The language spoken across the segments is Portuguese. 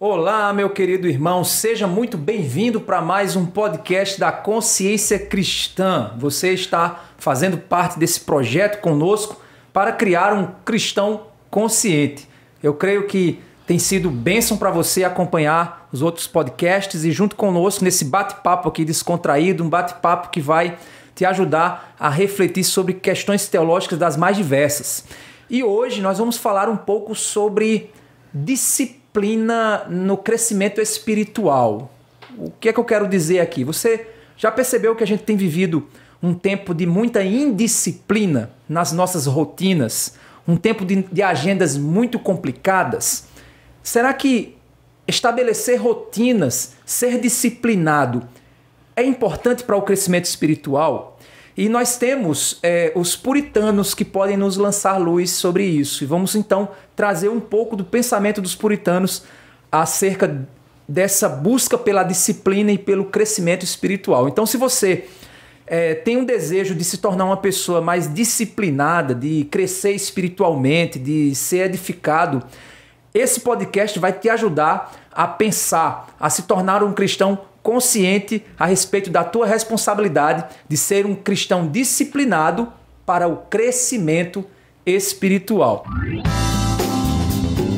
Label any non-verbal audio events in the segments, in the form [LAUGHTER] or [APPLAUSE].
Olá, meu querido irmão, seja muito bem-vindo para mais um podcast da Consciência Cristã. Você está fazendo parte desse projeto conosco para criar um cristão consciente. Eu creio que tem sido bênção para você acompanhar os outros podcasts e junto conosco nesse bate-papo aqui descontraído, um bate-papo que vai te ajudar a refletir sobre questões teológicas das mais diversas. E hoje nós vamos falar um pouco sobre disciplina disciplina no crescimento espiritual. O que é que eu quero dizer aqui? Você já percebeu que a gente tem vivido um tempo de muita indisciplina nas nossas rotinas, um tempo de, de agendas muito complicadas? Será que estabelecer rotinas, ser disciplinado, é importante para o crescimento espiritual? E nós temos é, os puritanos que podem nos lançar luz sobre isso. E vamos então trazer um pouco do pensamento dos puritanos acerca dessa busca pela disciplina e pelo crescimento espiritual. Então, se você é, tem um desejo de se tornar uma pessoa mais disciplinada, de crescer espiritualmente, de ser edificado, esse podcast vai te ajudar a pensar, a se tornar um cristão consciente a respeito da tua responsabilidade de ser um cristão disciplinado para o crescimento espiritual.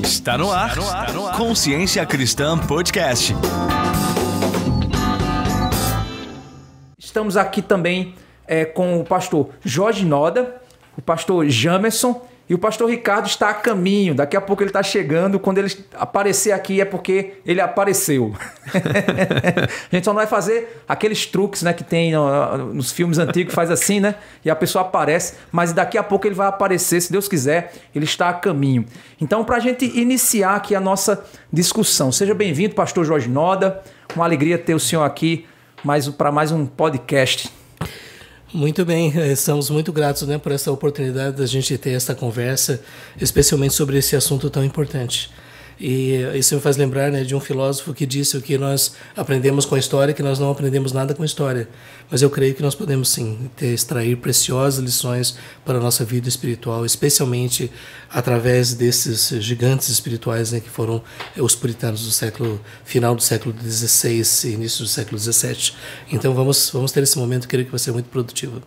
Está no ar, está no ar. Consciência Cristã Podcast. Estamos aqui também é, com o pastor Jorge Noda, o pastor Jamerson e o pastor Ricardo está a caminho, daqui a pouco ele está chegando. Quando ele aparecer aqui é porque ele apareceu. [LAUGHS] a gente só não vai fazer aqueles truques né, que tem nos filmes antigos, faz assim, né? E a pessoa aparece, mas daqui a pouco ele vai aparecer, se Deus quiser, ele está a caminho. Então, para a gente iniciar aqui a nossa discussão, seja bem-vindo, pastor Jorge Noda. Uma alegria ter o senhor aqui mais, para mais um podcast. Muito bem, eh, estamos muito gratos né, por essa oportunidade da gente ter esta conversa, especialmente sobre esse assunto tão importante. E isso me faz lembrar né, de um filósofo que disse o que nós aprendemos com a história, que nós não aprendemos nada com a história. Mas eu creio que nós podemos sim ter, extrair preciosas lições para a nossa vida espiritual, especialmente através desses gigantes espirituais né, que foram eh, os puritanos do século final do século XVI, e início do século XVII. Então vamos, vamos ter esse momento, creio que vai ser muito produtivo.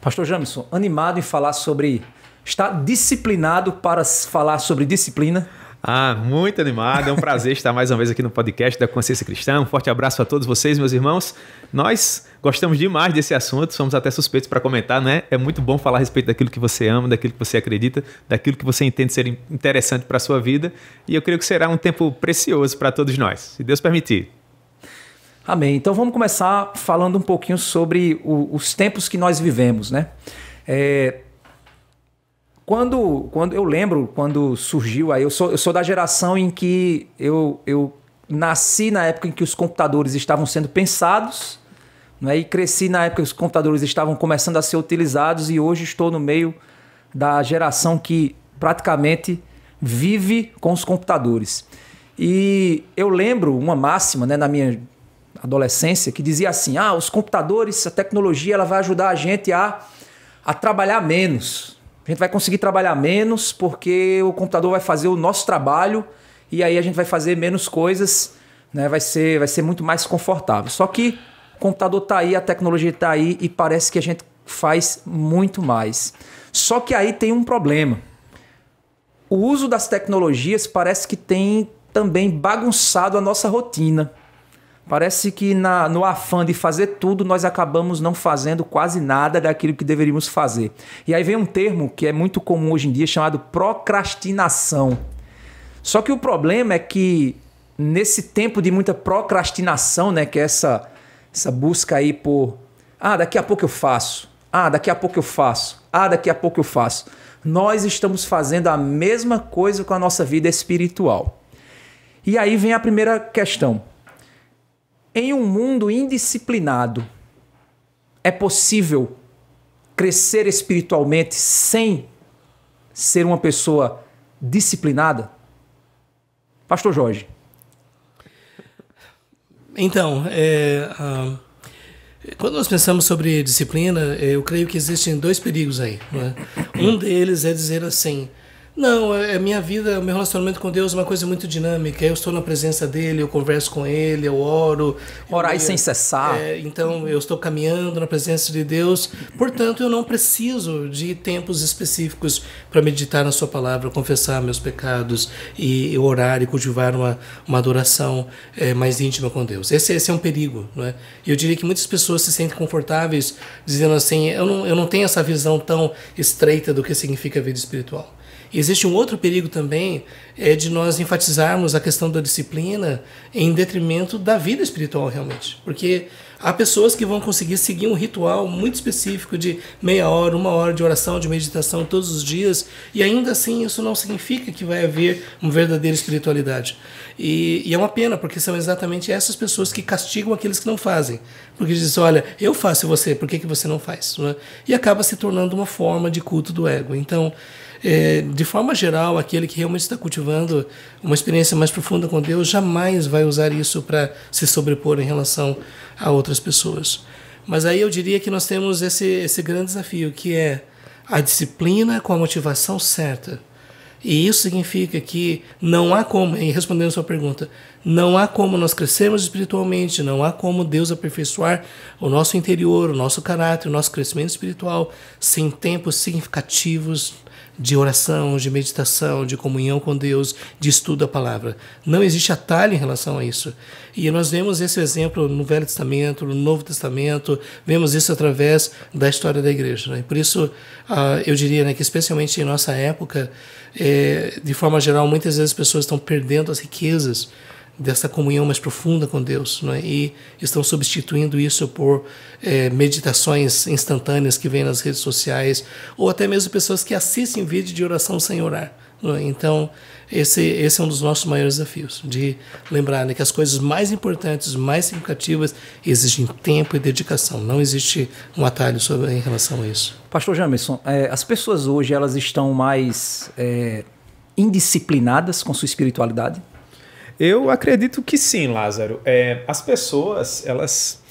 Pastor Jamison, animado em falar sobre. Está disciplinado para falar sobre disciplina? Ah, muito animado. É um prazer estar mais uma vez aqui no podcast da Consciência Cristã. Um forte abraço a todos vocês, meus irmãos. Nós gostamos demais desse assunto, somos até suspeitos para comentar, né? É muito bom falar a respeito daquilo que você ama, daquilo que você acredita, daquilo que você entende ser interessante para a sua vida. E eu creio que será um tempo precioso para todos nós, se Deus permitir. Amém. Então vamos começar falando um pouquinho sobre o, os tempos que nós vivemos, né? É, quando, quando eu lembro quando surgiu aí, eu sou, eu sou da geração em que eu, eu nasci na época em que os computadores estavam sendo pensados, né? e cresci na época em que os computadores estavam começando a ser utilizados, e hoje estou no meio da geração que praticamente vive com os computadores. E eu lembro uma máxima né, na minha adolescência que dizia assim: ah, os computadores, a tecnologia, ela vai ajudar a gente a, a trabalhar menos. A gente vai conseguir trabalhar menos porque o computador vai fazer o nosso trabalho e aí a gente vai fazer menos coisas, né? Vai ser, vai ser muito mais confortável. Só que o computador está aí, a tecnologia está aí e parece que a gente faz muito mais. Só que aí tem um problema. O uso das tecnologias parece que tem também bagunçado a nossa rotina. Parece que na, no afã de fazer tudo, nós acabamos não fazendo quase nada daquilo que deveríamos fazer. E aí vem um termo que é muito comum hoje em dia chamado procrastinação. Só que o problema é que nesse tempo de muita procrastinação, né, que é essa, essa busca aí por ah, daqui a pouco eu faço. Ah, daqui a pouco eu faço. Ah, daqui a pouco eu faço. Nós estamos fazendo a mesma coisa com a nossa vida espiritual. E aí vem a primeira questão em um mundo indisciplinado, é possível crescer espiritualmente sem ser uma pessoa disciplinada? Pastor Jorge. Então, é, ah, quando nós pensamos sobre disciplina, é, eu creio que existem dois perigos aí. É? Um deles é dizer assim: não, a é, é minha vida, o meu relacionamento com Deus é uma coisa muito dinâmica. Eu estou na presença dele, eu converso com ele, eu oro. orar é, sem cessar. É, então eu estou caminhando na presença de Deus. Portanto, eu não preciso de tempos específicos para meditar na sua palavra, confessar meus pecados e orar e cultivar uma, uma adoração é, mais íntima com Deus. Esse, esse é um perigo, não é? Eu diria que muitas pessoas se sentem confortáveis dizendo assim: eu não, eu não tenho essa visão tão estreita do que significa a vida espiritual. Existe um outro perigo também, é de nós enfatizarmos a questão da disciplina em detrimento da vida espiritual realmente, porque há pessoas que vão conseguir seguir um ritual muito específico de meia hora, uma hora de oração, de meditação todos os dias, e ainda assim isso não significa que vai haver uma verdadeira espiritualidade. E, e é uma pena, porque são exatamente essas pessoas que castigam aqueles que não fazem, porque dizem, assim, olha, eu faço você, por que, que você não faz? É? E acaba se tornando uma forma de culto do ego. Então, é, de forma geral, aquele que realmente está cultivando uma experiência mais profunda com Deus jamais vai usar isso para se sobrepor em relação a outras pessoas. Mas aí eu diria que nós temos esse, esse grande desafio, que é a disciplina com a motivação certa. E isso significa que não há como, em respondendo a sua pergunta, não há como nós crescermos espiritualmente, não há como Deus aperfeiçoar o nosso interior, o nosso caráter, o nosso crescimento espiritual sem tempos significativos de oração, de meditação, de comunhão com Deus, de estudo da palavra. Não existe atalho em relação a isso. E nós vemos esse exemplo no Velho Testamento, no Novo Testamento, vemos isso através da história da igreja. Né? Por isso, ah, eu diria né, que, especialmente em nossa época, eh, de forma geral, muitas vezes as pessoas estão perdendo as riquezas dessa comunhão mais profunda com Deus, é? e estão substituindo isso por é, meditações instantâneas que vêm nas redes sociais, ou até mesmo pessoas que assistem vídeo de oração sem orar. É? Então, esse, esse é um dos nossos maiores desafios, de lembrar né, que as coisas mais importantes, mais significativas, exigem tempo e dedicação, não existe um atalho sobre, em relação a isso. Pastor Jamerson, é, as pessoas hoje elas estão mais é, indisciplinadas com sua espiritualidade? Eu acredito que sim, Lázaro. É, as pessoas, elas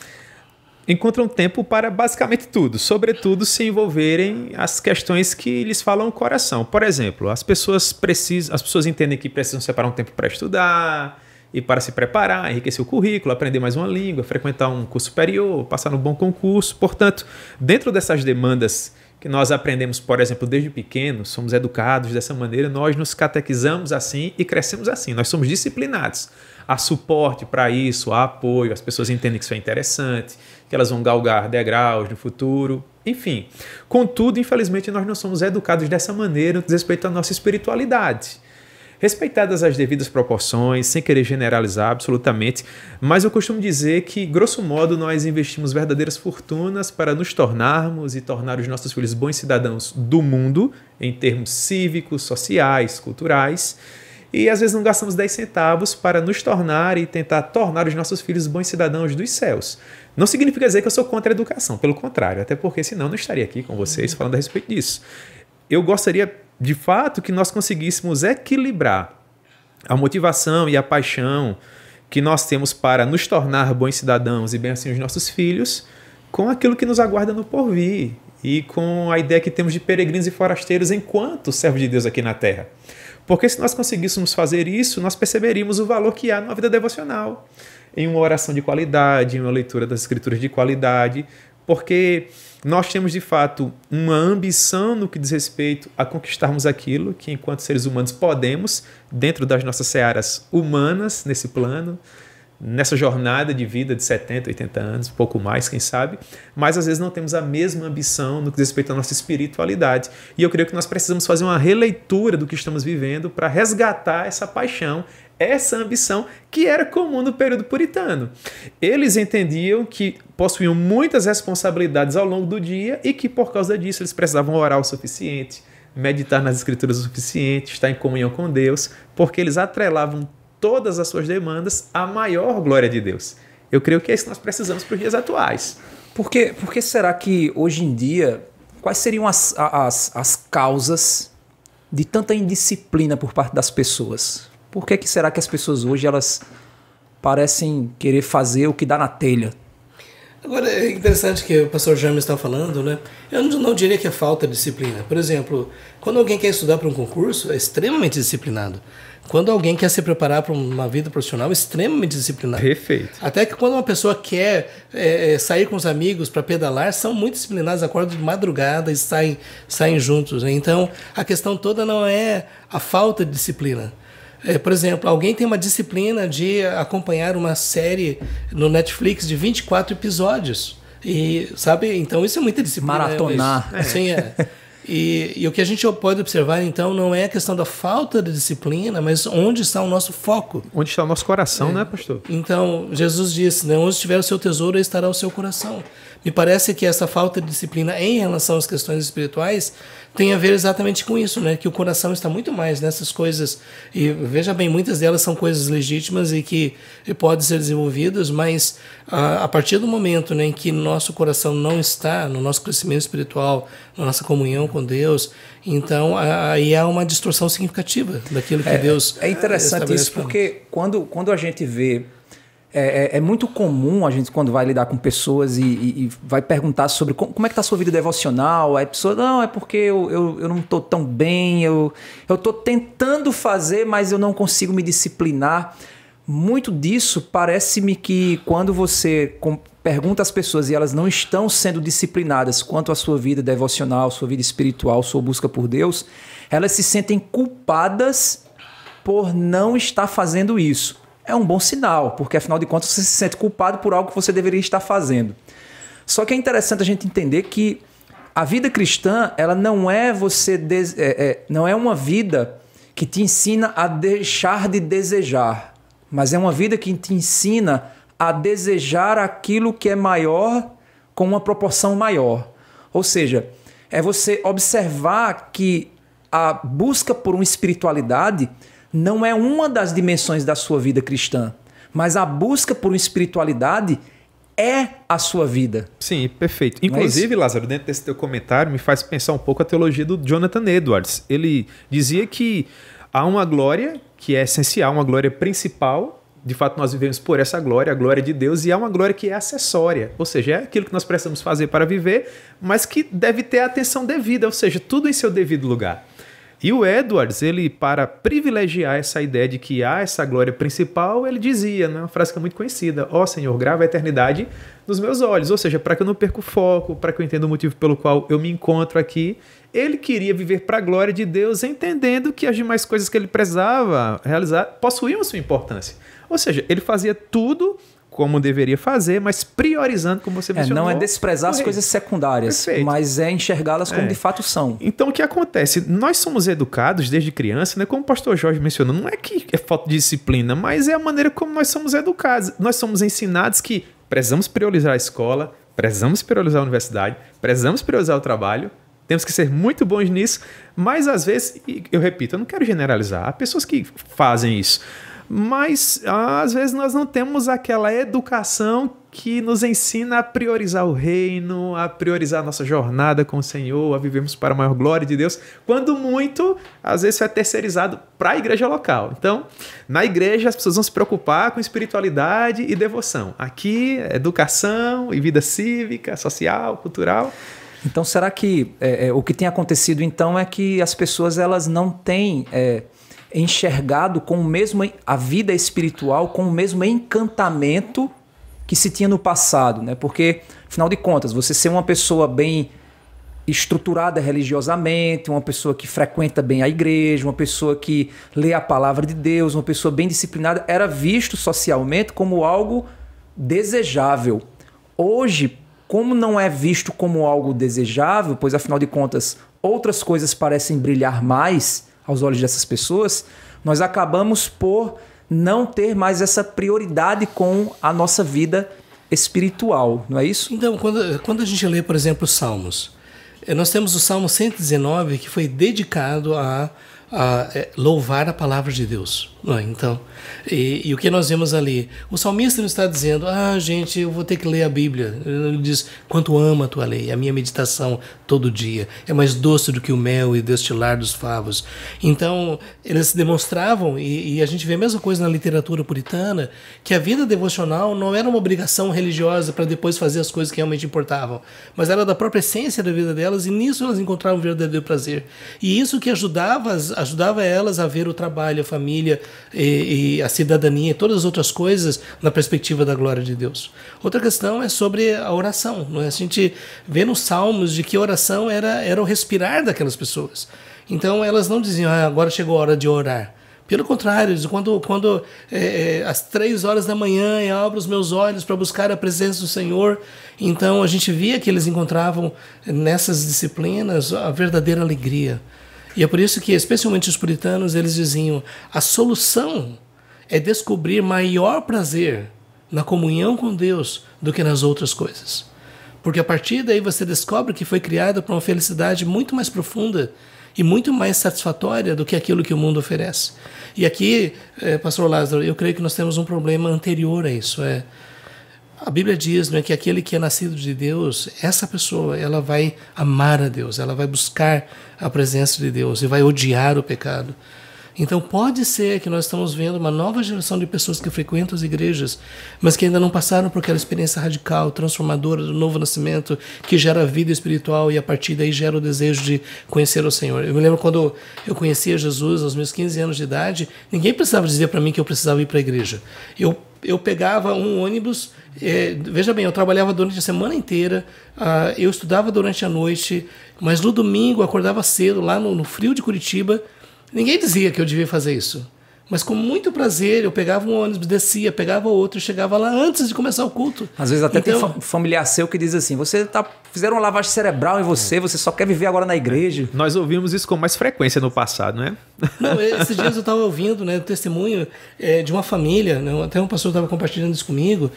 encontram tempo para basicamente tudo, sobretudo se envolverem as questões que lhes falam o coração. Por exemplo, as pessoas precisam, as pessoas entendem que precisam separar um tempo para estudar e para se preparar, enriquecer o currículo, aprender mais uma língua, frequentar um curso superior, passar num bom concurso. Portanto, dentro dessas demandas que nós aprendemos, por exemplo, desde pequenos, somos educados dessa maneira, nós nos catequizamos assim e crescemos assim, nós somos disciplinados. Há suporte para isso, há apoio, as pessoas entendem que isso é interessante, que elas vão galgar degraus no futuro, enfim. Contudo, infelizmente, nós não somos educados dessa maneira no respeito à nossa espiritualidade respeitadas as devidas proporções, sem querer generalizar absolutamente, mas eu costumo dizer que, grosso modo, nós investimos verdadeiras fortunas para nos tornarmos e tornar os nossos filhos bons cidadãos do mundo, em termos cívicos, sociais, culturais. E às vezes não gastamos 10 centavos para nos tornar e tentar tornar os nossos filhos bons cidadãos dos céus. Não significa dizer que eu sou contra a educação, pelo contrário, até porque senão não estaria aqui com vocês uhum. falando a respeito disso. Eu gostaria de fato que nós conseguíssemos equilibrar a motivação e a paixão que nós temos para nos tornar bons cidadãos e bem assim os nossos filhos com aquilo que nos aguarda no porvir e com a ideia que temos de peregrinos e forasteiros enquanto servos de Deus aqui na terra. Porque se nós conseguíssemos fazer isso, nós perceberíamos o valor que há numa vida devocional, em uma oração de qualidade, em uma leitura das escrituras de qualidade, porque nós temos de fato uma ambição no que diz respeito a conquistarmos aquilo que, enquanto seres humanos, podemos, dentro das nossas searas humanas, nesse plano, nessa jornada de vida de 70, 80 anos, pouco mais, quem sabe, mas às vezes não temos a mesma ambição no que diz respeito à nossa espiritualidade. E eu creio que nós precisamos fazer uma releitura do que estamos vivendo para resgatar essa paixão, essa ambição que era comum no período puritano. Eles entendiam que possuíam muitas responsabilidades ao longo do dia e que, por causa disso, eles precisavam orar o suficiente, meditar nas escrituras o suficiente, estar em comunhão com Deus, porque eles atrelavam todas as suas demandas à maior glória de Deus. Eu creio que é isso que nós precisamos para os dias atuais. Por que, por que será que hoje em dia, quais seriam as, as, as causas de tanta indisciplina por parte das pessoas? Por que, que será que as pessoas hoje elas parecem querer fazer o que dá na telha? Agora, é interessante que o pastor James está falando, né? Eu não, não diria que é falta de disciplina. Por exemplo, quando alguém quer estudar para um concurso, é extremamente disciplinado. Quando alguém quer se preparar para uma vida profissional, é extremamente disciplinado. Perfeito. Até que quando uma pessoa quer é, é, sair com os amigos para pedalar, são muito disciplinados, acordam de madrugada e saem, saem juntos. Né? Então, a questão toda não é a falta de disciplina é, por exemplo, alguém tem uma disciplina de acompanhar uma série no Netflix de 24 episódios. E, sabe, então isso é muita disciplina. Né, Maratonar. Né? Sim, é. E, e, o que a gente pode observar, então, não é a questão da falta de disciplina, mas onde está o nosso foco. Onde está o nosso coração, é. né, pastor? Então, Jesus disse, né, onde estiver o seu tesouro, estará o seu coração. Me parece que essa falta de disciplina em relação às questões espirituais tem a ver exatamente com isso, né? Que o coração está muito mais nessas coisas. E veja bem, muitas delas são coisas legítimas e que podem ser desenvolvidas, mas a, ah, a partir do momento né, em que nosso coração não está no nosso crescimento espiritual, na nossa comunhão com Deus, então aí há uma distorção significativa daquilo que é, Deus. É interessante isso, porque quando, quando a gente vê é, é, é, muito comum a gente, quando vai lidar com pessoas e, e, e vai perguntar sobre como, como é que está a sua vida devocional, a pessoa, não, é porque eu, eu, eu não estou tão bem, eu estou tentando fazer, mas eu não consigo me disciplinar. Muito disso parece-me que quando você pergunta às pessoas e elas não estão sendo disciplinadas quanto à sua vida devocional, sua vida espiritual, sua busca por Deus, elas se sentem culpadas por não estar fazendo isso é um bom sinal, porque afinal de contas você se sente culpado por algo que você deveria estar fazendo. Só que é interessante a gente entender que a vida cristã ela não é você des... é, é, não é uma vida que te ensina a deixar de desejar, mas é uma vida que te ensina a desejar aquilo que é maior com uma proporção maior. Ou seja, é você observar que a busca por uma espiritualidade não é uma das dimensões da sua vida cristã, mas a busca por uma espiritualidade é a sua vida. Sim, perfeito. É Inclusive, Lázaro, dentro desse teu comentário, me faz pensar um pouco a teologia do Jonathan Edwards. Ele dizia que há uma glória que é essencial, uma glória principal. De fato, nós vivemos por essa glória, a glória de Deus, e há uma glória que é acessória, ou seja, é aquilo que nós precisamos fazer para viver, mas que deve ter a atenção devida, ou seja, tudo em seu devido lugar. E o Edwards, ele, para privilegiar essa ideia de que há essa glória principal, ele dizia, né, uma frase que é muito conhecida: Ó oh, Senhor, grava a eternidade nos meus olhos. Ou seja, para que eu não perca o foco, para que eu entenda o motivo pelo qual eu me encontro aqui. Ele queria viver para a glória de Deus, entendendo que as demais coisas que ele prezava realizar possuíam sua importância. Ou seja, ele fazia tudo como deveria fazer, mas priorizando, como você é, mencionou. É, não é desprezar as coisas secundárias, Perfeito. mas é enxergá-las como é. de fato são. Então, o que acontece? Nós somos educados desde criança, né? como o pastor Jorge mencionou, não é que é falta de disciplina, mas é a maneira como nós somos educados. Nós somos ensinados que precisamos priorizar a escola, precisamos priorizar a universidade, precisamos priorizar o trabalho, temos que ser muito bons nisso, mas às vezes, eu repito, eu não quero generalizar, há pessoas que fazem isso mas às vezes nós não temos aquela educação que nos ensina a priorizar o reino, a priorizar a nossa jornada com o Senhor, a vivermos para a maior glória de Deus, quando muito, às vezes, é terceirizado para a igreja local. Então, na igreja, as pessoas vão se preocupar com espiritualidade e devoção. Aqui, educação e vida cívica, social, cultural. Então, será que é, é, o que tem acontecido, então, é que as pessoas elas não têm... É enxergado com o mesmo a vida espiritual com o mesmo encantamento que se tinha no passado, né? Porque afinal de contas, você ser uma pessoa bem estruturada religiosamente, uma pessoa que frequenta bem a igreja, uma pessoa que lê a palavra de Deus, uma pessoa bem disciplinada, era visto socialmente como algo desejável. Hoje, como não é visto como algo desejável, pois afinal de contas outras coisas parecem brilhar mais, aos olhos dessas pessoas, nós acabamos por não ter mais essa prioridade com a nossa vida espiritual, não é isso? Então, quando, quando a gente lê, por exemplo, os Salmos, eh, nós temos o Salmo 119 que foi dedicado a, a, a eh, louvar a palavra de Deus. Ah, então, e, e, o que nós vemos ali? O salmista não está dizendo, ah, gente, eu vou ter que ler a Bíblia. Ele diz, quanto ama a tua lei, a minha meditação todo dia é mais doce do que o mel e destilar dos favos. Então, eles demonstravam, e, e, a gente vê a mesma coisa na literatura puritana, que a vida devocional não era uma obrigação religiosa para depois fazer as coisas que realmente importavam, mas era da própria essência da vida delas, e nisso elas encontravam o verdadeiro prazer. E isso que ajudava, ajudava elas a ver o trabalho, a família, e, e, a cidadania e todas as outras coisas na perspectiva da glória de Deus. Outra questão é sobre a oração. Não é? A gente vê nos Salmos de que a oração era, era o respirar daquelas pessoas. Então elas não diziam, ah, agora chegou a hora de orar. Pelo contrário, quando, quando é, é, às três horas da manhã eu abro os meus olhos para buscar a presença do Senhor, então a gente via que eles encontravam nessas disciplinas a verdadeira alegria, e é por isso que, especialmente os puritanos, eles diziam: a solução é descobrir maior prazer na comunhão com Deus do que nas outras coisas. Porque a partir daí você descobre que foi criado para uma felicidade muito mais profunda e muito mais satisfatória do que aquilo que o mundo oferece. E aqui, eh, pastor Lázaro, eu creio que nós temos um problema anterior a isso. É, a Bíblia diz né, que aquele que é nascido de Deus, essa pessoa, ela vai amar a Deus, ela vai buscar a presença de Deus e vai odiar o pecado. Então pode ser que nós estamos vendo uma nova geração de pessoas que frequentam as igrejas, mas que ainda não passaram por aquela experiência radical, transformadora do novo nascimento, que gera a vida espiritual e a partir daí gera o desejo de conhecer o Senhor. Eu me lembro quando eu conhecia Jesus aos meus 15 anos de idade, ninguém precisava dizer para mim que eu precisava ir para a igreja. Eu eu pegava um ônibus. É, veja bem, eu trabalhava durante a semana inteira, uh, eu estudava durante a noite, mas no domingo acordava cedo, lá no, no, frio de Curitiba. Ninguém dizia que eu devia fazer isso. Mas com muito prazer, eu pegava um ônibus, descia, pegava outro, e chegava lá antes de começar o culto. Às vezes até então, tem familiar seu que diz assim: você está fizeram uma lavagem cerebral em você, é. você só quer viver agora na igreja. É. Nós ouvimos isso com mais frequência no passado, né? Não, [LAUGHS] esses dias eu estava ouvindo né, o testemunho é, de uma família, né, até um pastor estava compartilhando isso comigo,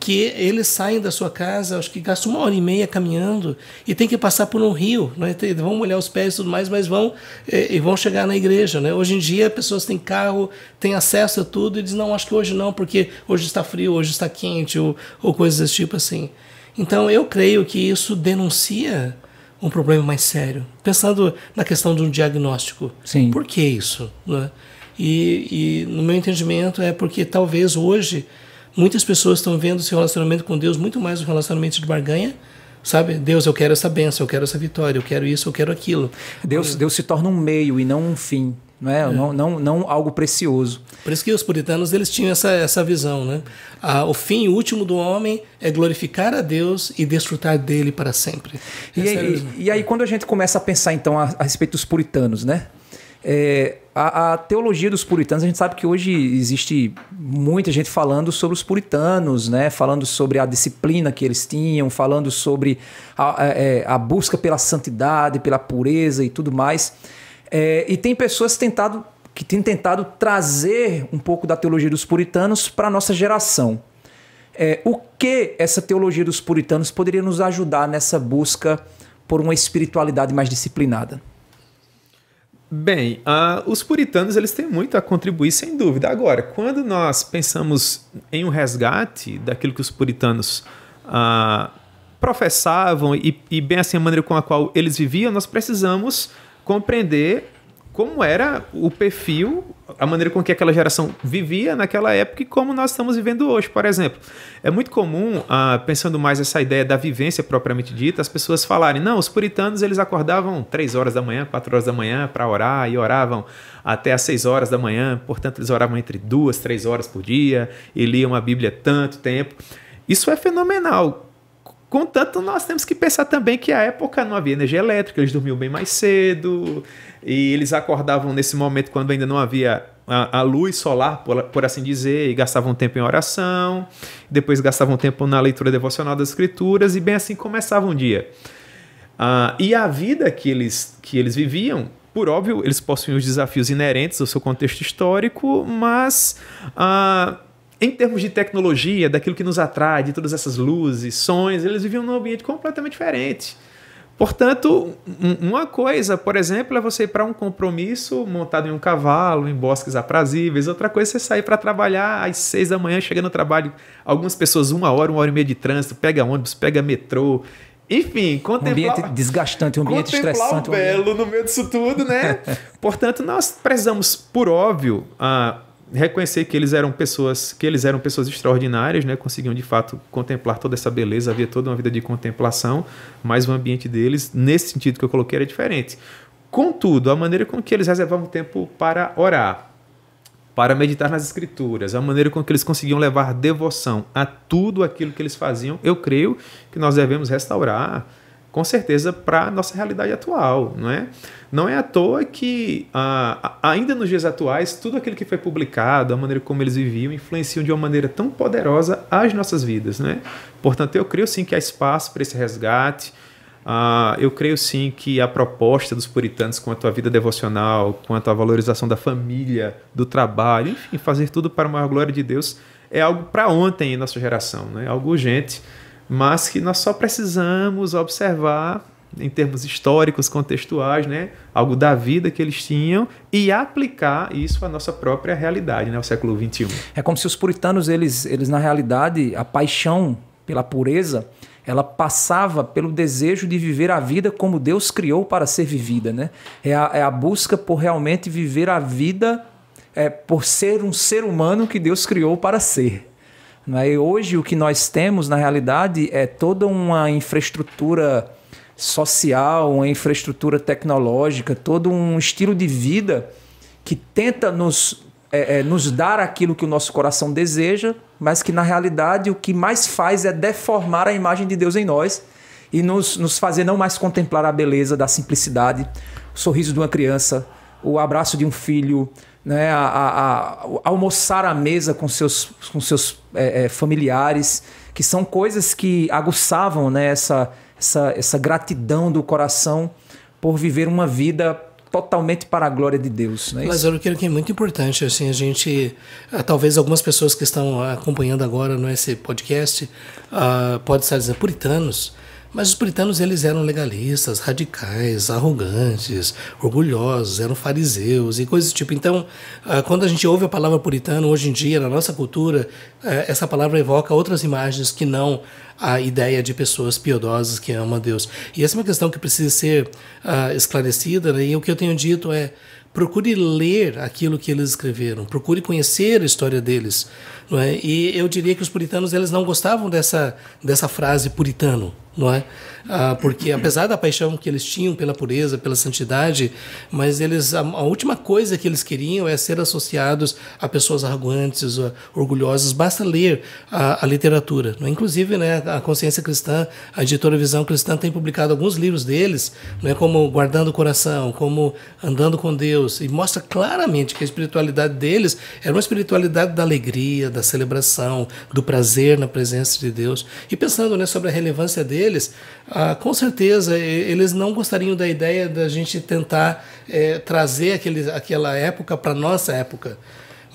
que eles saem da sua casa, acho que gastam uma hora e meia caminhando e tem que passar por um rio, né, vão molhar os pés e tudo mais, mas vão é, e vão chegar na igreja. Né? Hoje em dia, pessoas têm carro, têm acesso a tudo e dizem, não, acho que hoje não, porque hoje está frio, hoje está quente ou, ou coisas desse tipo assim. Então eu creio que isso denuncia um problema mais sério. Pensando na questão de um diagnóstico, Sim. por que isso? Né? E, e no meu entendimento é porque talvez hoje muitas pessoas estão vendo seu relacionamento com Deus muito mais um relacionamento de barganha sabe? Deus, eu quero essa benção, eu quero essa vitória, eu quero isso, eu quero aquilo. Deus, hum. Deus se torna um meio e não um fim não é? é. Não, não, não algo precioso. Por isso que os puritanos eles tinham essa, essa visão. Né? Ah, o fim último do homem é glorificar a Deus e desfrutar dele para sempre. E é aí, e, aí, quando a gente começa a pensar então a, a respeito dos puritanos, né? É, a, a, teologia dos puritanos, a gente sabe que hoje existe muita gente falando sobre os puritanos, né? falando sobre a disciplina que eles tinham, falando sobre a, a, é, a busca pela santidade, pela pureza e tudo mais. É, e tem pessoas tentado, que têm tentado trazer um pouco da teologia dos puritanos para a nossa geração. É, o que essa teologia dos puritanos poderia nos ajudar nessa busca por uma espiritualidade mais disciplinada? Bem, uh, os puritanos eles têm muito a contribuir, sem dúvida. Agora, quando nós pensamos em um resgate daquilo que os puritanos uh, professavam e, e, bem assim a maneira com a qual eles viviam, nós precisamos compreender como era o perfil, a maneira com que aquela geração vivia naquela época e como nós estamos vivendo hoje, por exemplo. É muito comum, ah, pensando mais essa ideia da vivência propriamente dita, as pessoas falarem, não, os puritanos eles acordavam 3 horas da manhã, 4 horas da manhã para orar e oravam até às 6 horas da manhã, portanto eles oravam entre duas, três horas por dia e liam a Bíblia tanto tempo. Isso é fenomenal Contanto, nós temos que pensar também que a época não havia energia elétrica, eles dormiam bem mais cedo, e eles acordavam nesse momento quando ainda não havia a, a luz solar, por, por, assim dizer, e gastavam tempo em oração, depois gastavam tempo na leitura devocional das escrituras, e bem assim começava um dia. Ah, e a vida que eles, que eles viviam por óbvio, eles possuem os desafios inerentes ao seu contexto histórico, mas ah, em termos de tecnologia, daquilo que nos atrai, de todas essas luzes, sons, eles viviam num ambiente completamente diferente. Portanto, uma coisa, por exemplo, é você ir para um compromisso montado em um cavalo, em bosques aprazíveis. Outra coisa é você sair para trabalhar às seis da manhã, chegando no trabalho, algumas pessoas uma hora, uma hora e meia de trânsito, pega ônibus, pega metrô. Enfim, contemplar... Um ambiente desgastante, um ambiente contemplar estressante. o belo no meio disso tudo, né? [LAUGHS] Portanto, nós precisamos, por óbvio, uh, reconhecer que eles eram pessoas que eles eram pessoas extraordinárias, né? Conseguiam de fato contemplar toda essa beleza, havia toda uma vida de contemplação, mas o ambiente deles, nesse sentido que eu coloquei, era diferente. Contudo, a maneira com que eles reservavam tempo para orar, para meditar nas escrituras, a maneira com que eles conseguiam levar devoção a tudo aquilo que eles faziam, eu creio que nós devemos restaurar com certeza, para a nossa realidade atual, não é? Não é à toa que, ah, ainda nos dias atuais, tudo aquilo que foi publicado, a maneira como eles viviam, influenciam de uma maneira tão poderosa as nossas vidas, né? Portanto, eu creio sim que há espaço para esse resgate, ah, eu creio sim que a proposta dos puritanos quanto à vida devocional, quanto à valorização da família, do trabalho, enfim, fazer tudo para a maior glória de Deus, é algo para ontem em nossa geração, né? Algo urgente mas que nós só precisamos observar em termos históricos, contextuais, né? algo da vida que eles tinham e aplicar isso à nossa própria realidade, né? o século XXI. É como se os puritanos, eles, eles na realidade, a paixão pela pureza, ela passava pelo desejo de viver a vida como Deus criou para ser vivida. Né? É, a, é a busca por realmente viver a vida é, por ser um ser humano que Deus criou para ser. Né? E hoje o que nós temos, na realidade, é toda uma infraestrutura social, uma infraestrutura tecnológica, todo um estilo de vida que tenta nos, é, é, nos dar aquilo que o nosso coração deseja, mas que na realidade o que mais faz é deformar a imagem de Deus em nós e nos, nos fazer não mais contemplar a beleza da simplicidade, o sorriso de uma criança, o abraço de um filho, né, a, a, a almoçar à mesa com seus, com seus é, é, familiares, que são coisas que aguçavam né, essa, essa, essa gratidão do coração por viver uma vida totalmente para a glória de Deus. Não é Mas eu quero que é muito importante, assim, a gente, ah, talvez algumas pessoas que estão acompanhando agora no é esse podcast, uh, pode estar dizendo, puritanos, mas os puritanos eles eram legalistas, radicais, arrogantes, orgulhosos, eram fariseus e coisas do tipo. Então, ah, quando a gente ouve a palavra puritano hoje em dia na nossa cultura, eh, essa palavra evoca outras imagens que não a ideia de pessoas piedosas que amam a Deus. E essa é uma questão que precisa ser ah, esclarecida. Né? E o que eu tenho dito é procure ler aquilo que eles escreveram, procure conhecer a história deles. É? E eu diria que os puritanos eles não gostavam dessa, dessa frase puritano não é? Ah, porque apesar da paixão que eles tinham pela pureza, pela santidade, mas eles a, a, última coisa que eles queriam é ser associados a pessoas arrogantes, orgulhosas. Basta ler a, a literatura, é? inclusive, né, a Consciência Cristã, a editora Visão Cristã tem publicado alguns livros deles, não é como Guardando o Coração, como Andando com Deus, e mostra claramente que a espiritualidade deles era uma espiritualidade da alegria, da celebração, do prazer na presença de Deus. E pensando né, sobre a relevância deles deles, ah, com certeza eles não gostariam da ideia da gente tentar é, trazer aquele, aquela época para nossa época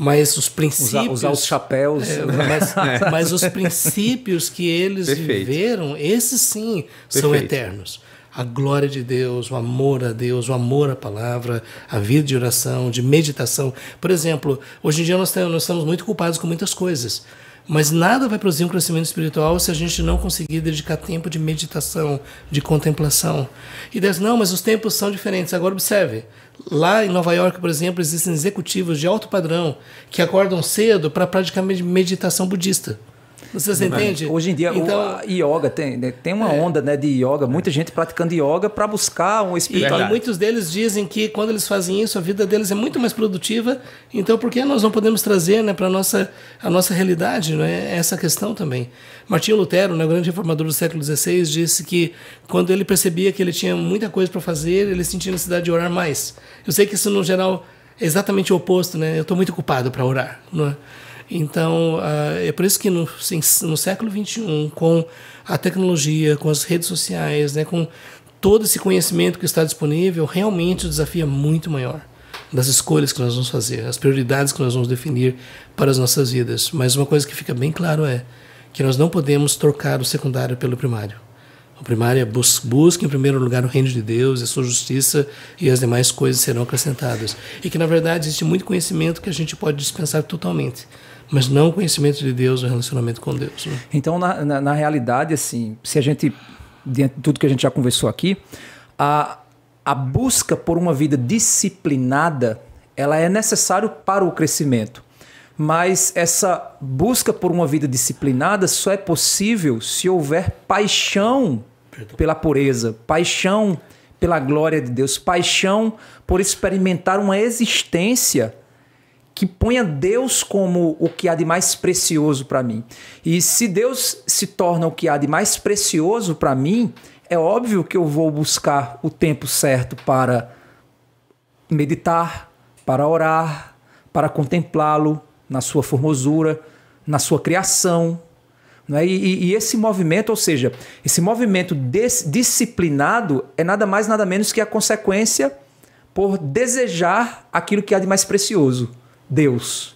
mas os princípios. Usar, usar os chapéus. É, mas, [LAUGHS] é. mas, os princípios que eles Perfeito. viveram, esses sim são eternos. A glória de Deus, o amor a Deus, o amor à palavra, a vida de oração, de meditação. Por exemplo, hoje em dia nós, temos, nós estamos muito culpados com muitas coisas. Mas nada vai produzir um crescimento espiritual se a gente não conseguir dedicar tempo de meditação, de contemplação. E diz, não, mas os tempos são diferentes. Agora observe, lá em Nova York, por exemplo, existem executivos de alto padrão que acordam cedo para praticar meditação budista. Você entende? Hoje em dia, então, o yoga tem, né, tem uma é. onda né, de yoga, muita gente praticando yoga para buscar um espírito E, e, muitos deles dizem que quando eles fazem isso, a vida deles é muito mais produtiva. Então, por que nós não podemos trazer né, para a nossa, a nossa realidade né, essa questão também? Martinho Lutero, né, o grande reformador do século XVI, disse que quando ele percebia que ele tinha muita coisa para fazer, ele sentia necessidade de orar mais. Eu sei que isso, no geral, é exatamente o oposto, né? Eu estou muito ocupado para orar. Não é? Então, uh, é por isso que no, no século XXI, com a tecnologia, com as redes sociais, né, com todo esse conhecimento que está disponível, realmente o desafio é muito maior das escolhas que nós vamos fazer, as prioridades que nós vamos definir para as nossas vidas. Mas uma coisa que fica bem claro é que nós não podemos trocar o secundário pelo primário. O primário é bus busca em primeiro lugar o reino de Deus e sua justiça e as demais coisas serão acrescentadas. E que na verdade existe muito conhecimento que a gente pode dispensar totalmente mas não o conhecimento de Deus, o relacionamento com Deus. Né? Então, na, na, na, realidade, assim, se a gente, diante de tudo que a gente já conversou aqui, a, a busca por uma vida disciplinada, ela é necessário para o crescimento. Mas essa busca por uma vida disciplinada só é possível se houver paixão Perdão. pela pureza, paixão pela glória de Deus, paixão por experimentar uma existência que ponha Deus como o que há de mais precioso para mim. E se Deus se torna o que há de mais precioso para mim, é óbvio que eu vou buscar o tempo certo para meditar, para orar, para contemplá-lo na sua formosura, na sua criação. Né? E, e, e, esse movimento, ou seja, esse movimento disciplinado é nada mais, nada menos que a consequência por desejar aquilo que há de mais precioso. Deus.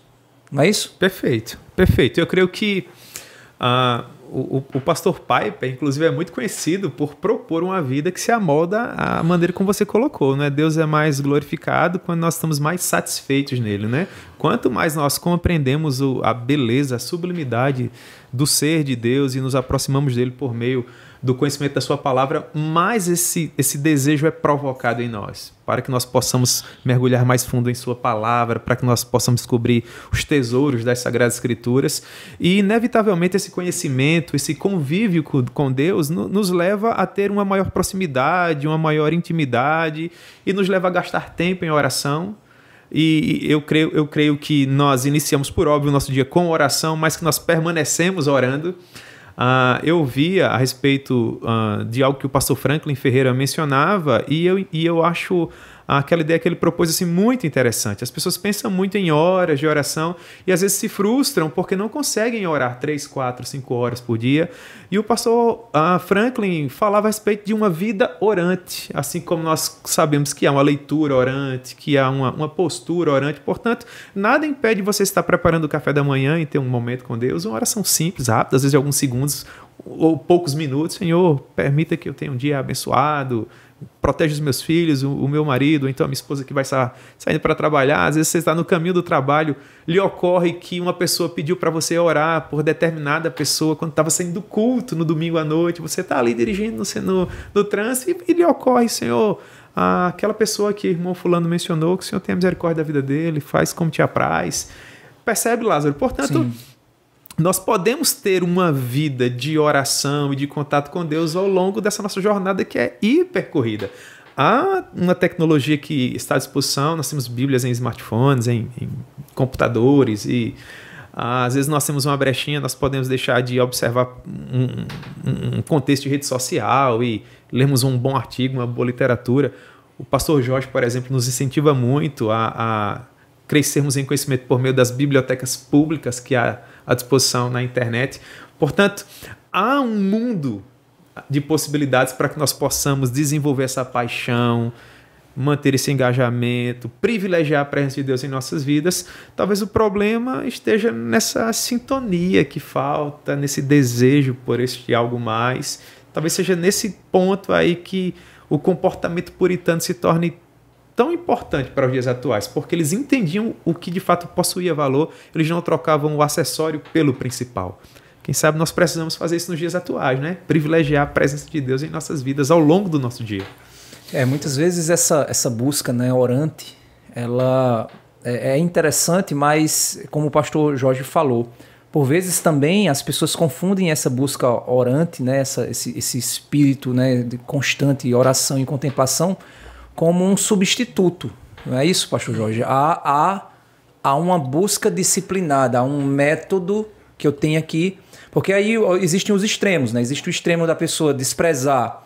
Não é isso? Perfeito, perfeito. Eu creio que uh, o, o, pastor Piper, inclusive, é muito conhecido por propor uma vida que se amolda à maneira como você colocou, né? Deus é mais glorificado quando nós estamos mais satisfeitos nele, né? Quanto mais nós compreendemos o, a beleza, a sublimidade do ser de Deus e nos aproximamos dele por meio do conhecimento da sua palavra, mais esse, esse desejo é provocado em nós, para que nós possamos mergulhar mais fundo em sua palavra, para que nós possamos descobrir os tesouros das Sagradas Escrituras. E, inevitavelmente, esse conhecimento, esse convívio com Deus, nos leva a ter uma maior proximidade, uma maior intimidade e nos leva a gastar tempo em oração, e eu creio, eu creio que nós iniciamos, por óbvio, o nosso dia com oração, mas que nós permanecemos orando. Uh, eu via a respeito uh, de algo que o pastor Franklin Ferreira mencionava e eu, e eu acho aquela ideia que ele propôs assim muito interessante. As pessoas pensam muito em horas de oração e às vezes se frustram porque não conseguem orar 3, 4, 5 horas por dia. E o pastor ah, Franklin falava a respeito de uma vida orante, assim como nós sabemos que há uma leitura orante, que há uma, uma postura orante. Portanto, nada impede você estar preparando o café da manhã e ter um momento com Deus, uma oração simples, rápida, às vezes de alguns segundos ou poucos minutos. Senhor, permita que eu tenha um dia abençoado protege os meus filhos, o, o meu marido, ou então a minha esposa que vai sa saindo para trabalhar. Às vezes você está no caminho do trabalho, lhe ocorre que uma pessoa pediu para você orar por determinada pessoa quando estava saindo do culto no domingo à noite. Você está ali dirigindo no, no, no trânsito e, e lhe ocorre, Senhor, aquela pessoa que o irmão Fulano mencionou, que o Senhor tenha misericórdia da vida dele, faz como te apraz. Percebe, Lázaro? Portanto. Sim nós podemos ter uma vida de oração e de contato com Deus ao longo dessa nossa jornada que é hipercorrida. Há uma tecnologia que está à disposição, nós temos bíblias em smartphones, em, em computadores e ah, às vezes nós temos uma brechinha, nós podemos deixar de observar um, um, contexto de rede social e lermos um bom artigo, uma boa literatura. O pastor Jorge, por exemplo, nos incentiva muito a, a crescermos em conhecimento por meio das bibliotecas públicas que há à disposição na internet. Portanto, há um mundo de possibilidades para que nós possamos desenvolver essa paixão, manter esse engajamento, privilegiar a presença de Deus em nossas vidas. Talvez o problema esteja nessa sintonia que falta, nesse desejo por este algo mais. Talvez seja nesse ponto aí que o comportamento puritano se torne tão importante para os dias atuais, porque eles entendiam o que de fato possuía valor, eles não trocavam o acessório pelo principal. Quem sabe nós precisamos fazer isso nos dias atuais, né? Privilegiar a presença de Deus em nossas vidas ao longo do nosso dia. É, muitas vezes essa, essa busca né, orante, ela é, é interessante, mas como o pastor Jorge falou, por vezes também as pessoas confundem essa busca orante, né, essa, esse, esse espírito né, de constante oração e contemplação, como um substituto. Não é isso, Pastor Jorge? Há, há, há uma busca disciplinada, há um método que eu tenho aqui. Porque aí existem os extremos, né? Existe o extremo da pessoa desprezar.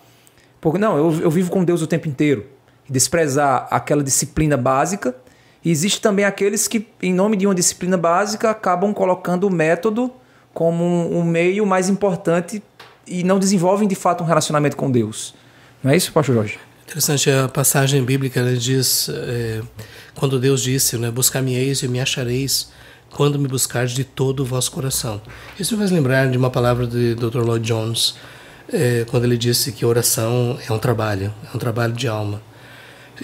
Porque, não, eu, eu vivo com Deus o tempo inteiro. Desprezar aquela disciplina básica. E existe também aqueles que, em nome de uma disciplina básica, acabam colocando o método como um, um meio mais importante e não desenvolvem de fato um relacionamento com Deus. Não é isso, Pastor Jorge? Interessante a passagem bíblica, ela diz, é, quando Deus disse, né, buscar-me-eis e me achareis quando me buscardes de todo o vosso coração. Isso me faz lembrar de uma palavra de Dr. Lloyd Jones, é, quando ele disse que oração é um trabalho, é um trabalho de alma.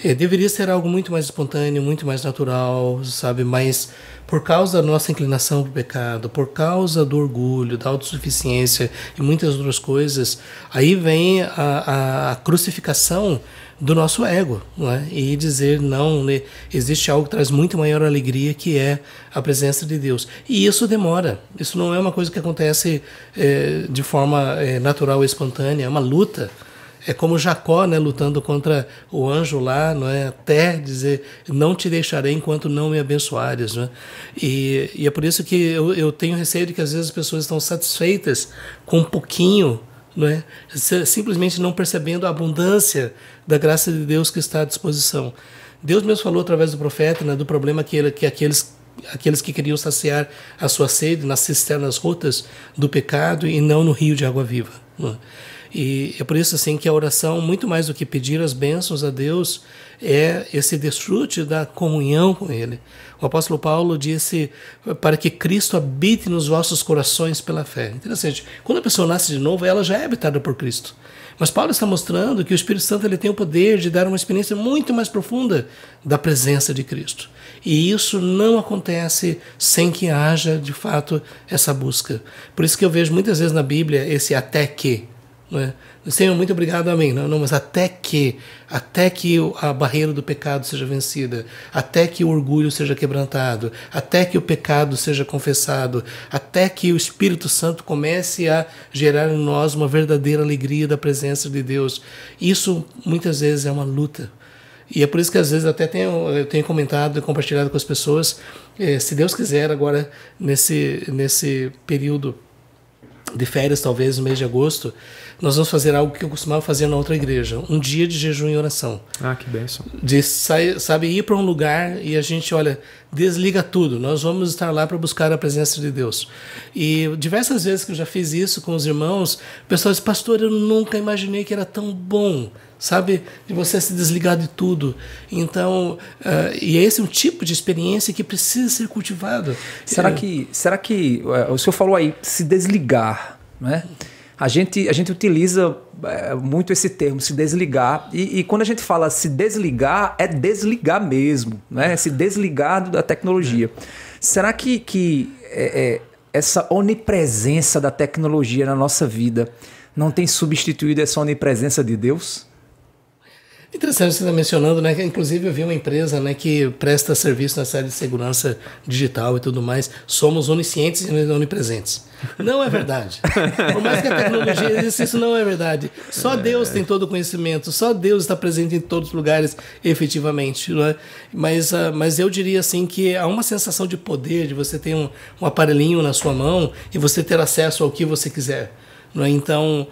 É, deveria ser algo muito mais espontâneo, muito mais natural, sabe? Mas por causa da nossa inclinação para o pecado, por causa do orgulho, da autossuficiência e muitas outras coisas, aí vem a, a, a crucificação do nosso ego né? e dizer não né? existe algo que traz muito maior alegria que é a presença de Deus e isso demora isso não é uma coisa que acontece é, de forma é, natural espontânea é uma luta é como Jacó, né, lutando contra o anjo lá, não é, até dizer não te deixarei enquanto não me abençoares, né? E, e é por isso que eu, eu tenho receio de que às vezes as pessoas estão satisfeitas com um pouquinho, não é? Simplesmente não percebendo a abundância da graça de Deus que está à disposição. Deus mesmo falou através do profeta, né, do problema que, ele, que aqueles aqueles que queriam saciar a sua sede nas cisternas rotas do pecado e não no rio de água viva. Não é? E é por isso assim que a oração, muito mais do que pedir as bênçãos a Deus, é esse desfrute da comunhão com Ele. O apóstolo Paulo disse para que Cristo habite nos vossos corações pela fé. Interessante. Quando a pessoa nasce de novo, ela já é habitada por Cristo. Mas Paulo está mostrando que o Espírito Santo ele tem o poder de dar uma experiência muito mais profunda da presença de Cristo. E isso não acontece sem que haja, de fato, essa busca. Por isso que eu vejo muitas vezes na Bíblia esse até que. Né? Senhor, muito obrigado, amém. Não, não, mas até que, até que a barreira do pecado seja vencida, até que o orgulho seja quebrantado, até que o pecado seja confessado, até que o Espírito Santo comece a gerar em nós uma verdadeira alegria da presença de Deus. Isso muitas vezes é uma luta. E é por isso que às vezes até tenho, eu tenho comentado e compartilhado com as pessoas, é, se Deus quiser, agora nesse, nesse período de férias, talvez no mês de agosto, nós vamos fazer algo que eu costumava fazer na outra igreja, um dia de jejum e oração. Ah, que benção! De sair, sabe, ir para um lugar e a gente, olha, desliga tudo, nós vamos estar lá para buscar a presença de Deus. E diversas vezes que eu já fiz isso com os irmãos, o pessoal disse, pastor, eu nunca imaginei que era tão bom, sabe, de você se desligar de tudo. Então, uh, e é esse é um tipo de experiência que precisa ser cultivado. Será eu... que, será que, eh, o senhor falou aí, se desligar, né? a gente, a gente utiliza é, muito esse termo, se desligar. E, e, quando a gente fala se desligar, é desligar mesmo, né? É se desligar da tecnologia. É. Será que, que é, essa onipresença da tecnologia na nossa vida não tem substituído essa onipresença de Deus? Interessante você estar tá mencionando, né? Que, inclusive eu vi uma empresa né, que presta serviço na área de segurança digital e tudo mais. Somos oniscientes e onipresentes. Não é verdade. Por mais que a tecnologia exista, isso não é verdade. Só é. Deus tem todo o conhecimento, só Deus está presente em todos os lugares, efetivamente. Né? Mas, uh, mas eu diria assim que há uma sensação de poder, de você ter um, um aparelhinho na sua mão e você ter acesso ao que você quiser. Né? Então,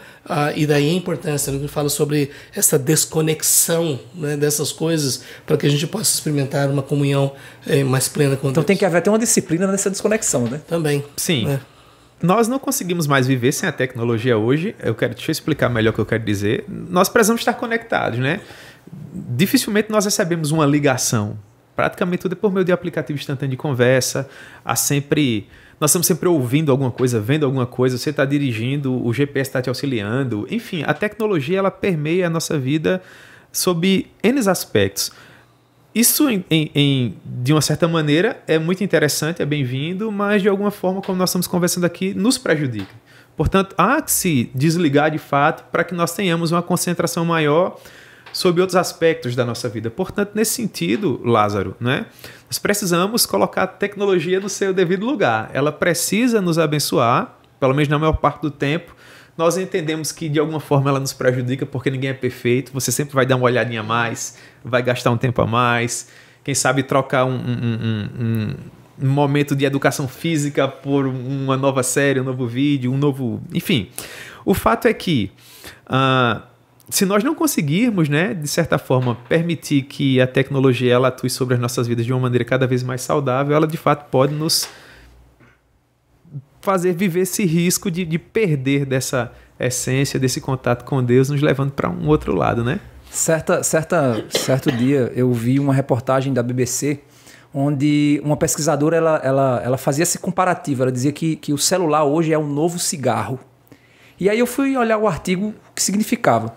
e daí a importância, ele né? fala sobre essa desconexão né, dessas coisas para que a gente possa experimentar uma comunhão eh, mais plena com então, Deus. Então tem que haver até uma disciplina nessa desconexão, né? Também. Sim. Né? nós não conseguimos mais viver sem a tecnologia hoje. Eu quero deixa eu explicar melhor o que eu quero dizer. Nós precisamos estar conectados, né? Dificilmente nós recebemos uma ligação. Praticamente tudo é por meio de aplicativo instantâneo de conversa. Há sempre nós estamos sempre ouvindo alguma coisa, vendo alguma coisa, você está dirigindo, o GPS está te auxiliando. Enfim, a tecnologia ela permeia a nossa vida sob N aspectos. Isso, em, em, de uma certa maneira, é muito interessante, é bem-vindo, mas de alguma forma, como nós estamos conversando aqui, nos prejudica. Portanto, há que se desligar de fato para que nós tenhamos uma concentração maior sobre outros aspectos da nossa vida. Portanto, nesse sentido, Lázaro, né, nós precisamos colocar a tecnologia no seu devido lugar. Ela precisa nos abençoar, pelo menos na maior parte do tempo. Nós entendemos que de alguma forma ela nos prejudica porque ninguém é perfeito. Você sempre vai dar uma olhadinha a mais, vai gastar um tempo a mais, quem sabe trocar um, um, um, um momento de educação física por uma nova série, um novo vídeo, um novo. Enfim. O fato é que. Uh, se nós não conseguirmos, né, de certa forma, permitir que a tecnologia ela atue sobre as nossas vidas de uma maneira cada vez mais saudável, ela de fato pode nos fazer viver esse risco de, de perder dessa essência, desse contato com Deus, nos levando para um outro lado, né? Certa, certa, certo dia eu vi uma reportagem da BBC onde uma pesquisadora ela, ela, ela fazia esse comparativo, ela dizia que, que o celular hoje é um novo cigarro. E aí eu fui olhar o artigo que significava.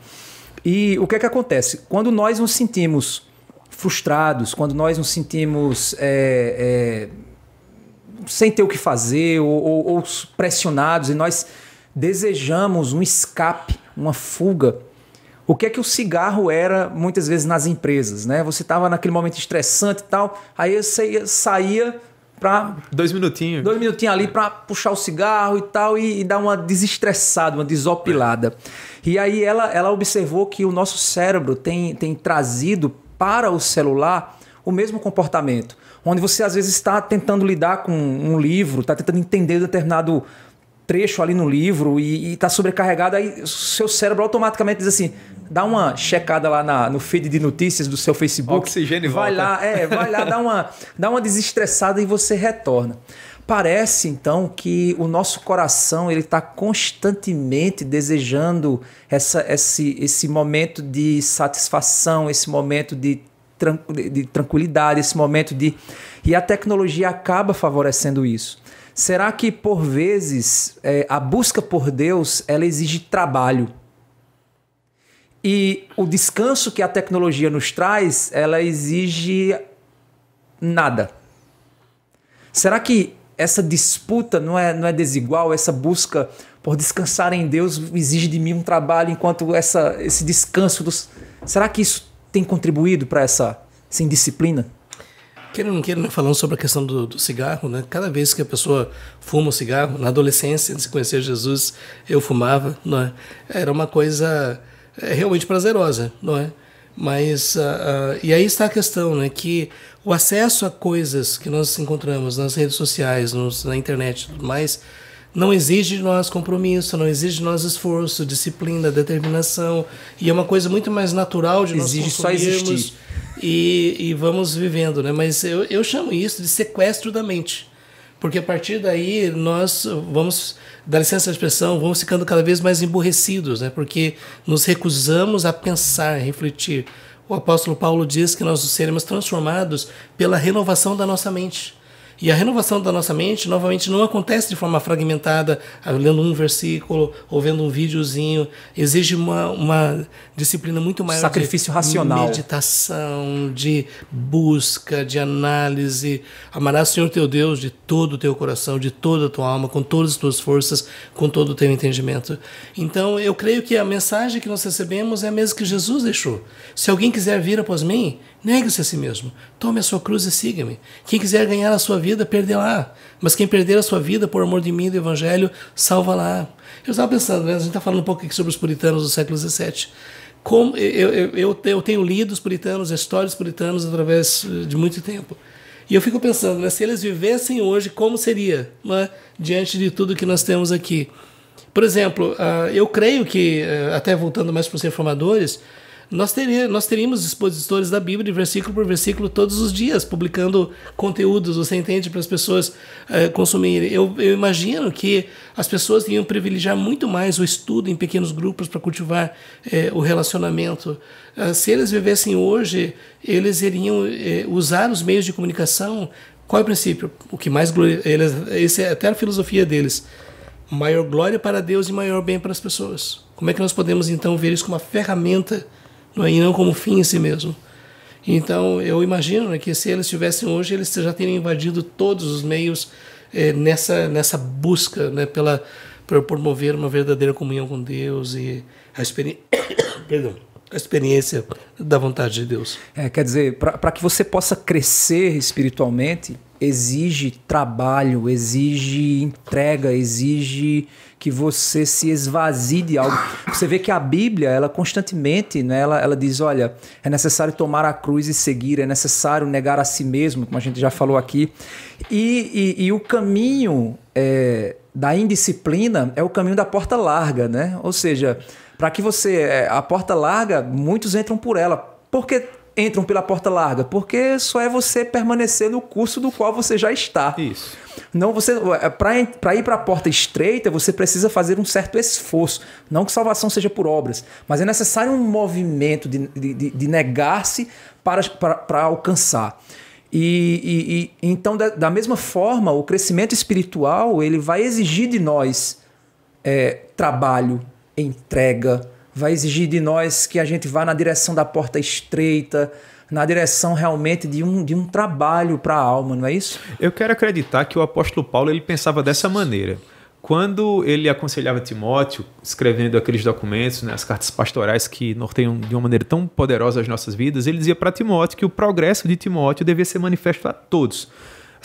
E o que é que acontece? Quando nós nos sentimos frustrados, quando nós nos sentimos é, é, sem ter o que fazer ou, ou, ou pressionados e nós desejamos um escape, uma fuga, o que é que o cigarro era muitas vezes nas empresas, né? Você estava naquele momento estressante e tal, aí você ia, saía para dois minutinhos, dois minutinhos ali para puxar o cigarro e tal e, e dar uma desestressada, uma desopilada. É. E aí ela, ela observou que o nosso cérebro tem, tem trazido para o celular o mesmo comportamento. Onde você às vezes está tentando lidar com um livro, está tentando entender determinado trecho ali no livro e está sobrecarregado, aí seu cérebro automaticamente diz assim: dá uma checada lá na, no feed de notícias do seu Facebook. Oxigênio vai volta. lá, é, vai lá, dá uma, dá uma desestressada e você retorna. Parece então que o nosso coração ele está constantemente desejando essa, esse, esse momento de satisfação, esse momento de, tran de tranquilidade, esse momento de. E a tecnologia acaba favorecendo isso. Será que por vezes é, a busca por Deus ela exige trabalho? E o descanso que a tecnologia nos traz, ela exige nada. Será que essa disputa não é, não é desigual, essa busca por descansar em Deus exige de mim um trabalho, enquanto essa, esse descanso dos. Será que isso tem contribuído para essa, essa indisciplina? Quero não queira, né, falando sobre a questão do, do, cigarro, né? cada vez que a pessoa fuma um cigarro, na adolescência, antes de conhecer Jesus, eu fumava, não é? Era uma coisa é, realmente prazerosa, não é? Mas, uh, uh, e aí está a questão, né? Que o acesso a coisas que nós encontramos nas redes sociais, nos, na internet e tudo mais, não exige de nós compromisso, não exige de nós esforço, disciplina, determinação. E é uma coisa muito mais natural de exige nós Exige só existir. E, e, vamos vivendo, né? Mas eu, eu chamo isso de sequestro da mente. Porque a partir daí nós vamos, dá licença à expressão, vamos ficando cada vez mais emborrecidos, né? Porque nos recusamos a pensar, refletir o apóstolo Paulo diz que nós seremos transformados pela renovação da nossa mente. E a renovação da nossa mente, novamente, não acontece de forma fragmentada, ah, lendo um versículo ou vendo um videozinho. Exige uma, uma disciplina muito maior. Sacrifício de racional. Meditação, de busca, de análise. Amarás o Senhor teu Deus de todo o teu coração, de toda a tua alma, com todas as tuas forças, com todo o teu entendimento. Então, eu creio que a mensagem que nós recebemos é a mesma que Jesus deixou. Se alguém quiser vir após mim, Negue-se a si mesmo. Tome a sua cruz e siga-me. Quem quiser ganhar a sua vida, perde la Mas quem perder a sua vida por amor de mim e do Evangelho, salva-la. Eu estava pensando, né? a gente está falando um pouco aqui sobre os puritanos do século XVII. Como, eu, eu, eu tenho lido os puritanos, histórias puritanas puritanos através eh, de muito tempo. E eu fico pensando, né, se eles vivessem hoje, como seria né, diante de tudo que nós temos aqui? Por exemplo, uh, eu creio que, uh, até voltando mais para os reformadores, nós, teríamos, nós teríamos expositores da Bíblia, versículo por versículo, todos os dias, publicando conteúdos, você entende, para as pessoas eh, consumirem. Eu, eu, imagino que as pessoas iriam privilegiar muito mais o estudo em pequenos grupos para cultivar eh, o relacionamento. Eh, se eles vivessem hoje, eles iriam usar os meios de comunicação. Qual é o princípio? O que mais Eles, esse é até a filosofia deles maior glória para Deus e maior bem para as pessoas. Como é que nós podemos então ver isso como uma ferramenta não é? e não como fim em si mesmo. Então, eu imagino né, que se eles estivessem hoje, eles já teriam invadido todos os meios eh, nessa, nessa busca né, pela, para promover uma verdadeira comunhão com Deus e a, experi... [COUGHS] a experiência da vontade de Deus. É, quer dizer, para que você possa crescer espiritualmente, exige trabalho, exige entrega, exige que você se esvazie de algo. Você vê que a Bíblia, ela constantemente, né, ela, ela diz, olha, é necessário tomar a cruz e seguir, é necessário negar a si mesmo, como a gente já falou aqui. E, e, e o caminho é, da indisciplina é o caminho da porta larga, né? Ou seja, para que você... É, a porta larga, muitos entram por ela, porque entram pela porta larga? Porque só é você permanecer no curso do qual você já está. Isso. Não você é, para ir para a porta estreita, você precisa fazer um certo esforço. Não que salvação seja por obras, mas é necessário um movimento de, de, de negar-se para, para, para alcançar. E, e, e, então, da, da, mesma forma, o crescimento espiritual ele vai exigir de nós é, trabalho, entrega, vai exigir de nós que a gente vá na direção da porta estreita, na direção realmente de um, de um trabalho para a alma, não é isso? Eu quero acreditar que o apóstolo Paulo ele pensava dessa maneira. Quando ele aconselhava Timóteo, escrevendo aqueles documentos, né, as cartas pastorais que norteiam de uma maneira tão poderosa as nossas vidas, ele dizia para Timóteo que o progresso de Timóteo devia ser manifesto a todos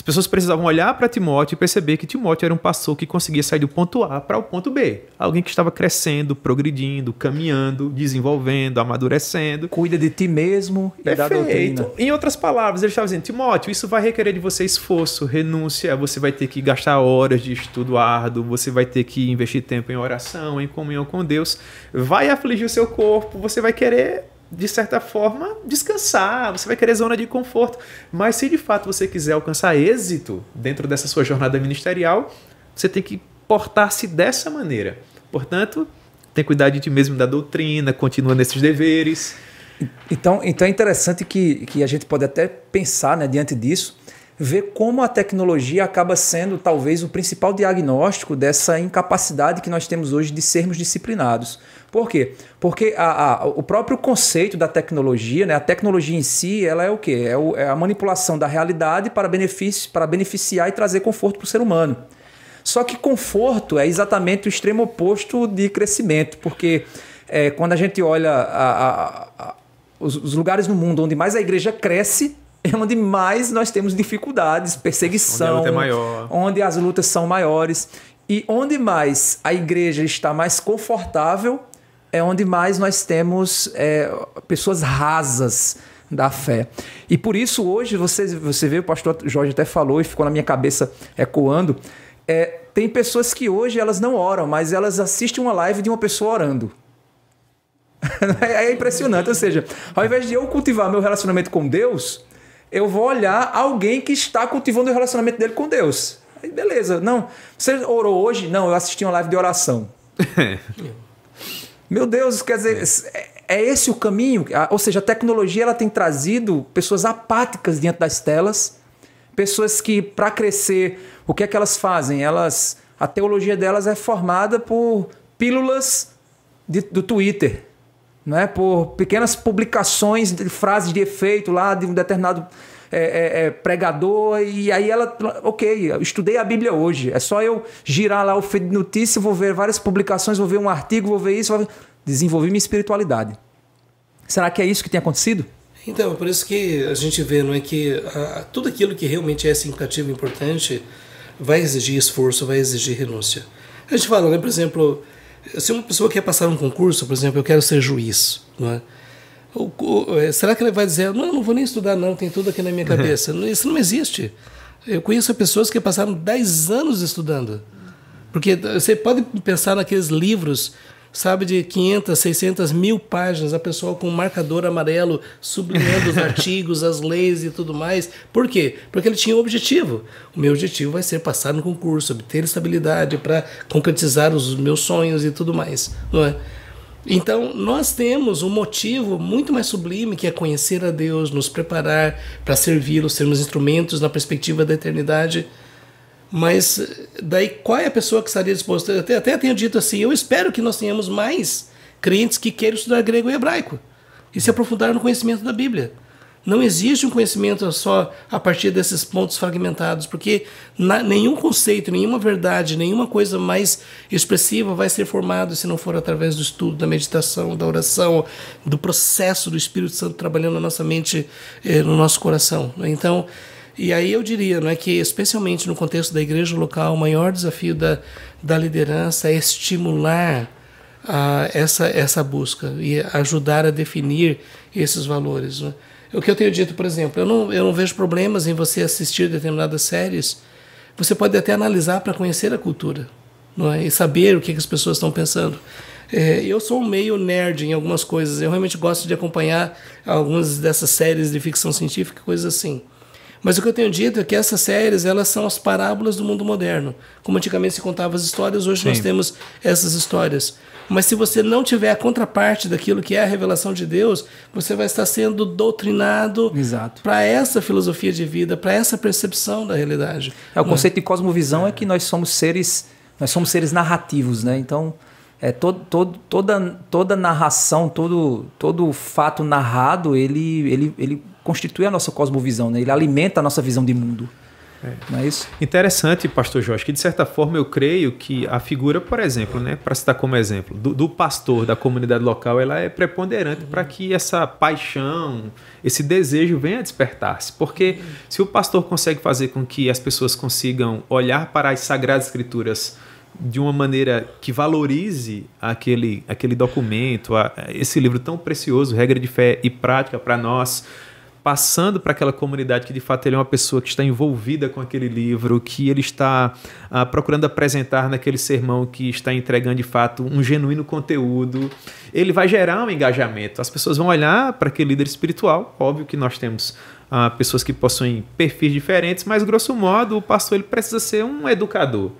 as pessoas precisavam olhar para Timóteo e perceber que Timóteo era um pastor que conseguia sair do ponto A para o ponto B. Alguém que estava crescendo, progredindo, caminhando, desenvolvendo, amadurecendo. Cuida de ti mesmo e Perfeito. da doutrina. Em outras palavras, ele estava dizendo, Timóteo, isso vai requerer de você esforço, renúncia, você vai ter que gastar horas de estudo árduo, você vai ter que investir tempo em oração, em comunhão com Deus, vai afligir o seu corpo, você vai querer de certa forma, descansar, você vai querer zona de conforto. Mas se de fato você quiser alcançar êxito dentro dessa sua jornada ministerial, você tem que portar-se dessa maneira. Portanto, tem que cuidar de ti mesmo da doutrina, continua nesses deveres. Então, então é interessante que, que a gente pode até pensar né, diante disso ver como a tecnologia acaba sendo talvez o principal diagnóstico dessa incapacidade que nós temos hoje de sermos disciplinados. Por quê? Porque a, a, o próprio conceito da tecnologia, né, a tecnologia em si, ela é o quê? É, o, é a manipulação da realidade para, benefício, para beneficiar e trazer conforto para o ser humano. Só que conforto é exatamente o extremo oposto de crescimento, porque é, quando a gente olha a, os, os lugares no mundo onde mais a igreja cresce é onde mais nós temos dificuldades, perseguição, onde, é maior. onde as lutas são maiores e onde mais a igreja está mais confortável é onde mais nós temos é, pessoas rasas da fé. E por isso hoje você, você vê, o pastor Jorge até falou e ficou na minha cabeça ecoando, é, tem pessoas que hoje elas não oram, mas elas assistem uma live de uma pessoa orando. [LAUGHS] é impressionante, ou seja, ao invés de eu cultivar meu relacionamento com Deus, eu vou olhar alguém que está cultivando o relacionamento dele com Deus. Aí, beleza. Não, você orou hoje? Não, eu assisti uma live de oração. [LAUGHS] Meu Deus, quer dizer, é, é esse o caminho? Ah, ou seja, a tecnologia ela tem trazido pessoas apáticas diante das telas, pessoas que, para crescer, o que é que elas fazem? Elas, a teologia delas é formada por pílulas de, do Twitter né? por pequenas publicações de frases de efeito lá de um determinado é, é, é, pregador, e aí ela, ok, estudei a Bíblia hoje, é só eu girar lá o feed de notícia, vou ver várias publicações, vou ver um artigo, vou ver isso, vou ver... desenvolvi minha espiritualidade. Será que é isso que tem acontecido? Então, por isso que a gente vê, não é que tudo aquilo que realmente é significativo e importante vai exigir esforço, vai exigir renúncia. A gente fala, né, por exemplo, se uma pessoa quer passar um concurso, por exemplo, eu quero ser juiz, não é? é será que ele vai dizer, não, não vou nem estudar não, tem tudo aqui na minha [LAUGHS] cabeça? Isso não existe. Eu conheço pessoas que passaram 10 anos estudando. Porque eh, você pode pensar naqueles livros sabe, de 500, 600 mil páginas, a pessoa com um marcador amarelo sublinhando os [LAUGHS] artigos, as leis e tudo mais. Por quê? Porque ele tinha um objetivo. O meu objetivo vai ser passar no concurso, obter estabilidade para concretizar os meus sonhos e tudo mais, não é? Então, nós temos um motivo muito mais sublime que é conhecer a Deus, nos preparar para servi-lo, sermos instrumentos na perspectiva da eternidade. Mas daí qual é a pessoa que estaria disposta? Eu até, até tenho dito assim, eu espero que nós tenhamos mais crentes que queiram estudar grego e hebraico e se aprofundar no conhecimento da Bíblia. Não existe um conhecimento só a partir desses pontos fragmentados, porque na, nenhum conceito, nenhuma verdade, nenhuma coisa mais expressiva vai ser formado se não for através do estudo, da meditação, da oração, do processo do Espírito Santo trabalhando na nossa mente, eh, no nosso coração. Então, e aí eu diria né, que, especialmente no contexto da igreja local, o maior desafio da, da liderança é estimular uh, essa, essa busca e ajudar a definir esses valores. Né? O que eu tenho dito, por exemplo, eu não, eu não vejo problemas em você assistir determinadas séries. Você pode até analisar para conhecer a cultura não é? e saber o que, que as pessoas estão pensando. É, eu sou meio nerd em algumas coisas. Eu realmente gosto de acompanhar algumas dessas séries de ficção científica, coisas assim. Mas o que eu tenho dito é que essas séries elas são as parábolas do mundo moderno. Como antigamente se contava as histórias, hoje Sim. nós temos essas histórias. Mas se você não tiver a contraparte daquilo que é a revelação de Deus, você vai estar sendo doutrinado para essa filosofia de vida, para essa percepção da realidade. É o né? conceito de cosmovisão é. é que nós somos seres, nós somos seres narrativos, né? Então é todo, todo, toda, toda narração, todo, todo fato narrado, ele, ele, ele constitui a nossa cosmovisão, né? ele alimenta a nossa visão de mundo. É. Não é isso? Interessante, pastor Jorge, que de certa forma eu creio que a figura, por exemplo, né, para citar como exemplo, do, do, pastor da comunidade local, ela é preponderante uhum. para que essa paixão, esse desejo venha a despertar-se. Porque uhum. se o pastor consegue fazer com que as pessoas consigam olhar para as Sagradas Escrituras de uma maneira que valorize aquele, aquele documento, a, esse livro tão precioso, Regra de Fé e Prática para nós passando para aquela comunidade que de fato ele é uma pessoa que está envolvida com aquele livro, que ele está ah, procurando apresentar naquele sermão que está entregando de fato um genuíno conteúdo, ele vai gerar um engajamento. As pessoas vão olhar para aquele líder espiritual, óbvio que nós temos ah, pessoas que possuem perfis diferentes, mas grosso modo o pastor ele precisa ser um educador.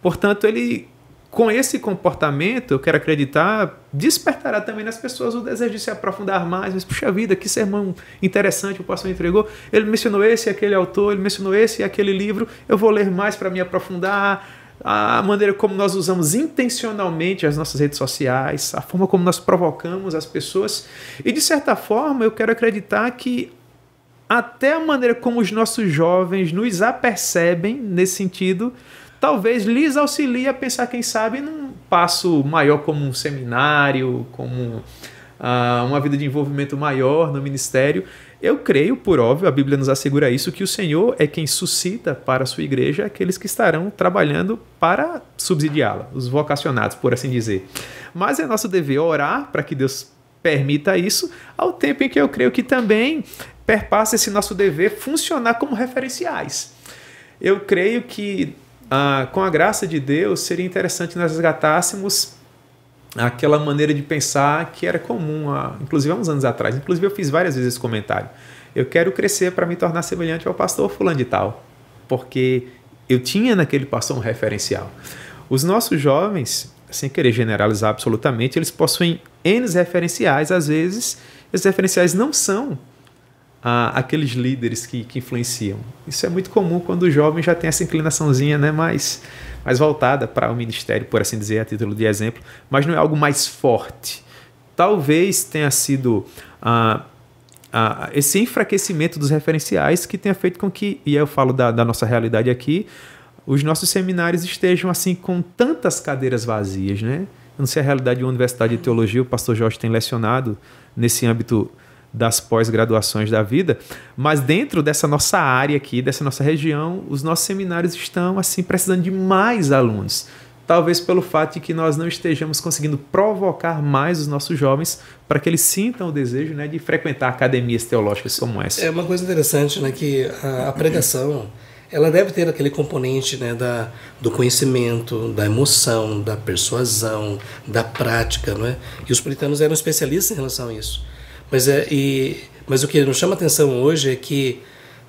Portanto, ele com esse comportamento, eu quero acreditar, despertará também nas pessoas o desejo de se aprofundar mais. Mas, puxa vida, que sermão interessante o pastor entregou. Ele mencionou esse e aquele autor, ele mencionou esse e aquele livro. Eu vou ler mais para me aprofundar. A maneira como nós usamos intencionalmente as nossas redes sociais, a forma como nós provocamos as pessoas. E, de certa forma, eu quero acreditar que até a maneira como os nossos jovens nos apercebem nesse sentido talvez lhes auxilie a pensar, quem sabe, num passo maior como um seminário, como uh, uma vida de envolvimento maior no ministério. Eu creio, por óbvio, a Bíblia nos assegura isso, que o Senhor é quem suscita para a sua igreja aqueles que estarão trabalhando para subsidiá-la, os vocacionados, por assim dizer. Mas é nosso dever orar para que Deus permita isso, ao tempo em que eu creio que também perpassa esse nosso dever funcionar como referenciais. Eu creio que ah, com a graça de Deus, seria interessante nós resgatássemos aquela maneira de pensar que era comum, inclusive há uns anos atrás. Inclusive eu fiz várias vezes esse comentário. Eu quero crescer para me tornar semelhante ao pastor fulano de tal, porque eu tinha naquele pastor um referencial. Os nossos jovens, sem querer generalizar absolutamente, eles possuem N referenciais, às vezes esses referenciais não são a, aqueles líderes que, que influenciam. Isso é muito comum quando o jovem já tem essa inclinaçãozinha né, mais, mais voltada para o ministério, por assim dizer, a título de exemplo, mas não é algo mais forte. Talvez tenha sido ah, ah, esse enfraquecimento dos referenciais que tenha feito com que, e eu falo da, da nossa realidade aqui, os nossos seminários estejam assim com tantas cadeiras vazias, né? Eu não sei a realidade de uma universidade de teologia, o pastor Jorge tem lecionado nesse âmbito das pós-graduações da vida, mas dentro dessa nossa área aqui, dessa nossa região, os nossos seminários estão assim precisando de mais alunos. Talvez pelo fato de que nós não estejamos conseguindo provocar mais os nossos jovens para que eles sintam o desejo né, de frequentar academias teológicas como essa. É uma coisa interessante, né, que a, pregação ela deve ter aquele componente né, da, do conhecimento, da emoção, da persuasão, da prática. Não é? E os puritanos eram especialistas em relação a isso. Mas, é, e, mas o que nos chama atenção hoje é que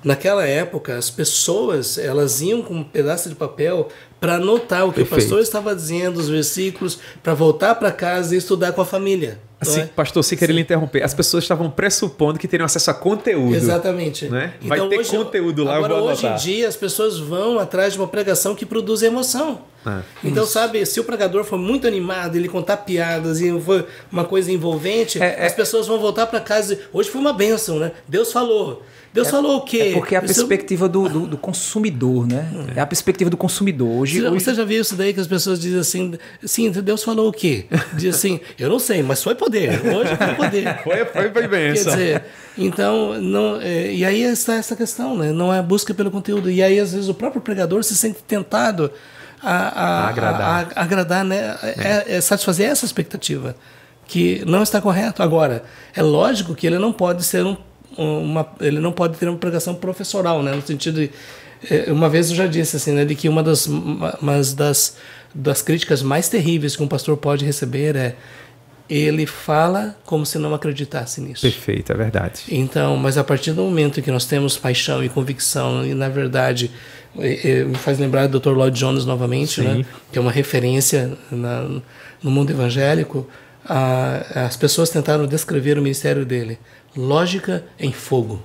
naquela época as pessoas elas iam com um pedaço de papel para anotar o que Perfeito. o pastor estava dizendo, os versículos, para voltar para casa e estudar com a família. Assim, é? Pastor, sem querer lhe interromper, as pessoas estavam pressupondo que teriam acesso a conteúdo. Exatamente. Né? Vai então, ter hoje, conteúdo lá, agora, eu vou hoje em dia, as pessoas vão atrás de uma pregação que produz emoção. Ah. então, isso. sabe, se o pregador for muito animado, ele contar piadas e for uma coisa envolvente, é, é. as pessoas vão voltar para casa. Hoje foi uma bênção, né? Deus falou. Deus é, falou o quê? É porque é a perspectiva do, do, do, consumidor, né? É. é. a perspectiva do consumidor. Hoje você, já, hoje você, já viu isso daí que as pessoas dizem assim, sim, Deus falou o quê? Diz assim, eu não sei, mas foi poder poder, hoje eu vou poder. [LAUGHS] foi, foi, foi benção. Quer dizer, então, não, é, e aí está essa questão, né? Não é busca pelo conteúdo. E aí, às vezes, o próprio pregador se sente tentado a, a, a agradar, a, agradar né? É. É, satisfazer essa expectativa, que não está correto. Agora, é lógico que ele não pode ser um, uma, ele não pode ter uma pregação professoral, né? No sentido de, é, uma vez eu já disse assim, né, de que uma das, uma das, das críticas mais terríveis que um pastor pode receber é ele fala como se não acreditasse nisso. Perfeito, é verdade. Então, mas a partir do momento que nós temos paixão e convicção, e na verdade, me faz lembrar do Dr. Lloyd Jones novamente, né? que é uma referência na, no mundo evangélico, a, as pessoas tentaram descrever o ministério dele: lógica em fogo.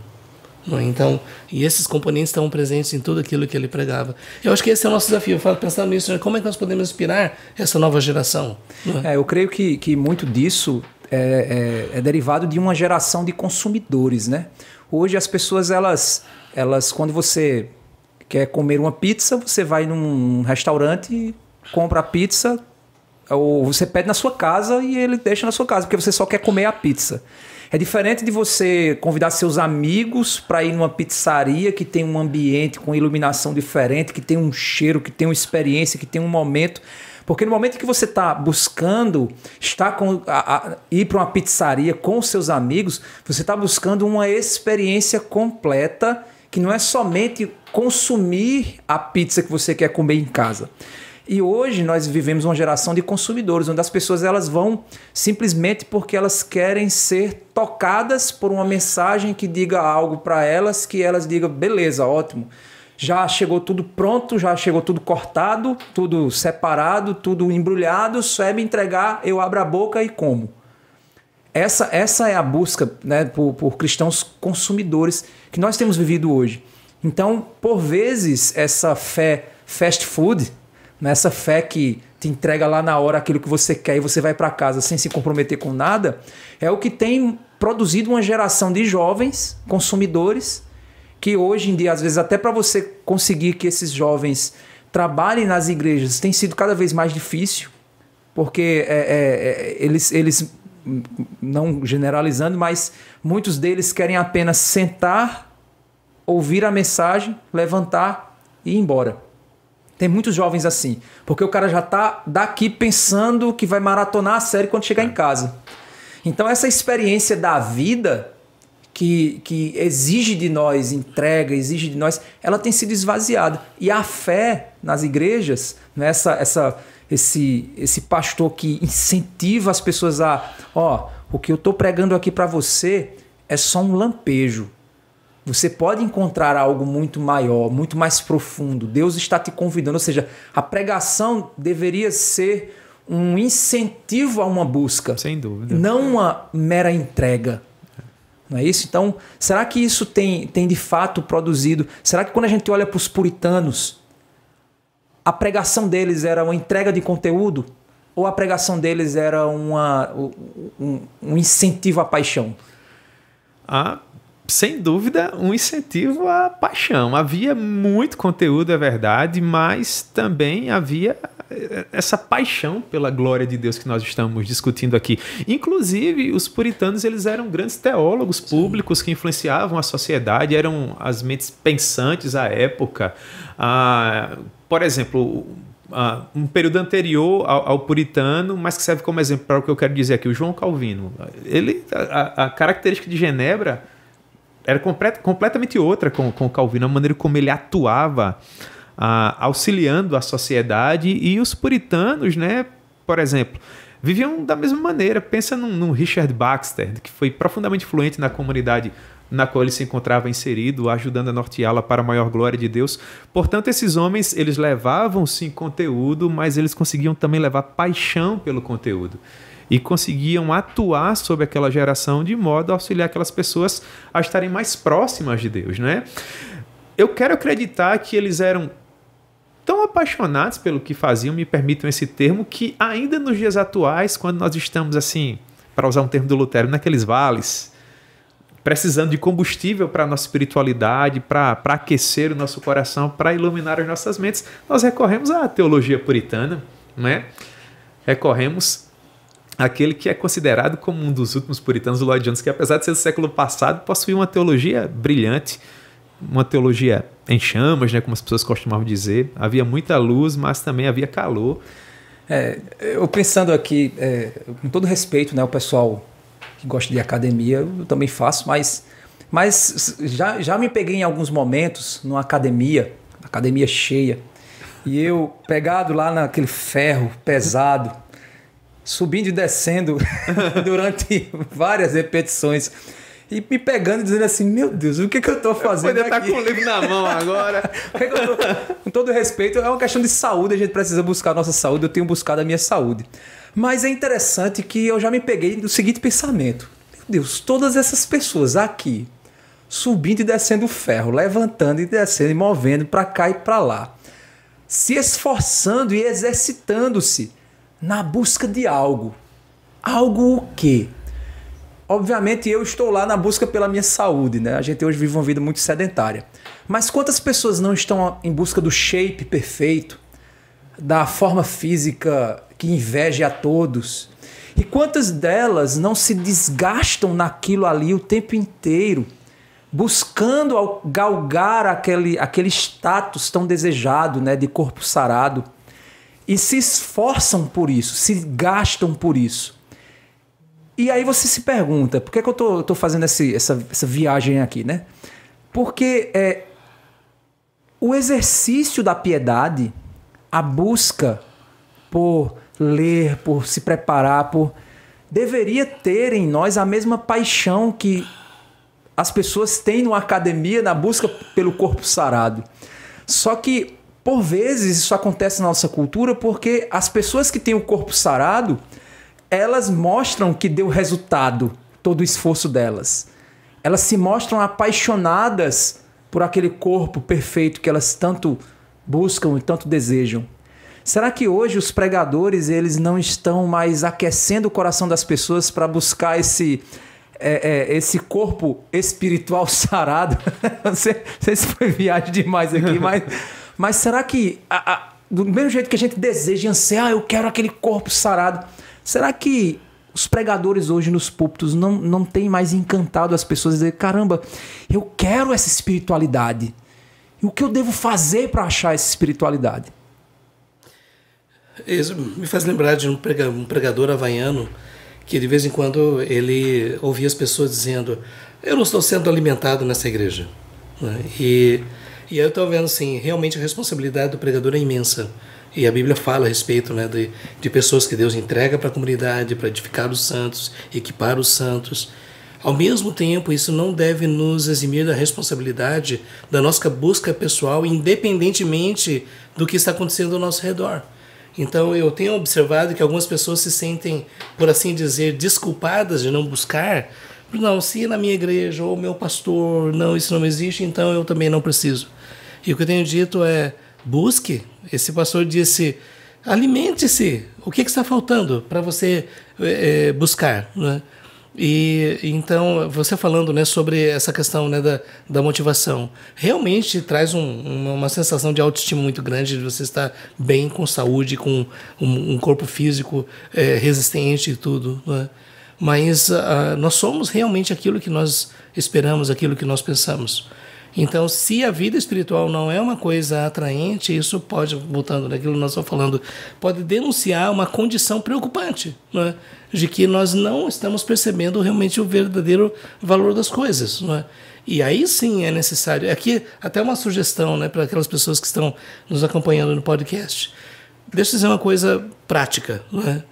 É? então, e esses componentes estão presentes em tudo aquilo que ele pregava. Eu acho que esse é o nosso desafio. Eu falo pensando nisso, né, como é que nós podemos inspirar essa nova geração? É? é, eu creio que, que muito disso é, é, é derivado de uma geração de consumidores, né? Hoje as pessoas elas, elas quando você quer comer uma pizza, você vai num restaurante, compra a pizza, ou você pede na sua casa e ele deixa na sua casa, porque você só quer comer a pizza. É diferente de você convidar seus amigos para ir numa pizzaria que tem um ambiente com iluminação diferente, que tem um cheiro, que tem uma experiência, que tem um momento. Porque no momento que você está buscando está com, a, a, ir para uma pizzaria com seus amigos, você está buscando uma experiência completa que não é somente consumir a pizza que você quer comer em casa. E hoje nós vivemos uma geração de consumidores, onde as pessoas elas vão simplesmente porque elas querem ser tocadas por uma mensagem que diga algo para elas, que elas digam, beleza, ótimo. Já chegou tudo pronto, já chegou tudo cortado, tudo separado, tudo embrulhado, só é me entregar, eu abro a boca e como. Essa, essa é a busca né, por, por cristãos consumidores que nós temos vivido hoje. Então, por vezes, essa fé fast food, nessa fé que te entrega lá na hora aquilo que você quer e você vai para casa sem se comprometer com nada, é o que tem produzido uma geração de jovens consumidores que hoje em dia, às vezes, até para você conseguir que esses jovens trabalhem nas igrejas tem sido cada vez mais difícil, porque é, é, é, eles, eles, não generalizando, mas muitos deles querem apenas sentar, ouvir a mensagem, levantar e ir embora. Tem muitos jovens assim. Porque o cara já tá daqui pensando que vai maratonar a série quando chegar é. em casa. Então, essa experiência da vida que, que exige de nós entrega, exige de nós, ela tem sido esvaziada. E a fé nas igrejas, né? essa, essa, esse, esse pastor que incentiva as pessoas a, ó, oh, o que eu estou pregando aqui para você é só um lampejo. Você pode encontrar algo muito maior, muito mais profundo. Deus está te convidando. Ou seja, a pregação deveria ser um incentivo a uma busca. Sem dúvida. Não uma mera entrega. Não é isso? Então, será que isso tem, tem de fato produzido? Será que quando a gente olha para os puritanos, a pregação deles era uma entrega de conteúdo? Ou a pregação deles era uma, um, um incentivo à paixão? Ah sem dúvida, um incentivo à paixão. Havia muito conteúdo, é verdade, mas também havia eh, essa paixão pela glória de Deus que nós estamos discutindo aqui. Inclusive, os puritanos eles eram grandes teólogos públicos Sim. que influenciavam a sociedade, eram as mentes pensantes à época. Ah, por exemplo, ah, um período anterior ao, ao, puritano, mas que serve como exemplo para o que eu quero dizer aqui. O João Calvino, ele, a, a característica de Genebra era complet, completamente outra com, com Calvino, a maneira como ele atuava auxiliando a sociedade e os puritanos, né, por exemplo, viviam da mesma maneira. Pensa num, num Richard Baxter, que foi profundamente influente na comunidade na qual ele se encontrava inserido, ajudando a norteá-la para a maior glória de Deus. Portanto, esses homens, eles levavam sim conteúdo, mas eles conseguiam também levar paixão pelo conteúdo e conseguiam atuar sobre aquela geração de modo a auxiliar aquelas pessoas a estarem mais próximas de Deus, né? Eu quero acreditar que eles eram tão apaixonados pelo que faziam, me permitam esse termo, que ainda nos dias atuais, quando nós estamos assim, para usar um termo do Lutero, naqueles vales, precisando de combustível para a nossa espiritualidade, para aquecer o nosso coração, para iluminar as nossas mentes, nós recorremos à teologia puritana, né? Recorremos aquele que é considerado como um dos últimos puritanos do Lloyd Jones, que apesar de ser do século passado, possui uma teologia brilhante, uma teologia em chamas, né, como as pessoas costumavam dizer. Havia muita luz, mas também havia calor. É, eu pensando aqui, é, com todo respeito, né, o pessoal que gosta de academia, eu também faço, mas, mas já, já me peguei em alguns momentos numa academia, academia cheia, e eu pegado lá naquele ferro pesado, subindo e descendo [LAUGHS] durante várias repetições. E me pegando e dizendo assim, meu Deus, o que, que eu estou fazendo? Eu tá estar com o livro na mão agora. [LAUGHS] com todo respeito, é uma questão de saúde, a gente precisa buscar a nossa saúde, eu tenho buscado a minha saúde. Mas é interessante que eu já me peguei do seguinte pensamento. Meu Deus, todas essas pessoas aqui, subindo e descendo o ferro, levantando e descendo, e movendo para cá e para lá, se esforçando e exercitando-se na busca de algo. Algo o quê? Obviamente eu estou lá na busca pela minha saúde, né? A gente hoje vive uma vida muito sedentária. Mas quantas pessoas não estão em busca do shape perfeito, da forma física que inveja a todos? E quantas delas não se desgastam naquilo ali o tempo inteiro, buscando galgar aquele, aquele status tão desejado, né, de corpo sarado? e se esforçam por isso, se gastam por isso. E aí você se pergunta, por que, é que eu tô, tô fazendo esse, essa, essa viagem aqui, né? Porque é, o exercício da piedade, a busca por ler, por se preparar, por deveria ter em nós a mesma paixão que as pessoas têm na academia na busca pelo corpo sarado. Só que por vezes isso acontece na nossa cultura porque as pessoas que têm o corpo sarado, elas mostram que deu resultado todo o esforço delas. Elas se mostram apaixonadas por aquele corpo perfeito que elas tanto buscam e tanto desejam. Será que hoje os pregadores eles não estão mais aquecendo o coração das pessoas para buscar esse é, é, esse corpo espiritual [LAUGHS] sarado? [LAUGHS] não, sei, não sei se foi viagem demais aqui, mas [LAUGHS] Mas será que, a, a, do mesmo jeito que a gente deseja e anseia, ah, eu quero aquele corpo sarado, será que os pregadores hoje nos púlpitos não, não têm mais encantado as pessoas dizer, caramba, eu quero essa espiritualidade. E o que eu devo fazer para achar essa espiritualidade? Isso me faz lembrar de um pregador havaiano que de vez em quando ele ouvia as pessoas dizendo: Eu não estou sendo alimentado nessa igreja. Né? E e eu estou vendo, assim, realmente a responsabilidade do pregador é imensa. E a Bíblia fala a respeito né, de, de pessoas que Deus entrega para a comunidade, para edificar os santos, equipar os santos. Ao mesmo tempo, isso não deve nos eximir da responsabilidade da nossa busca pessoal, independentemente do que está acontecendo ao nosso redor. Então, eu tenho observado que algumas pessoas se sentem, por assim dizer, desculpadas de não buscar não, se na minha igreja ou meu pastor, não, isso não existe, então eu também não preciso. E o que eu tenho dito é: busque. Esse pastor disse: alimente-se. O que, que está faltando para você é, buscar? Né? E então, você falando né, sobre essa questão né, da, da motivação, realmente traz um, uma, sensação de autoestima muito grande, de você estar bem com saúde, com um, um corpo físico é, resistente e tudo. Né? mas uh, nós somos realmente aquilo que nós esperamos, aquilo que nós pensamos. Então, se a vida espiritual não é uma coisa atraente, isso pode, voltando naquilo que nós estamos falando, pode denunciar uma condição preocupante, é? de que nós não estamos percebendo realmente o verdadeiro valor das coisas. É? E aí sim é necessário. Aqui, até uma sugestão né, para aquelas pessoas que estão nos acompanhando no podcast. Deixa eu dizer uma coisa prática. Né?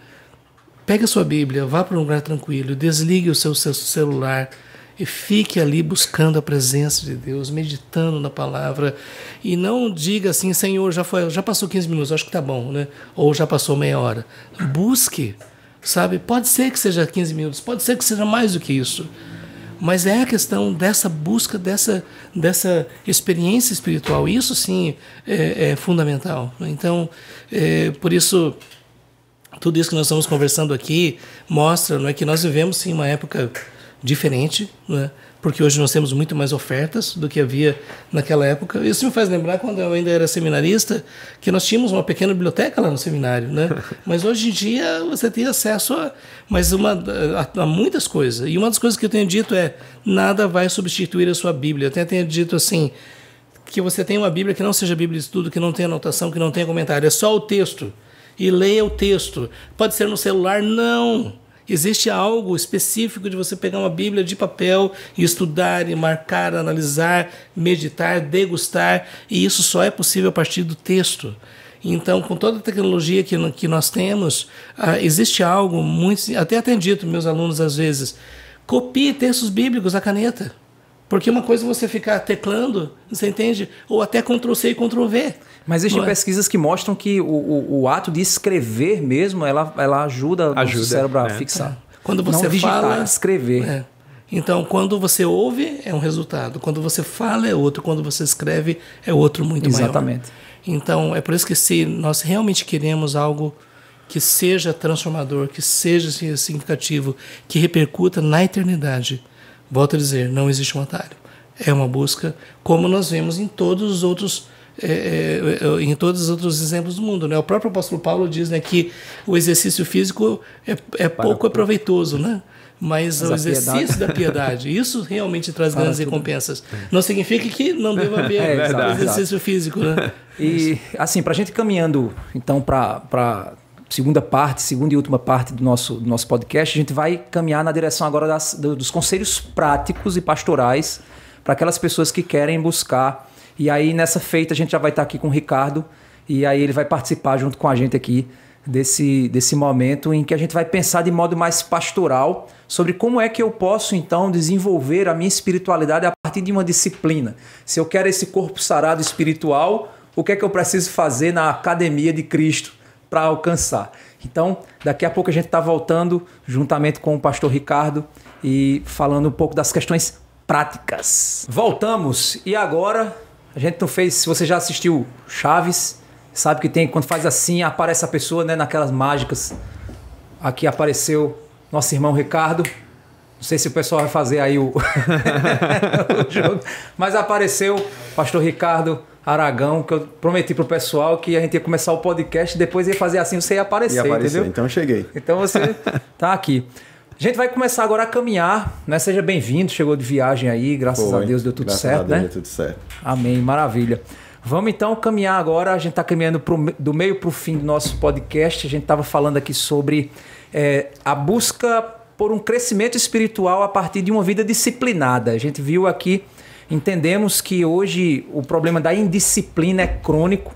Pegue a sua Bíblia, vá para um lugar tranquilo, desligue o seu celular e fique ali buscando a presença de Deus, meditando na palavra e não diga assim, Senhor, já foi, já passou 15 minutos, acho que tá bom, né? Ou já passou meia hora. Busque, sabe? Pode ser que seja 15 minutos, pode ser que seja mais do que isso. Mas é a questão dessa busca, dessa, dessa experiência espiritual. Isso sim é, é fundamental. Então, é, por isso tudo isso que nós estamos conversando aqui mostra não é, que nós vivemos sim uma época diferente, né? porque hoje nós temos muito mais ofertas do que havia naquela época. Isso me faz lembrar quando eu ainda era seminarista, que nós tínhamos uma pequena biblioteca lá no seminário, né? [LAUGHS] Mas hoje em dia você tem acesso a, mas uma, a, a muitas coisas. E uma das coisas que eu tenho dito é: nada vai substituir a sua Bíblia. Eu até tenho dito assim. Que você tenha uma Bíblia que não seja Bíblia de estudo, que não tenha anotação, que não tenha comentário, é só o texto e leia o texto. Pode ser no celular? Não. Existe algo específico de você pegar uma Bíblia de papel e estudar, e marcar, analisar, meditar, degustar, e isso só é possível a partir do texto. Então, com toda a tecnologia que, que nós temos, ah, existe algo muito. Até atendido meus alunos às vezes. Copie textos bíblicos à caneta. Porque uma coisa é você ficar teclando, você entende? Ou até Ctrl-C e Ctrl-V. Mas existem é? pesquisas que mostram que o, o, o, ato de escrever mesmo, ela, ela ajuda, ajuda o cérebro a né? fixar. É. Quando você Não digitar, fala... escrever. É. Então, quando você ouve, é um resultado. Quando você fala, é outro. Quando você escreve, é outro muito Exatamente. maior. Então, é por isso que se nós realmente queremos algo que seja transformador, que seja significativo, que repercuta na eternidade Volto a dizer, não existe um atalho. É uma busca, como nós vemos em todos os outros é, é, é, em todos os outros exemplos do mundo. Né? O próprio apóstolo Paulo diz né, que o exercício físico é, é pouco é proveitoso, né? mas, mas o exercício piedade. da piedade, isso realmente traz Para grandes tudo. recompensas. Não significa que não deva [LAUGHS] haver é, exercício exato. físico. Né? E, assim, para a gente caminhando então para segunda parte, segunda e última parte do nosso, do nosso podcast, a gente vai caminhar na direção agora das, dos conselhos práticos e pastorais para aquelas pessoas que querem buscar. E aí, nessa feita, a gente já vai estar aqui com o Ricardo e aí ele vai participar junto com a gente aqui desse, desse momento em que a gente vai pensar de modo mais pastoral sobre como é que eu posso então desenvolver a minha espiritualidade a partir de uma disciplina. Se eu quero esse corpo sarado espiritual, o que é que eu preciso fazer na academia de Cristo? para alcançar. Então, daqui a pouco a gente está voltando juntamente com o pastor Ricardo e falando um pouco das questões práticas. Voltamos e agora a gente não fez. Se você já assistiu Chaves, sabe que tem quando faz assim aparece a pessoa, né? Naquelas mágicas. Aqui apareceu nosso irmão Ricardo. Não sei se o pessoal vai fazer aí o, [LAUGHS] o jogo, mas apareceu Pastor Ricardo Aragão, que eu prometi pro pessoal que a gente ia começar o podcast, e depois ia fazer assim, você ia aparecer, ia aparecer entendeu? Então eu cheguei. Então você [LAUGHS] tá aqui. A gente vai começar agora a caminhar, né? Seja bem-vindo, chegou de viagem aí, graças Foi. a Deus deu tudo graças certo, a né? Deus, né? Deu tudo certo. Amém, maravilha. Vamos então caminhar agora, a gente está caminhando pro, do meio para o fim do nosso podcast. A gente estava falando aqui sobre é, a busca por um crescimento espiritual a partir de uma vida disciplinada. A gente viu aqui Entendemos que hoje o problema da indisciplina é crônico.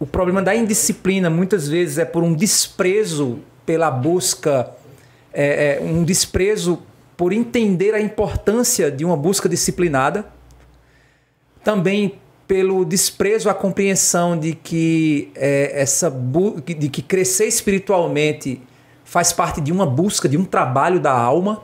O problema da indisciplina muitas vezes é por um desprezo pela busca, é, é, um desprezo por entender a importância de uma busca disciplinada, também pelo desprezo à compreensão de que é, essa de que crescer espiritualmente faz parte de uma busca, de um trabalho da alma.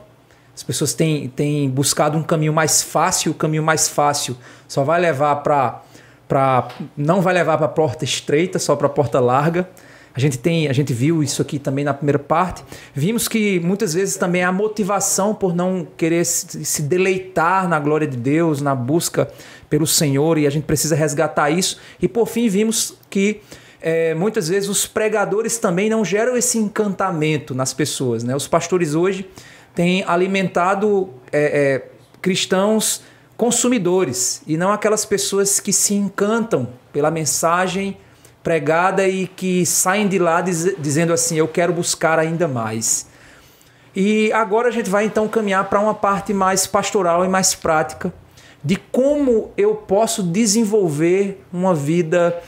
As pessoas têm, têm buscado um caminho mais fácil, o caminho mais fácil só vai levar para para não vai levar para porta estreita, só para porta larga. A gente tem, a gente viu isso aqui também na primeira parte. Vimos que muitas vezes também a motivação por não querer se, se deleitar na glória de Deus, na busca pelo Senhor, e a gente precisa resgatar isso. E por fim vimos que é, muitas vezes os pregadores também não geram esse encantamento nas pessoas. Né? Os pastores hoje tem alimentado é, é, cristãos consumidores e não aquelas pessoas que se encantam pela mensagem pregada e que saem de lá diz, dizendo assim: Eu quero buscar ainda mais. E agora a gente vai então caminhar para uma parte mais pastoral e mais prática de como eu posso desenvolver uma vida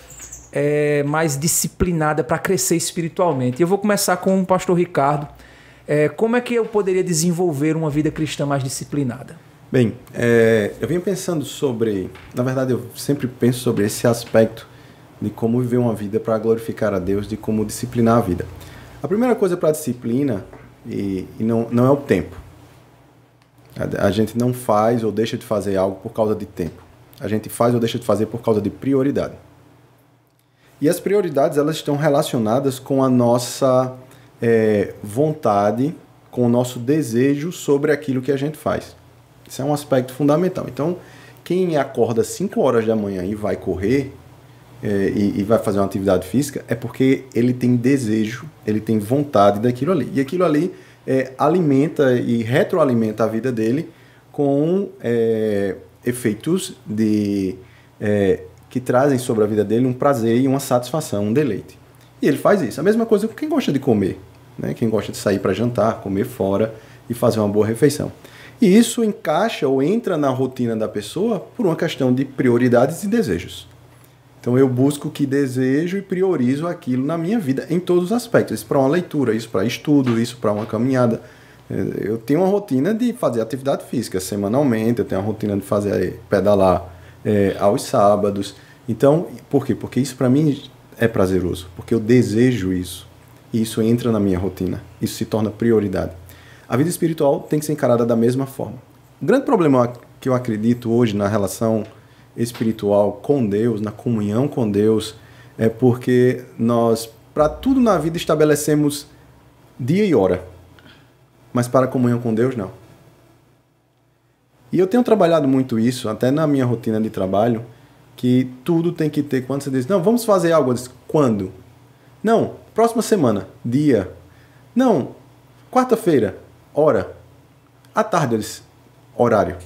é, mais disciplinada para crescer espiritualmente. Eu vou começar com o pastor Ricardo é, como é que eu poderia desenvolver uma vida cristã mais disciplinada? Bem, é, eu venho pensando sobre. Na verdade, eu sempre penso sobre esse aspecto de como viver uma vida para glorificar a Deus, de como disciplinar a vida. A primeira coisa para a disciplina e, e, não, não é o tempo. A, a gente não faz ou deixa de fazer algo por causa de tempo. A gente faz ou deixa de fazer por causa de prioridade. E as prioridades elas estão relacionadas com a nossa é, vontade, com o nosso desejo sobre aquilo que a gente faz. Isso é um aspecto fundamental. Então, quem acorda 5 horas da manhã e vai correr é, e, e vai fazer uma atividade física é porque ele tem desejo, ele tem vontade daquilo ali. E aquilo ali é, alimenta e retroalimenta a vida dele com é, efeitos de é, que trazem sobre a vida dele um prazer e uma satisfação, um deleite. E ele faz isso. A mesma coisa com quem gosta de comer né? quem gosta de sair para jantar, comer fora e fazer uma boa refeição. E isso encaixa ou entra na rotina da pessoa por uma questão de prioridades e desejos. Então eu busco que desejo e priorizo aquilo na minha vida em todos os aspectos. Isso para uma leitura, isso para estudo, isso para uma caminhada. É, eu tenho uma rotina de fazer atividade física semanalmente, eu tenho uma rotina de fazer é, pedalar é, aos sábados. Então, por quê? Porque isso para mim é prazeroso, porque eu desejo isso. E isso entra na minha rotina. Isso se torna prioridade. A vida espiritual tem que ser encarada da mesma forma. O grande problema que eu acredito hoje na relação espiritual com Deus, na comunhão com Deus, é porque nós, para tudo na vida, estabelecemos dia e hora. Mas para a comunhão com Deus, não. E eu tenho trabalhado muito isso, até na minha rotina de trabalho, que tudo tem que ter. Quando você diz, não, vamos fazer algo, eu diz, quando? Não, Próxima semana, dia. Não, quarta-feira, hora. À tarde, eles, horário.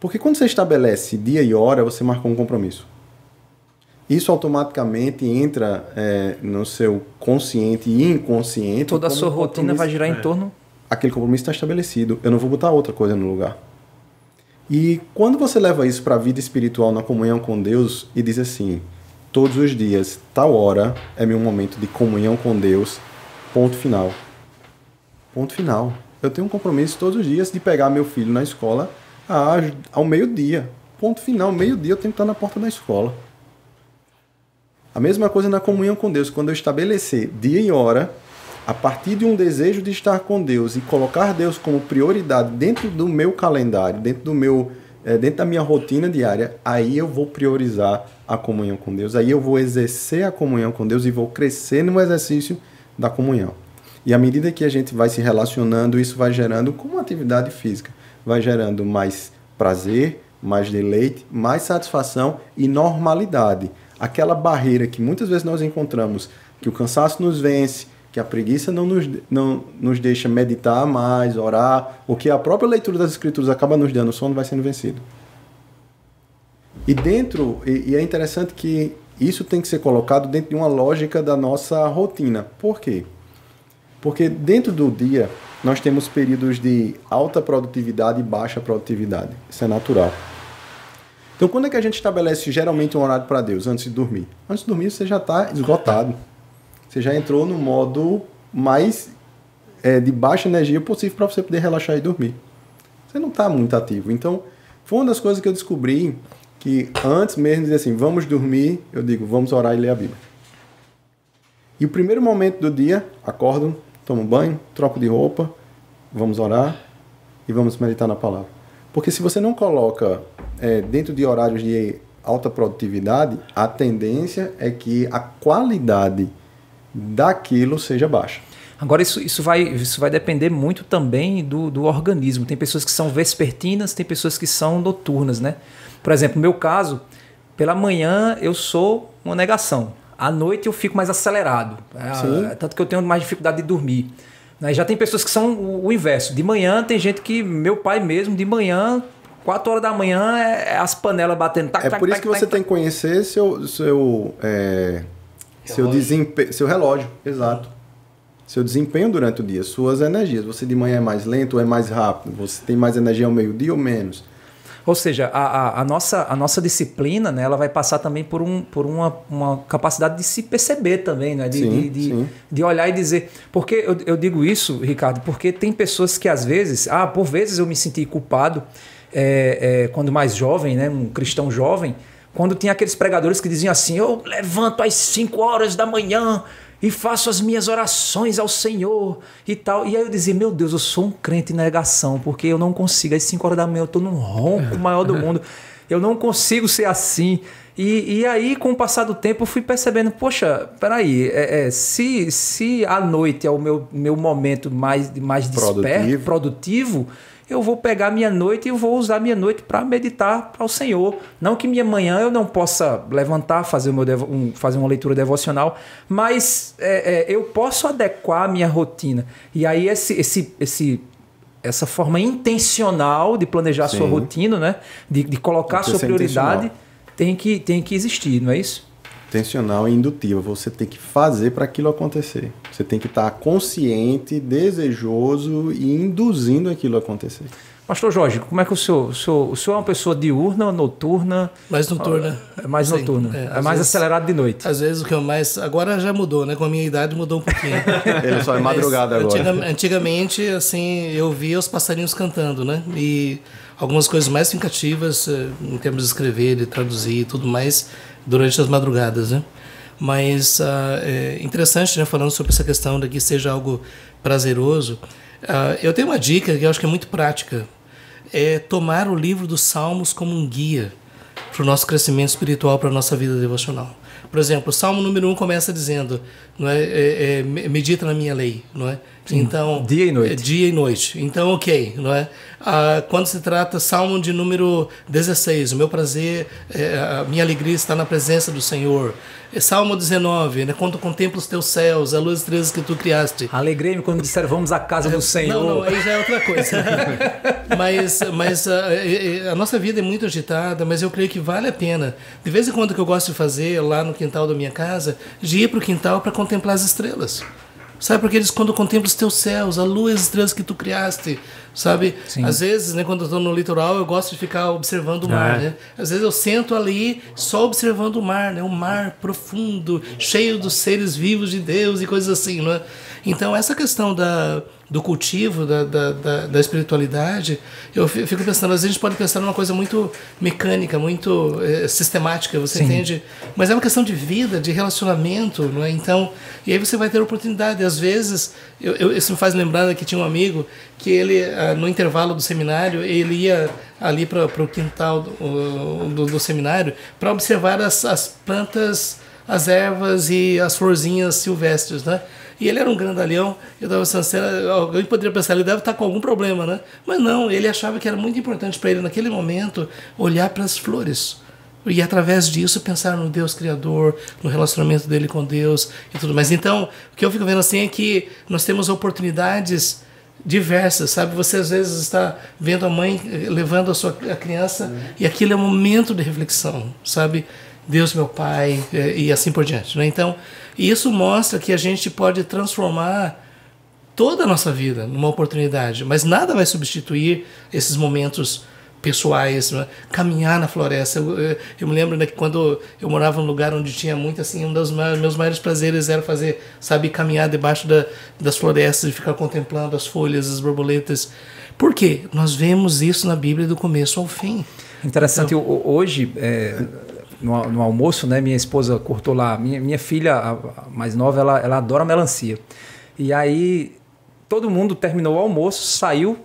Porque quando você estabelece dia e hora, você marcou um compromisso. Isso automaticamente entra é, no seu consciente e inconsciente. Toda a sua rotina vai girar em é. torno. Aquele compromisso está estabelecido. Eu não vou botar outra coisa no lugar. E quando você leva isso para a vida espiritual na comunhão com Deus e diz assim: todos os dias, tal hora é meu momento de comunhão com Deus. Ponto final. Ponto final. Eu tenho um compromisso todos os dias de pegar meu filho na escola ao meio-dia. Ponto final. Meio-dia eu tenho que estar na porta da escola. A mesma coisa na comunhão com Deus. Quando eu estabelecer dia e hora, a partir de um desejo de estar com Deus e colocar Deus como prioridade dentro do meu calendário, dentro do meu é, dentro da minha rotina diária, aí eu vou priorizar a comunhão com Deus, aí eu vou exercer a comunhão com Deus e vou crescer no exercício da comunhão. E à medida que a gente vai se relacionando, isso vai gerando como atividade física, vai gerando mais prazer, mais deleite, mais satisfação e normalidade. Aquela barreira que muitas vezes nós encontramos, que o cansaço nos vence, que a preguiça não nos, não nos deixa meditar mais, orar, o que a própria leitura das Escrituras acaba nos dando, o sono vai sendo vencido. E dentro, e, e é interessante que isso tem que ser colocado dentro de uma lógica da nossa rotina. Por quê? Porque dentro do dia nós temos períodos de alta produtividade e baixa produtividade. Isso é natural. Então, quando é que a gente estabelece geralmente um horário para Deus? Antes de dormir. Antes de dormir, você já está esgotado. Você já entrou no modo mais é, de baixa energia possível para você poder relaxar e dormir. Você não está muito ativo. Então, foi uma das coisas que eu descobri que antes mesmo de assim, vamos dormir, eu digo, vamos orar e ler a Bíblia. E o primeiro momento do dia, acordo, tomo banho, troco de roupa, vamos orar e vamos meditar na palavra. Porque se você não coloca é, dentro de horários de alta produtividade, a tendência é que a qualidade daquilo seja baixa. Agora, isso, isso, vai, isso vai depender muito também do, do organismo. Tem pessoas que são vespertinas, tem pessoas que são noturnas, né? Por exemplo, no meu caso, pela manhã eu sou uma negação. À noite eu fico mais acelerado. Ah, é, tanto que eu tenho mais dificuldade de dormir. Né? Já tem pessoas que são o, o inverso. De manhã tem gente que, meu pai mesmo, de manhã 4 horas da manhã é, é as panelas batendo. Tac, é tac, por isso tac, que você tem que conhecer seu, seu é, seu desempenho, seu relógio, exato. Seu desempenho durante o dia, suas energias. Você de manhã é mais lento ou é mais rápido? Você tem mais energia ao meio-dia ou menos? Ou seja, a, a, a, nossa, a nossa disciplina né, ela vai passar também por, um, por uma, uma capacidade de se perceber também, né? de, sim, de, de, sim. de, olhar e dizer. Porque eu, eu digo isso, Ricardo, porque tem pessoas que às vezes, ah, por vezes eu me senti culpado é, é, quando mais jovem, né, um cristão jovem, quando tinha aqueles pregadores que diziam assim: Eu levanto às 5 horas da manhã e faço as minhas orações ao Senhor e tal. E aí eu dizia: Meu Deus, eu sou um crente em negação, porque eu não consigo. Às 5 horas da manhã eu estou num ronco maior do mundo. Eu não consigo ser assim. E, e aí, com o passar do tempo, eu fui percebendo: poxa, peraí, é, é, se, se a noite é o meu, meu momento mais, mais desperto, produtivo, produtivo eu vou pegar minha noite e vou usar minha noite para meditar ao Senhor. Não que minha manhã eu não possa levantar, fazer, meu um, fazer uma leitura devocional, mas é, é, eu posso adequar a minha rotina. E aí esse, esse, esse essa forma intencional de planejar Sim. sua rotina, né? de, de colocar sua prioridade, tem que, tem que existir, não é isso? intencional e indutiva. Você tem que fazer para aquilo acontecer. Você tem que estar tá consciente, desejoso e induzindo aquilo a acontecer. Pastor Jorge, como é que o senhor, o senhor, o senhor é uma pessoa diurna, noturna? Mais noturna. É mais Sim, noturna. É, é mais vezes, acelerado de noite. Às vezes o que eu mais. Agora já mudou, né? Com a minha idade mudou um pouquinho. [LAUGHS] Ele só é madrugada Mas, agora. antigamente, assim, eu via os passarinhos cantando, né? E algumas coisas mais significativas eh, em termos de escrever, de traduzir e tudo mais durante as madrugadas, né? Mas ah, é interessante, né, falando sobre essa questão de que seja algo prazeroso, ah, eu tenho uma dica que eu acho que é muito prática. É tomar o livro dos Salmos como um guia para o nosso crescimento espiritual, para a nossa vida devocional. Por exemplo, o Salmo número 1 começa dizendo, não é, é, é medita na minha lei, não é? Sim, então, dia e é noite. Dia e noite. Então, ok, não é? Ah, quando se trata Salmo de número 16, o meu prazer, é, a minha alegria está na presença do Senhor. É Salmo 19, né? Quando contemplo os teus céus, a luz estrelas que tu criaste. Alegrei-me quando disseram vamos à casa do é, Senhor. Não, não, aí já é outra coisa. [LAUGHS] mas mas a, ah, é, a, nossa vida é muito agitada, mas eu creio que vale a pena. De vez em quando que eu gosto de fazer lá no quintal da minha casa, de ir para o quintal para contemplar as estrelas. Sabe, porque eles, quando contemplam os teus céus, a lua e as estrelas que tu criaste, sabe? Sim. Às vezes, né, quando eu estou no litoral, eu gosto de ficar observando o mar, é. né? Às vezes eu sento ali só observando o mar, né? O mar profundo, cheio dos seres vivos de Deus e coisas assim, não é? Então, essa questão da, do cultivo, da, da, da, da espiritualidade, eu fico pensando, às vezes a gente pode pensar numa coisa muito mecânica, muito é, sistemática, você Sim. entende? Mas é uma questão de vida, de relacionamento, não é? Então, e aí você vai ter oportunidade. Às vezes, eu, eu, isso me faz lembrar que tinha um amigo que ele, ah, no intervalo do seminário, ele ia ali para o quintal do, do, seminário para observar as, as plantas, as ervas e as florzinhas silvestres, né? E ele era um grandalhão. Eu estava pensando alguém poderia pensar, ele deve estar tá com algum problema, né? Mas não, ele achava que era muito importante para ele, naquele momento, olhar para as flores. E através disso pensar no Deus Criador, no relacionamento dele com Deus e tudo mais. Então, o que eu fico vendo assim é que nós temos oportunidades diversas, sabe? Você às vezes está vendo a mãe eh, levando a sua a criança uhum. e aquilo é um momento de reflexão, sabe? Deus meu pai eh, e assim por diante, né? Então, e isso mostra que a gente pode transformar toda a nossa vida numa oportunidade, mas nada vai substituir esses momentos pessoais, né? caminhar na floresta. Eu, eu, me lembro né, que quando eu morava num lugar onde tinha muito assim, um dos maiores, meus maiores prazeres era fazer, sabe, caminhar debaixo da, das florestas e ficar contemplando as folhas, as borboletas. Por quê? Nós vemos isso na Bíblia do começo ao fim. Interessante, então, hoje, é, no, no, almoço, né? Minha esposa cortou lá. Minha, minha filha, a, a mais nova, ela, ela adora melancia. E aí todo mundo terminou o almoço, saiu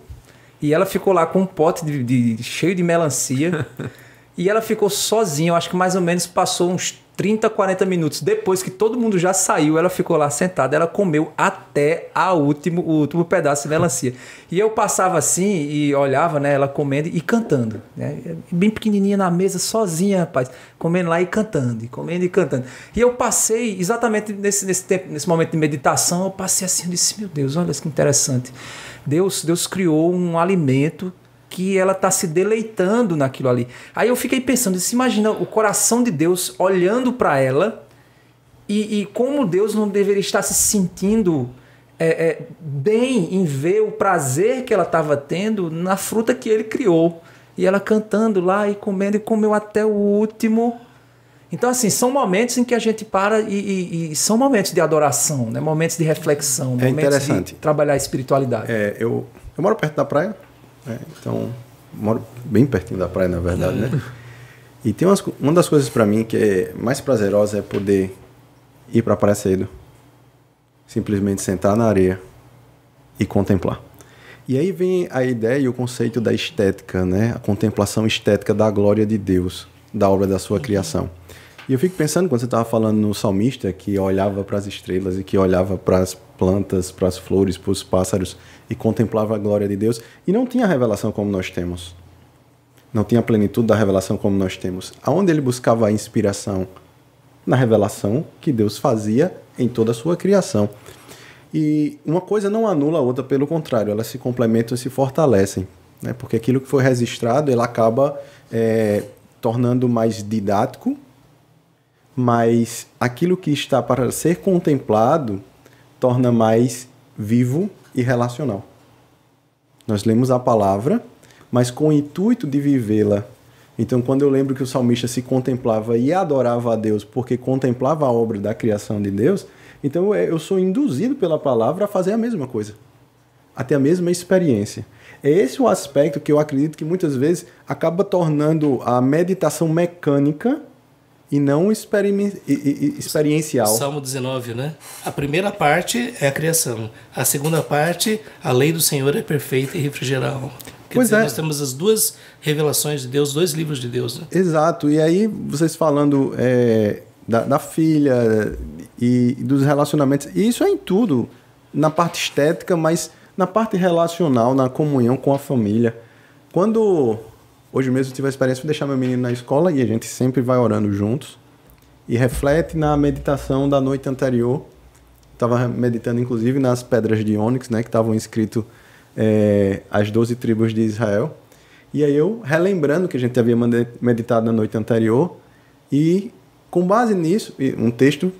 e ela ficou lá com um pote de, de, cheio de melancia. [LAUGHS] E ela ficou sozinha, eu acho que mais ou menos passou uns 30, 40 minutos depois que todo mundo já saiu, ela ficou lá sentada, ela comeu até a último, o último pedaço de melancia. E eu passava assim e olhava, né, ela comendo e cantando, né? Bem pequenininha na mesa, sozinha, rapaz, comendo lá e cantando, e comendo e cantando. E eu passei exatamente nesse, nesse tempo, nesse momento de meditação, eu passei assim, eu disse, meu Deus, olha que interessante. Deus, Deus criou um alimento que ela está se deleitando naquilo ali. Aí eu fiquei pensando, se imagina o coração de Deus olhando para ela e, e, como Deus não deveria estar se sentindo é, é, bem em ver o prazer que ela estava tendo na fruta que Ele criou. E ela cantando lá e comendo e comeu até o último. Então, assim, são momentos em que a gente para e, e, e são momentos de adoração, né? momentos de reflexão, é momentos é de trabalhar a espiritualidade. É, eu, eu moro perto da praia, né? Então, moro bem pertinho da praia, na verdade, né? E tem umas, uma das coisas para mim que é mais prazerosa é poder ir para a praia cedo, simplesmente sentar na areia e contemplar. E aí vem a ideia e o conceito da estética, né? A contemplação estética da glória de Deus, da obra da sua criação. E eu fico pensando quando você estava falando no salmista que olhava para as estrelas e que olhava para as plantas, para as flores, para os pássaros e contemplava a glória de Deus e não tinha a revelação como nós temos. Não tinha a plenitude da revelação como nós temos. Aonde ele buscava a inspiração? Na revelação que Deus fazia em toda a sua criação. E uma coisa não anula a outra, pelo contrário, elas se complementam e se fortalecem. Né? Porque aquilo que foi registrado, ela acaba é, tornando mais didático, mas aquilo que está para ser contemplado torna mais vivo e relacional. Nós lemos a palavra, mas com o intuito de vivê-la. Então, quando eu lembro que o salmista se contemplava e adorava a Deus porque contemplava a obra da criação de Deus, então é, eu sou induzido pela palavra a fazer a mesma coisa, a ter a mesma experiência. É esse o aspecto que eu acredito que muitas vezes acaba tornando a meditação mecânica e não experiencial. Salmo 19, né? A primeira parte é a criação, a segunda parte, a lei do Senhor é perfeita e refrigera a alma. pois dizer, é. nós temos as duas revelações de Deus, dois livros de Deus. Né? Exato, e aí vocês falando é, da, da, filha e dos relacionamentos, e isso é em tudo, na parte estética, mas na parte relacional, na comunhão com a família. Quando Hoje mesmo eu tive a experiência de deixar meu menino na escola e a gente sempre vai orando juntos. E reflete na meditação da noite anterior. Estava meditando, inclusive, nas pedras de ônix, né? Que estavam escrito é, as 12 tribos de Israel. E aí eu, relembrando que a gente havia meditado na noite anterior, e com base nisso, um texto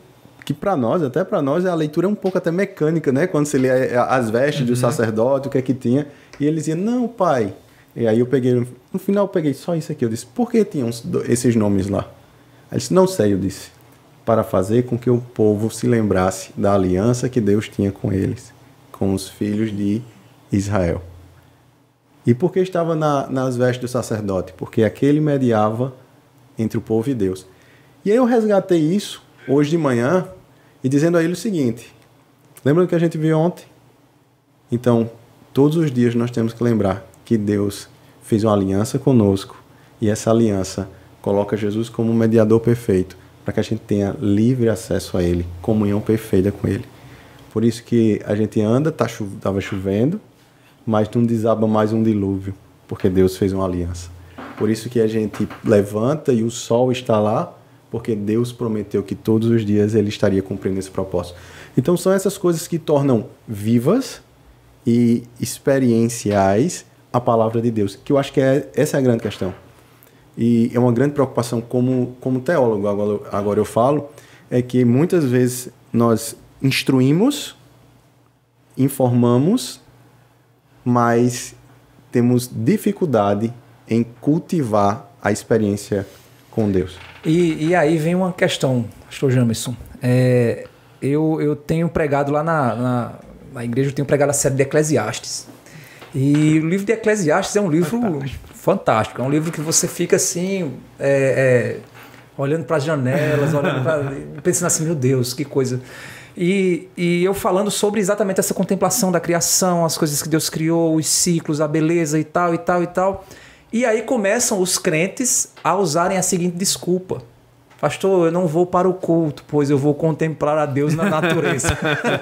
que para nós, até para nós, é a leitura é um pouco até mecânica, né? Quando você lê eh, as vestes uhum. do sacerdote, o que é que tinha, e eles diziam: Não, pai, e aí eu peguei, no final eu peguei só isso aqui. Eu disse, por que tinham esses nomes lá? Aí disse, não sei, eu disse, para fazer com que o povo se lembrasse da aliança que Deus tinha com eles, com os filhos de Israel. E por que estava na, nas vestes do sacerdote? Porque aquele mediava entre o povo e Deus. E aí eu resgatei isso hoje de manhã e dizendo a ele o seguinte: lembra do que a gente viu ontem? Então, todos os dias nós temos que lembrar que Deus fez uma aliança conosco e essa aliança coloca Jesus como um mediador perfeito para que a gente tenha livre acesso a Ele, comunhão perfeita com Ele. Por isso que a gente anda, tá tava chovendo, mas não desaba mais um dilúvio, porque Deus fez uma aliança. Por isso que a gente levanta e o sol está lá, porque Deus prometeu que todos os dias ele estaria cumprindo esse propósito. Então são essas coisas que tornam vivas e experienciais a palavra de Deus, que eu acho que é, essa é a grande questão. E é uma grande preocupação como, como teólogo, agora, agora eu falo, é que muitas vezes nós instruímos, informamos, mas temos dificuldade em cultivar a experiência com Deus. E, e aí vem uma questão, Pastor Jamerson. É, eu, eu tenho pregado lá na, na, na igreja, eu tenho pregado a série de Eclesiastes. E o livro de Eclesiastes é um livro fantástico. fantástico. É um livro que você fica assim, é, é, olhando para as janelas, olhando pra, [LAUGHS] pensando assim, meu Deus, que coisa. E, e eu falando sobre exatamente essa contemplação da criação, as coisas que Deus criou, os ciclos, a beleza e tal, e tal, e tal. E aí começam os crentes a usarem a seguinte desculpa. Pastor, eu não vou para o culto, pois eu vou contemplar a Deus na natureza.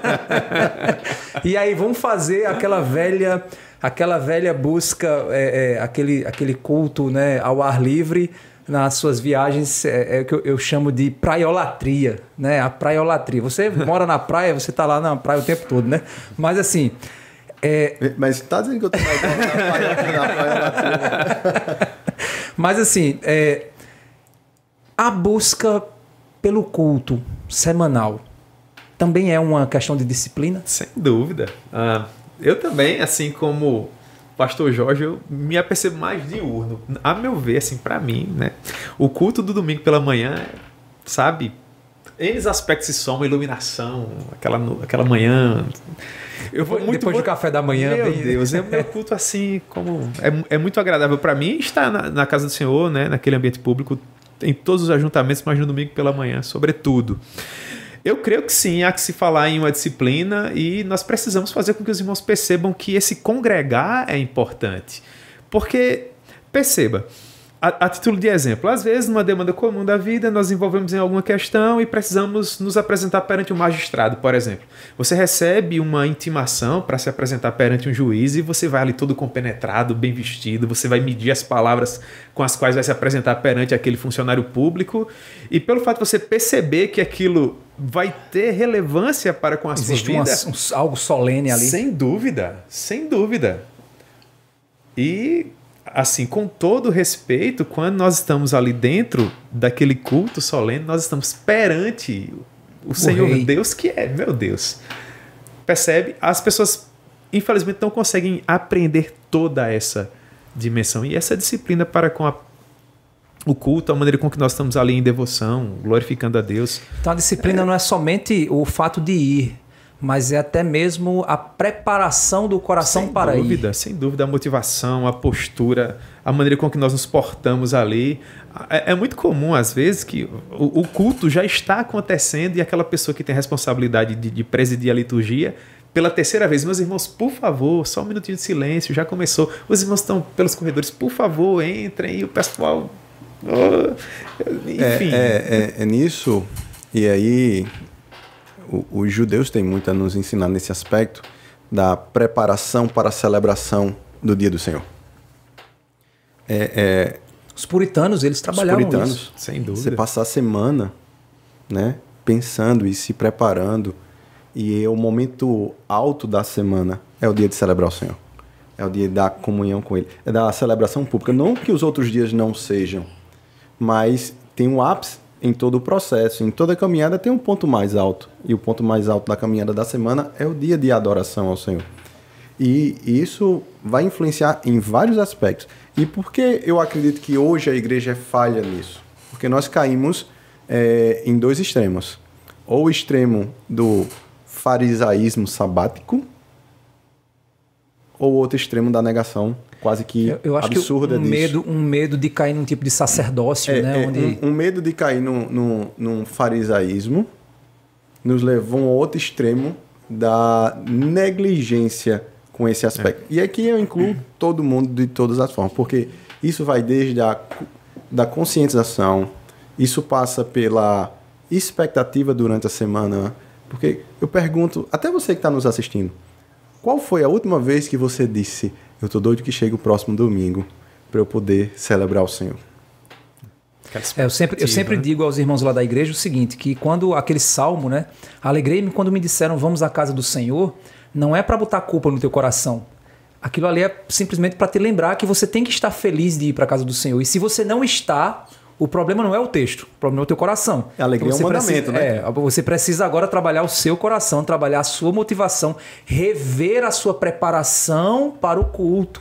[LAUGHS] [LAUGHS] e aí vamos fazer aquela velha aquela velha busca, é, é, aquele, aquele culto né, ao ar livre nas suas viagens é, é o que eu, eu, chamo de praiolatria, né? A praiolatria. Você mora na praia, você tá lá na praia o tempo todo, né? Mas assim. É... Mas tá dizendo que eu tô na praia, na [LAUGHS] Mas assim, é... a busca pelo culto semanal também é uma questão de disciplina? Sem dúvida. Ah, eu também, assim como Pastor Jorge, eu me apercebo mais diurno. A meu ver, assim, para mim, né? O culto do domingo pela manhã, sabe? Eles aspectos se somam, iluminação, aquela, aquela manhã. Eu vou muito depois do café da manhã. Meu bem... Deus, é meu culto assim como é, é muito agradável para mim estar na, na, casa do Senhor, né? Naquele ambiente público, em todos os ajuntamentos, mas no domingo pela manhã, sobretudo. Eu creio que sim, há que se falar em uma disciplina e nós precisamos fazer com que os irmãos percebam que esse congregar é importante. Porque, perceba, a, a, título de exemplo, às vezes, numa demanda comum da vida, nós envolvemos em alguma questão e precisamos nos apresentar perante um magistrado, por exemplo. Você recebe uma intimação para se apresentar perante um juiz e você vai ali todo compenetrado, bem vestido, você vai medir as palavras com as quais vai se apresentar perante aquele funcionário público. E pelo fato de você perceber que aquilo vai ter relevância para com a Existe sua vida. Existe um, algo solene ali. Sem dúvida, sem dúvida. E assim, com todo respeito, quando nós estamos ali dentro daquele culto solene, nós estamos perante o, o Senhor rei. Deus que é, meu Deus. Percebe? As pessoas, infelizmente, não conseguem aprender toda essa dimensão e essa disciplina para com a, o culto, a maneira com que nós estamos ali em devoção, glorificando a Deus. Então a disciplina é. não é somente o fato de ir, mas é até mesmo a preparação do coração sem para dúvida, ir. Sem dúvida, a motivação, a postura, a maneira com que nós nos portamos ali. É, é muito comum, às vezes, que o, o, culto já está acontecendo e aquela pessoa que tem a responsabilidade de, de presidir a liturgia pela terceira vez, meus irmãos, por favor, só um minutinho de silêncio, já começou. Os irmãos estão pelos corredores, por favor, entrem e o pessoal. Oh, é, enfim. É, é, é, é nisso, e aí os judeus têm muito a nos ensinar nesse aspecto da preparação para a celebração do Dia do Senhor. É, é, os puritanos, eles trabalhavam os puritanos, isso, sem dúvida. Você passar a semana né, pensando e se preparando, e é o momento alto da semana é o dia de celebrar o Senhor. É o dia da comunhão com Ele, é da celebração pública. Não que os outros dias não sejam, mas tem um ápice em todo o processo, em toda a caminhada tem um ponto mais alto. E o ponto mais alto da caminhada da semana é o dia de adoração ao Senhor. E isso vai influenciar em vários aspectos. E por que eu acredito que hoje a igreja é falha nisso? Porque nós caímos é, em dois extremos. Ou o extremo do farisaísmo sabático, ou outro extremo da negação quase que eu, eu acho absurda que um disso. medo um medo de cair num tipo de sacerdócio é, né é, Onde... um, um, medo de cair num, num, num farisaísmo nos levou a um outro extremo da negligência com esse aspecto é. e aqui eu incluo todo mundo de todas as formas porque isso vai desde a da conscientização isso passa pela expectativa durante a semana porque eu pergunto até você que está nos assistindo qual foi a última vez que você disse eu tô doido que chegue o próximo domingo para eu poder celebrar o Senhor. É, eu sempre, eu sempre né? digo aos irmãos lá da igreja o seguinte, que quando aquele salmo, né? Alegrei-me quando me disseram vamos à casa do Senhor, não é para botar culpa no teu coração. Aquilo ali é simplesmente para te lembrar que você tem que estar feliz de ir para a casa do Senhor. E se você não está, o problema não é o texto, o problema é o teu coração. A é alegria então é um mandamento, precisa, né? É, você precisa agora trabalhar o seu coração, trabalhar a sua motivação, rever a sua preparação para o culto.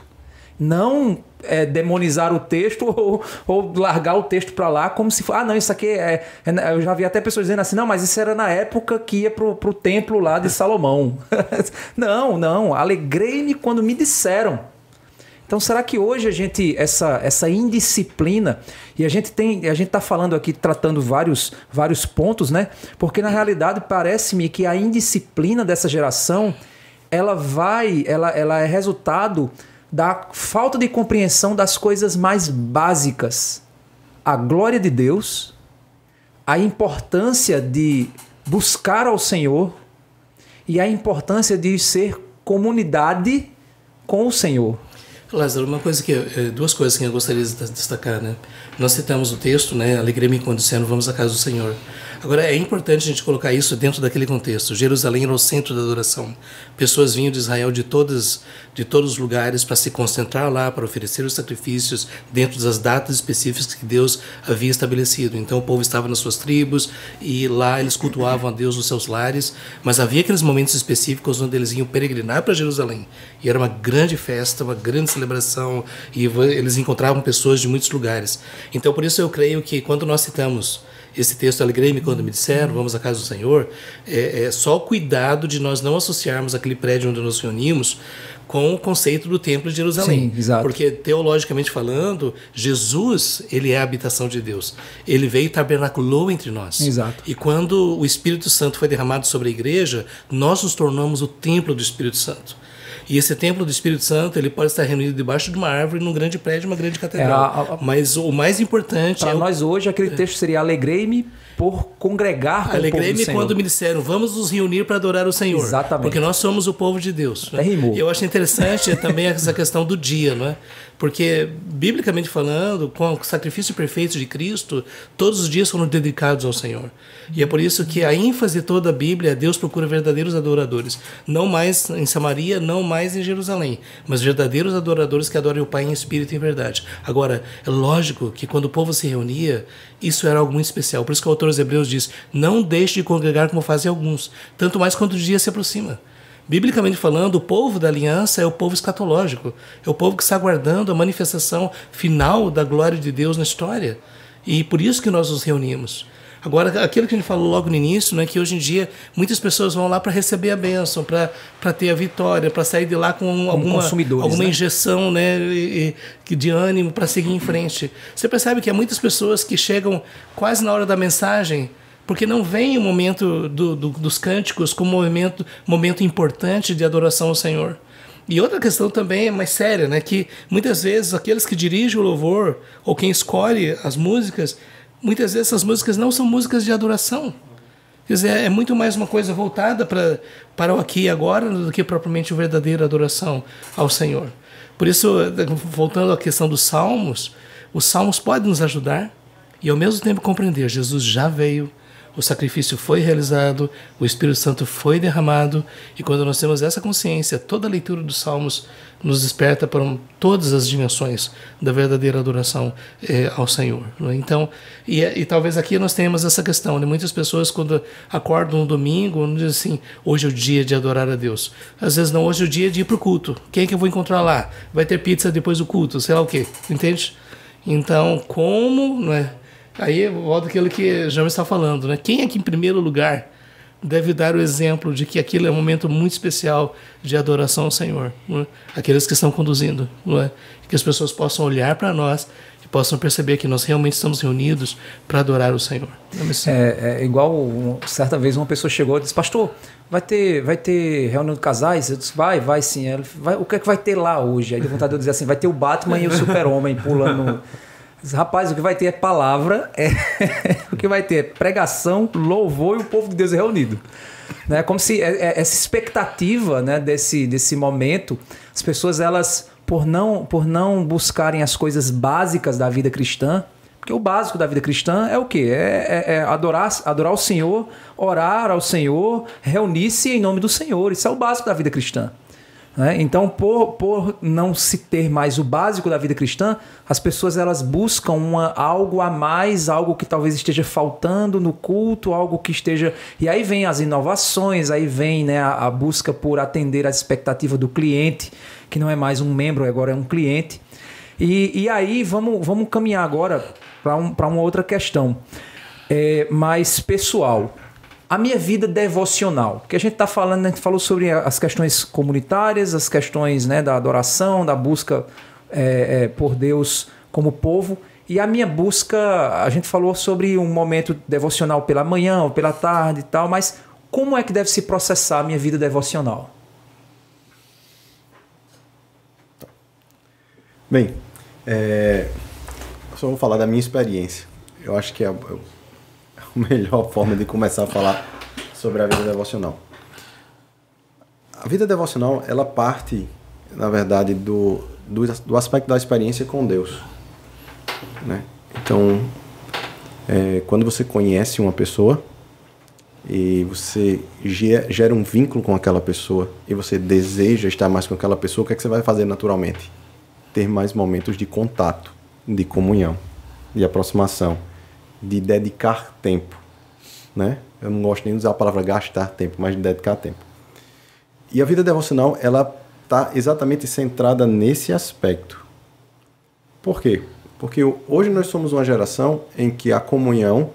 Não é, demonizar o texto [LAUGHS] ou, ou largar o texto para lá como se fosse. Ah, não, isso aqui é, é, Eu já vi até pessoas dizendo assim, não, mas isso era na época que ia pro, pro templo lá de Salomão. [LAUGHS] não, não. Alegrei-me quando me disseram. Então, será que hoje a gente, essa, essa indisciplina, e a gente tem, a gente está falando aqui, tratando vários, vários pontos, né? Porque na realidade parece-me que a indisciplina dessa geração, ela vai, ela, ela é resultado da falta de compreensão das coisas mais básicas. A glória de Deus, a importância de buscar ao Senhor e a importância de ser comunidade com o Senhor. Lázaro, uma coisa que eh, duas coisas que eu gostaria de destacar, né? Nós citamos o texto, né? Alegria me condizendo, vamos à casa do Senhor. Agora, é importante a gente colocar isso dentro daquele contexto. Jerusalém era o centro da adoração. Pessoas vinham de Israel de, todas, de todos os lugares para se concentrar lá, para oferecer os sacrifícios dentro das datas específicas que Deus havia estabelecido. Então, o povo estava nas suas tribos e lá eles cultuavam a Deus nos seus lares, mas havia aqueles momentos específicos onde eles iam peregrinar para Jerusalém. E era uma grande festa, uma grande celebração, e eles encontravam pessoas de muitos lugares. Então, por isso eu creio que quando nós citamos esse texto, alegrei-me quando me disseram, vamos à casa do Senhor, é, é só o cuidado de nós não associarmos aquele prédio onde nos reunimos com o conceito do templo de Jerusalém. Sim, exato. Porque teologicamente falando, Jesus, ele é a habitação de Deus. Ele veio e tabernaculou entre nós. Exato. E quando o Espírito Santo foi derramado sobre a igreja, nós nos tornamos o templo do Espírito Santo. E esse templo do Espírito Santo ele pode estar reunido debaixo de uma árvore, num grande prédio, uma grande catedral. É, a, a, Mas o mais importante. Para é nós o... hoje, aquele é. texto seria alegrei-me por congregar com Alegrei-me quando me disseram, vamos nos reunir para adorar o Senhor. Exatamente. Porque nós somos o povo de Deus. Até né? rimou. Eu acho interessante também essa questão do dia, não é? Porque, biblicamente falando, com o sacrifício perfeito de Cristo, todos os dias foram dedicados ao Senhor. E é por isso que a ênfase toda a Bíblia, é Deus procura verdadeiros adoradores. Não mais em Samaria, não mais em Jerusalém, mas verdadeiros adoradores que adorem o Pai em espírito e em verdade. Agora, é lógico que quando o povo se reunia, isso era algo muito especial. Por isso que o autor dos Hebreus diz: Não deixe de congregar como fazem alguns, tanto mais quanto o dia se aproxima. Biblicamente falando, o povo da aliança é o povo escatológico, é o povo que está aguardando a manifestação final da glória de Deus na história. E por isso que nós nos reunimos. Agora, aquilo que a gente falou logo no início, né, que hoje em dia muitas pessoas vão lá para receber a bênção, para ter a vitória, para sair de lá com alguma, alguma né? injeção né, e, e, de ânimo para seguir em frente. Você percebe que há muitas pessoas que chegam quase na hora da mensagem porque não vem o momento do, do, dos cânticos como momento, momento importante de adoração ao Senhor. E outra questão também é mais séria, né? Que muitas vezes aqueles que dirigem o louvor ou quem escolhe as músicas, muitas vezes essas músicas não são músicas de adoração. Quer dizer, é muito mais uma coisa voltada pra, para o aqui e agora do que propriamente a verdadeira adoração ao Senhor. Por isso, voltando à questão dos salmos, os salmos podem nos ajudar e ao mesmo tempo compreender: Jesus já veio, o sacrifício foi realizado, o Espírito Santo foi derramado, e quando nós temos essa consciência, toda a leitura dos Salmos nos desperta para todas as dimensões da verdadeira adoração eh, ao Senhor. Né? Então, e, é, e, talvez aqui nós tenhamos essa questão, né? muitas pessoas quando acordam no domingo, não dizem assim, hoje é o dia de adorar a Deus. Às vezes não, hoje é o dia de ir para o culto. Quem é que eu vou encontrar lá? Vai ter pizza depois do culto, sei lá o quê, entende? Então, como, né? Aí volta aquilo que me está falando, né? Quem é que em primeiro lugar deve dar o exemplo de que aquilo é um momento muito especial de adoração ao Senhor? É? Aqueles que estão conduzindo, é? que as pessoas possam olhar para nós e possam perceber que nós realmente estamos reunidos para adorar o Senhor. É, é, é igual certa vez uma pessoa chegou e disse: Pastor, vai ter, vai ter reunião de casais? Eu disse, vai, vai sim. Ela, vai, o que é que vai ter lá hoje? Aí deu vontade de eu dizer assim, vai ter o Batman e o [LAUGHS] super-homem pulando Rapaz, o que vai ter é palavra, é [LAUGHS] o que vai ter é pregação, louvor e o povo de Deus é reunido. Né? Como se é, é, essa expectativa né, desse, desse momento, as pessoas, elas, por não, por não buscarem as coisas básicas da vida cristã, porque o básico da vida cristã é o quê? É, é, é adorar, adorar o Senhor, orar ao Senhor, reunir-se em nome do Senhor. Isso é o básico da vida cristã. Né? Então, por, por não se ter mais o básico da vida cristã, as pessoas elas buscam uma, algo a mais, algo que talvez esteja faltando no culto, algo que esteja. E aí vem as inovações, aí vem né, a, a busca por atender a expectativa do cliente, que não é mais um membro, agora é um cliente. E, e aí vamos, vamos caminhar agora para um, uma outra questão é, mais pessoal a minha vida devocional, porque a gente está falando, né, a gente falou sobre as questões comunitárias, as questões né, da adoração, da busca é, é, por Deus como povo, e a minha busca, a gente falou sobre um momento devocional pela manhã ou pela tarde e tal, mas como é que deve se processar a minha vida devocional? Bem, é, só vou falar da minha experiência. Eu acho que é, [LAUGHS] melhor forma de começar a falar sobre a vida devocional. A vida devocional, ela parte, na verdade, do, do, do aspecto da experiência com Deus. Né? Então, é, quando você conhece uma pessoa e você gera um vínculo com aquela pessoa e você deseja estar mais com aquela pessoa, o que, é que você vai fazer naturalmente? Ter mais momentos de contato, de comunhão, de aproximação, de dedicar tempo, né? Eu não gosto nem de usar a palavra gastar tempo, mas de dedicar tempo. E a vida devocional, ela está exatamente centrada nesse aspecto. Por quê? Porque hoje nós somos uma geração em que a comunhão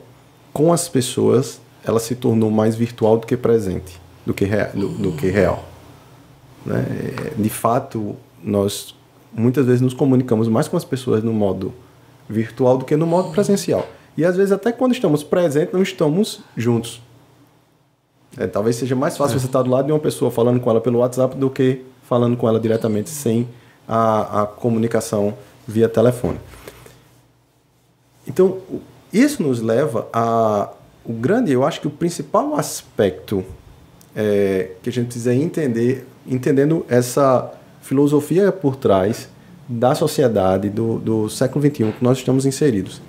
com as pessoas, ela se tornou mais virtual do que presente, do que, rea, do, do que real. Né? De fato, nós muitas vezes nos comunicamos mais com as pessoas no modo virtual do que no modo presencial. E às vezes, até quando estamos presentes, não estamos juntos. É, talvez seja mais fácil é. você estar do lado de uma pessoa falando com ela pelo WhatsApp do que falando com ela diretamente sem a, a comunicação via telefone. Então, isso nos leva a. O grande, eu acho que o principal aspecto é, que a gente precisa entender, entendendo essa filosofia por trás da sociedade do, do século XXI que nós estamos inseridos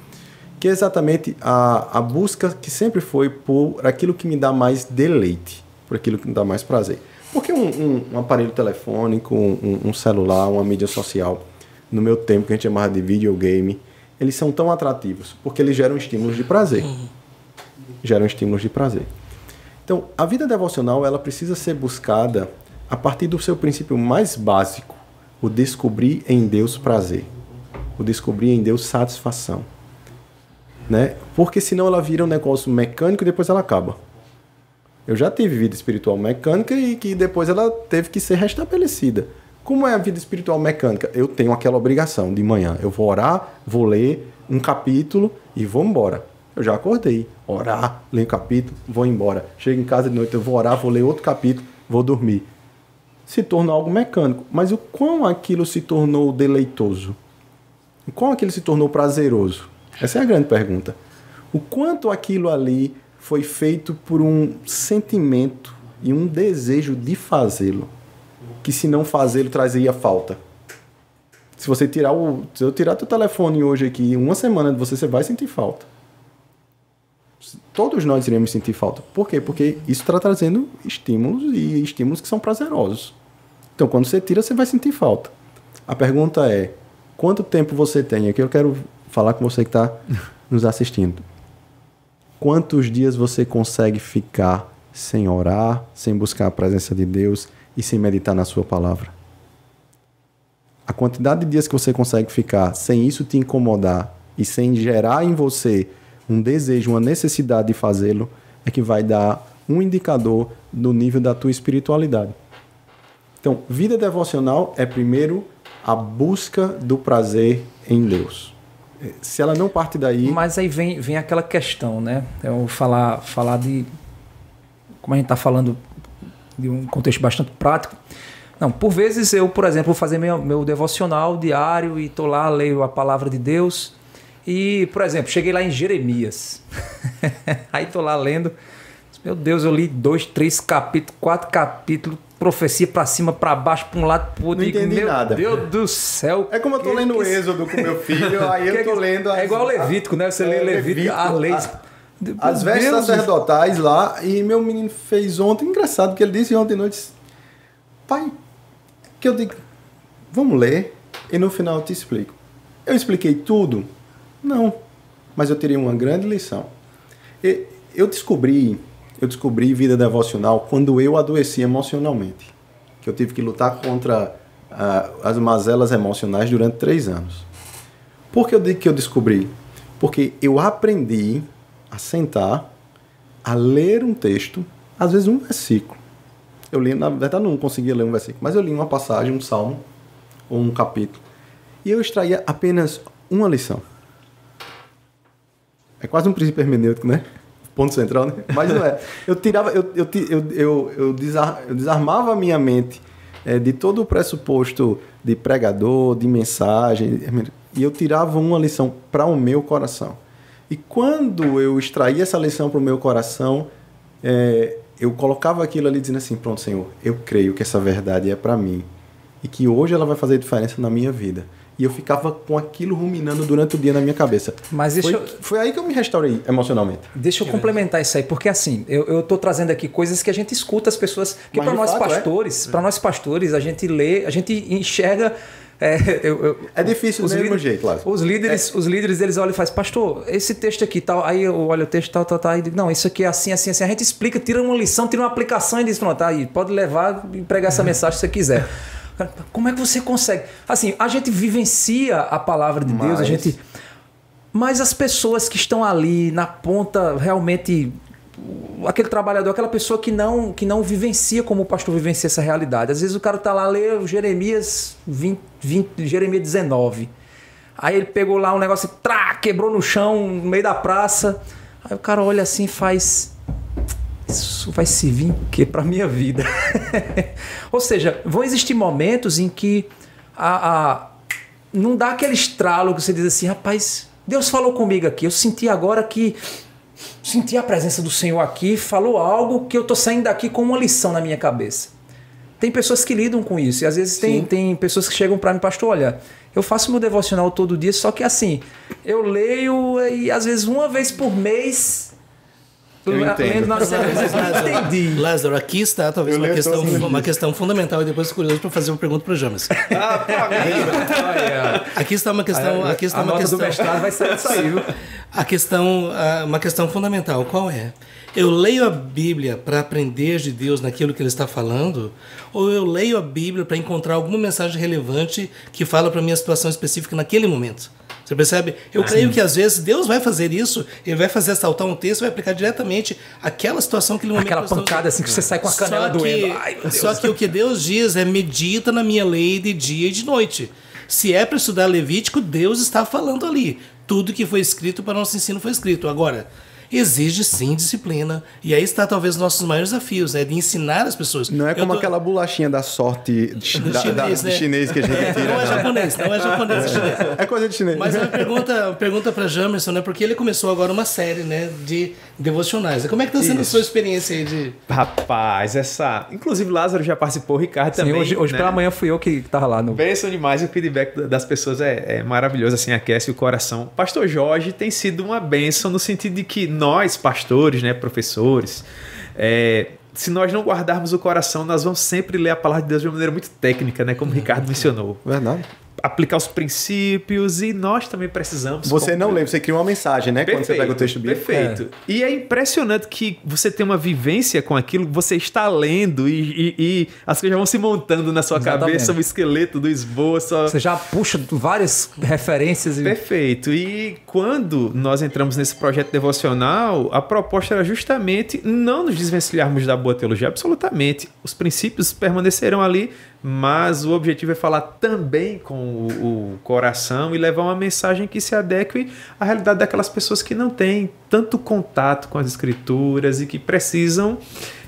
que é exatamente a, a busca que sempre foi por aquilo que me dá mais deleite, por aquilo que me dá mais prazer. Porque um, um, um aparelho telefônico, um, um, celular, uma mídia social, no meu tempo que a gente chamava de videogame, eles são tão atrativos porque eles geram estímulos de prazer. Geram estímulos de prazer. Então, a vida devocional ela precisa ser buscada a partir do seu princípio mais básico, o descobrir em Deus prazer, o descobrir em Deus satisfação né? Porque senão ela vira um negócio mecânico e depois ela acaba. Eu já tive vida espiritual mecânica e que depois ela teve que ser restabelecida. Como é a vida espiritual mecânica? Eu tenho aquela obrigação de manhã. Eu vou orar, vou ler um capítulo e vou embora. Eu já acordei. Orar, ler um capítulo, vou embora. Chego em casa de noite, eu vou orar, vou ler outro capítulo, vou dormir. Se torna algo mecânico. Mas o quão aquilo se tornou deleitoso? O quão aquilo se tornou prazeroso? Essa é a grande pergunta. O quanto aquilo ali foi feito por um sentimento e um desejo de fazê-lo, que se não fazê-lo trazeria falta. Se você tirar o, se eu tirar teu telefone hoje aqui, uma semana de você, você vai sentir falta. Todos nós iremos sentir falta. Por quê? Porque isso está trazendo estímulos e estímulos que são prazerosos. Então, quando você tira, você vai sentir falta. A pergunta é: quanto tempo você tem? Aqui eu quero falar com você que está [LAUGHS] nos assistindo. Quantos dias você consegue ficar sem orar, sem buscar a presença de Deus e sem meditar na Sua palavra? A quantidade de dias que você consegue ficar sem isso te incomodar e sem gerar em você um desejo, uma necessidade de fazê-lo, é que vai dar um indicador do nível da tua espiritualidade. Então, vida devocional é primeiro a busca do prazer em Deus se ela não parte daí. Mas aí vem, vem aquela questão, né? Eu é falar, falar de. Como a gente está falando de um contexto bastante prático. Não, por vezes eu, por exemplo, vou fazer meu, meu devocional diário e tô lá, leio a palavra de Deus. E, por exemplo, cheguei lá em Jeremias. [LAUGHS] aí tô lá lendo. Meu Deus, eu li dois, três capítulos, quatro capítulos, profecia para cima, para baixo, para um lado, pro outro. Não entendi meu nada. Deus do céu. É como eu tô lendo o que... Êxodo com meu filho, [LAUGHS] aí que eu tô lendo. É as... É igual o Levítico, né? Você é, lê Levítico, Levítico, a lei. A... As vestes Deus sacerdotais Deus. lá, e meu menino fez ontem, engraçado, que ele disse ontem à noite: Pai, que eu digo, vamos ler, e no final eu te explico. Eu expliquei tudo? Não, mas eu teria uma grande lição. E eu descobri eu descobri vida devocional quando eu adoeci emocionalmente. Que eu tive que lutar contra ah, as mazelas emocionais durante três anos. Por que eu digo que eu descobri? Porque eu aprendi a sentar, a ler um texto, às vezes um versículo. Eu li, na verdade, não conseguia ler um versículo, mas eu li uma passagem, um salmo, ou um capítulo, e eu extraía apenas uma lição. É quase um princípio hermenêutico, né? ponto central, né? Mas não é. Eu tirava, eu, eu, eu, eu, desarmava a minha mente é, de todo o pressuposto de pregador, de mensagem, e eu tirava uma lição para o meu coração. E quando eu extraía essa lição para o meu coração, é, eu colocava aquilo ali dizendo assim: Pronto, Senhor, eu creio que essa verdade é para mim e que hoje ela vai fazer diferença na minha vida. E eu ficava com aquilo ruminando durante o dia na minha cabeça. Mas foi, eu... foi, aí que eu me restaurei emocionalmente. Deixa eu complementar isso aí, porque assim, eu estou trazendo aqui coisas que a gente escuta as pessoas. Porque para nós fato, é. pastores, é. para nós pastores, a gente lê, a gente enxerga. É, [LAUGHS] eu, eu, é difícil do mesmo jeito, claro. Os líderes, é. os líderes eles olham e fazem, pastor, esse texto aqui tal. Aí eu olho o texto tal, tal, tal. E digo, não, isso aqui é assim, assim, assim. A gente explica, tira uma lição, tira uma aplicação e diz, pronto, tá aí, pode levar e pregar essa [LAUGHS] mensagem se você quiser. Como é que você consegue? Assim, a gente vivencia a palavra de mas... Deus, a gente. Mas as pessoas que estão ali na ponta, realmente aquele trabalhador, aquela pessoa que não que não vivencia como o pastor vivencia essa realidade. Às vezes o cara tá lá lê Jeremias 20, 20 Jeremias 19. Aí ele pegou lá um negócio, e quebrou no chão, no meio da praça. Aí o cara olha assim, faz isso vai servir o quê para minha vida? [LAUGHS] Ou seja, vão existir momentos em que a, a, não dá aquele estralo que você diz assim, rapaz, Deus falou comigo aqui, eu senti agora que senti a presença do Senhor aqui, falou algo que eu tô saindo daqui com uma lição na minha cabeça. Tem pessoas que lidam com isso, e às vezes tem, tem pessoas que chegam para mim, pastor, olha, eu faço meu devocional todo dia, só que assim, eu leio e às vezes uma vez por mês eu entendo. Lázaro, Lázaro, aqui está talvez uma questão, uma questão, fundamental e depois curioso para fazer uma pergunta para o James. Ah, mim. aqui está uma questão, aqui está a uma questão. Do mestrado vai sair, saiu. [LAUGHS] A questão, uma questão fundamental, qual é? Eu leio a Bíblia para aprender de Deus naquilo que ele está falando, ou eu leio a Bíblia para encontrar alguma mensagem relevante que fala para minha situação específica naquele momento? Você percebe? Eu ah, creio sim. que às vezes Deus vai fazer isso, ele vai fazer saltar um texto, vai aplicar diretamente aquela situação que ele Aquela pancada assim que você sai com a canela só doendo. Que, Ai, só que o que Deus diz é medita na minha lei de dia e de noite. Se é para estudar Levítico, Deus está falando ali. Tudo que foi escrito para nosso ensino foi escrito. Agora, exige sim disciplina. E aí está talvez nossos maiores desafios, né? De ensinar as pessoas. Não é como tô... aquela bolachinha da sorte de, da, chinês, da, né? chinês, que a gente tira. Não, não, é né? japonês, não é japonês, é chinês. É coisa de chinês. Mas é uma pergunta, uma pergunta para Jamerson, né? Porque ele começou agora uma série, né? De devocionais. Como é que tá sendo Isso. a sua experiência aí de. Rapaz, essa. Inclusive, Lázaro já participou, Ricardo Sim, também. Hoje, hoje né? pela manhã fui eu que tava lá no. Benção demais, o feedback das pessoas é, é, maravilhoso, assim, aquece o coração. Pastor Jorge tem sido uma bênção no sentido de que nós, pastores, né, professores, é, se nós não guardarmos o coração, nós vamos sempre ler a palavra de Deus de uma maneira muito técnica, né? Como o Ricardo é. mencionou. Verdade aplicar os princípios e nós também precisamos. Você não lê, você cria uma mensagem, né? Perfeito, Quando você pega o texto bíblico. Perfeito. É. E é impressionante que você tem uma vivência com aquilo, você está lendo e, e, e as coisas vão se montando na sua Exatamente. cabeça, o esqueleto do esboço. Você já puxa várias referências. E... Perfeito. E quando nós entramos nesse projeto devocional, a proposta era justamente não nos desvencilharmos da boa teologia, absolutamente. Os princípios permanecerão ali, mas o objetivo é falar também com o, o, coração e levar uma mensagem que se adeque à realidade daquelas pessoas que não têm tanto contato com as escrituras e que precisam,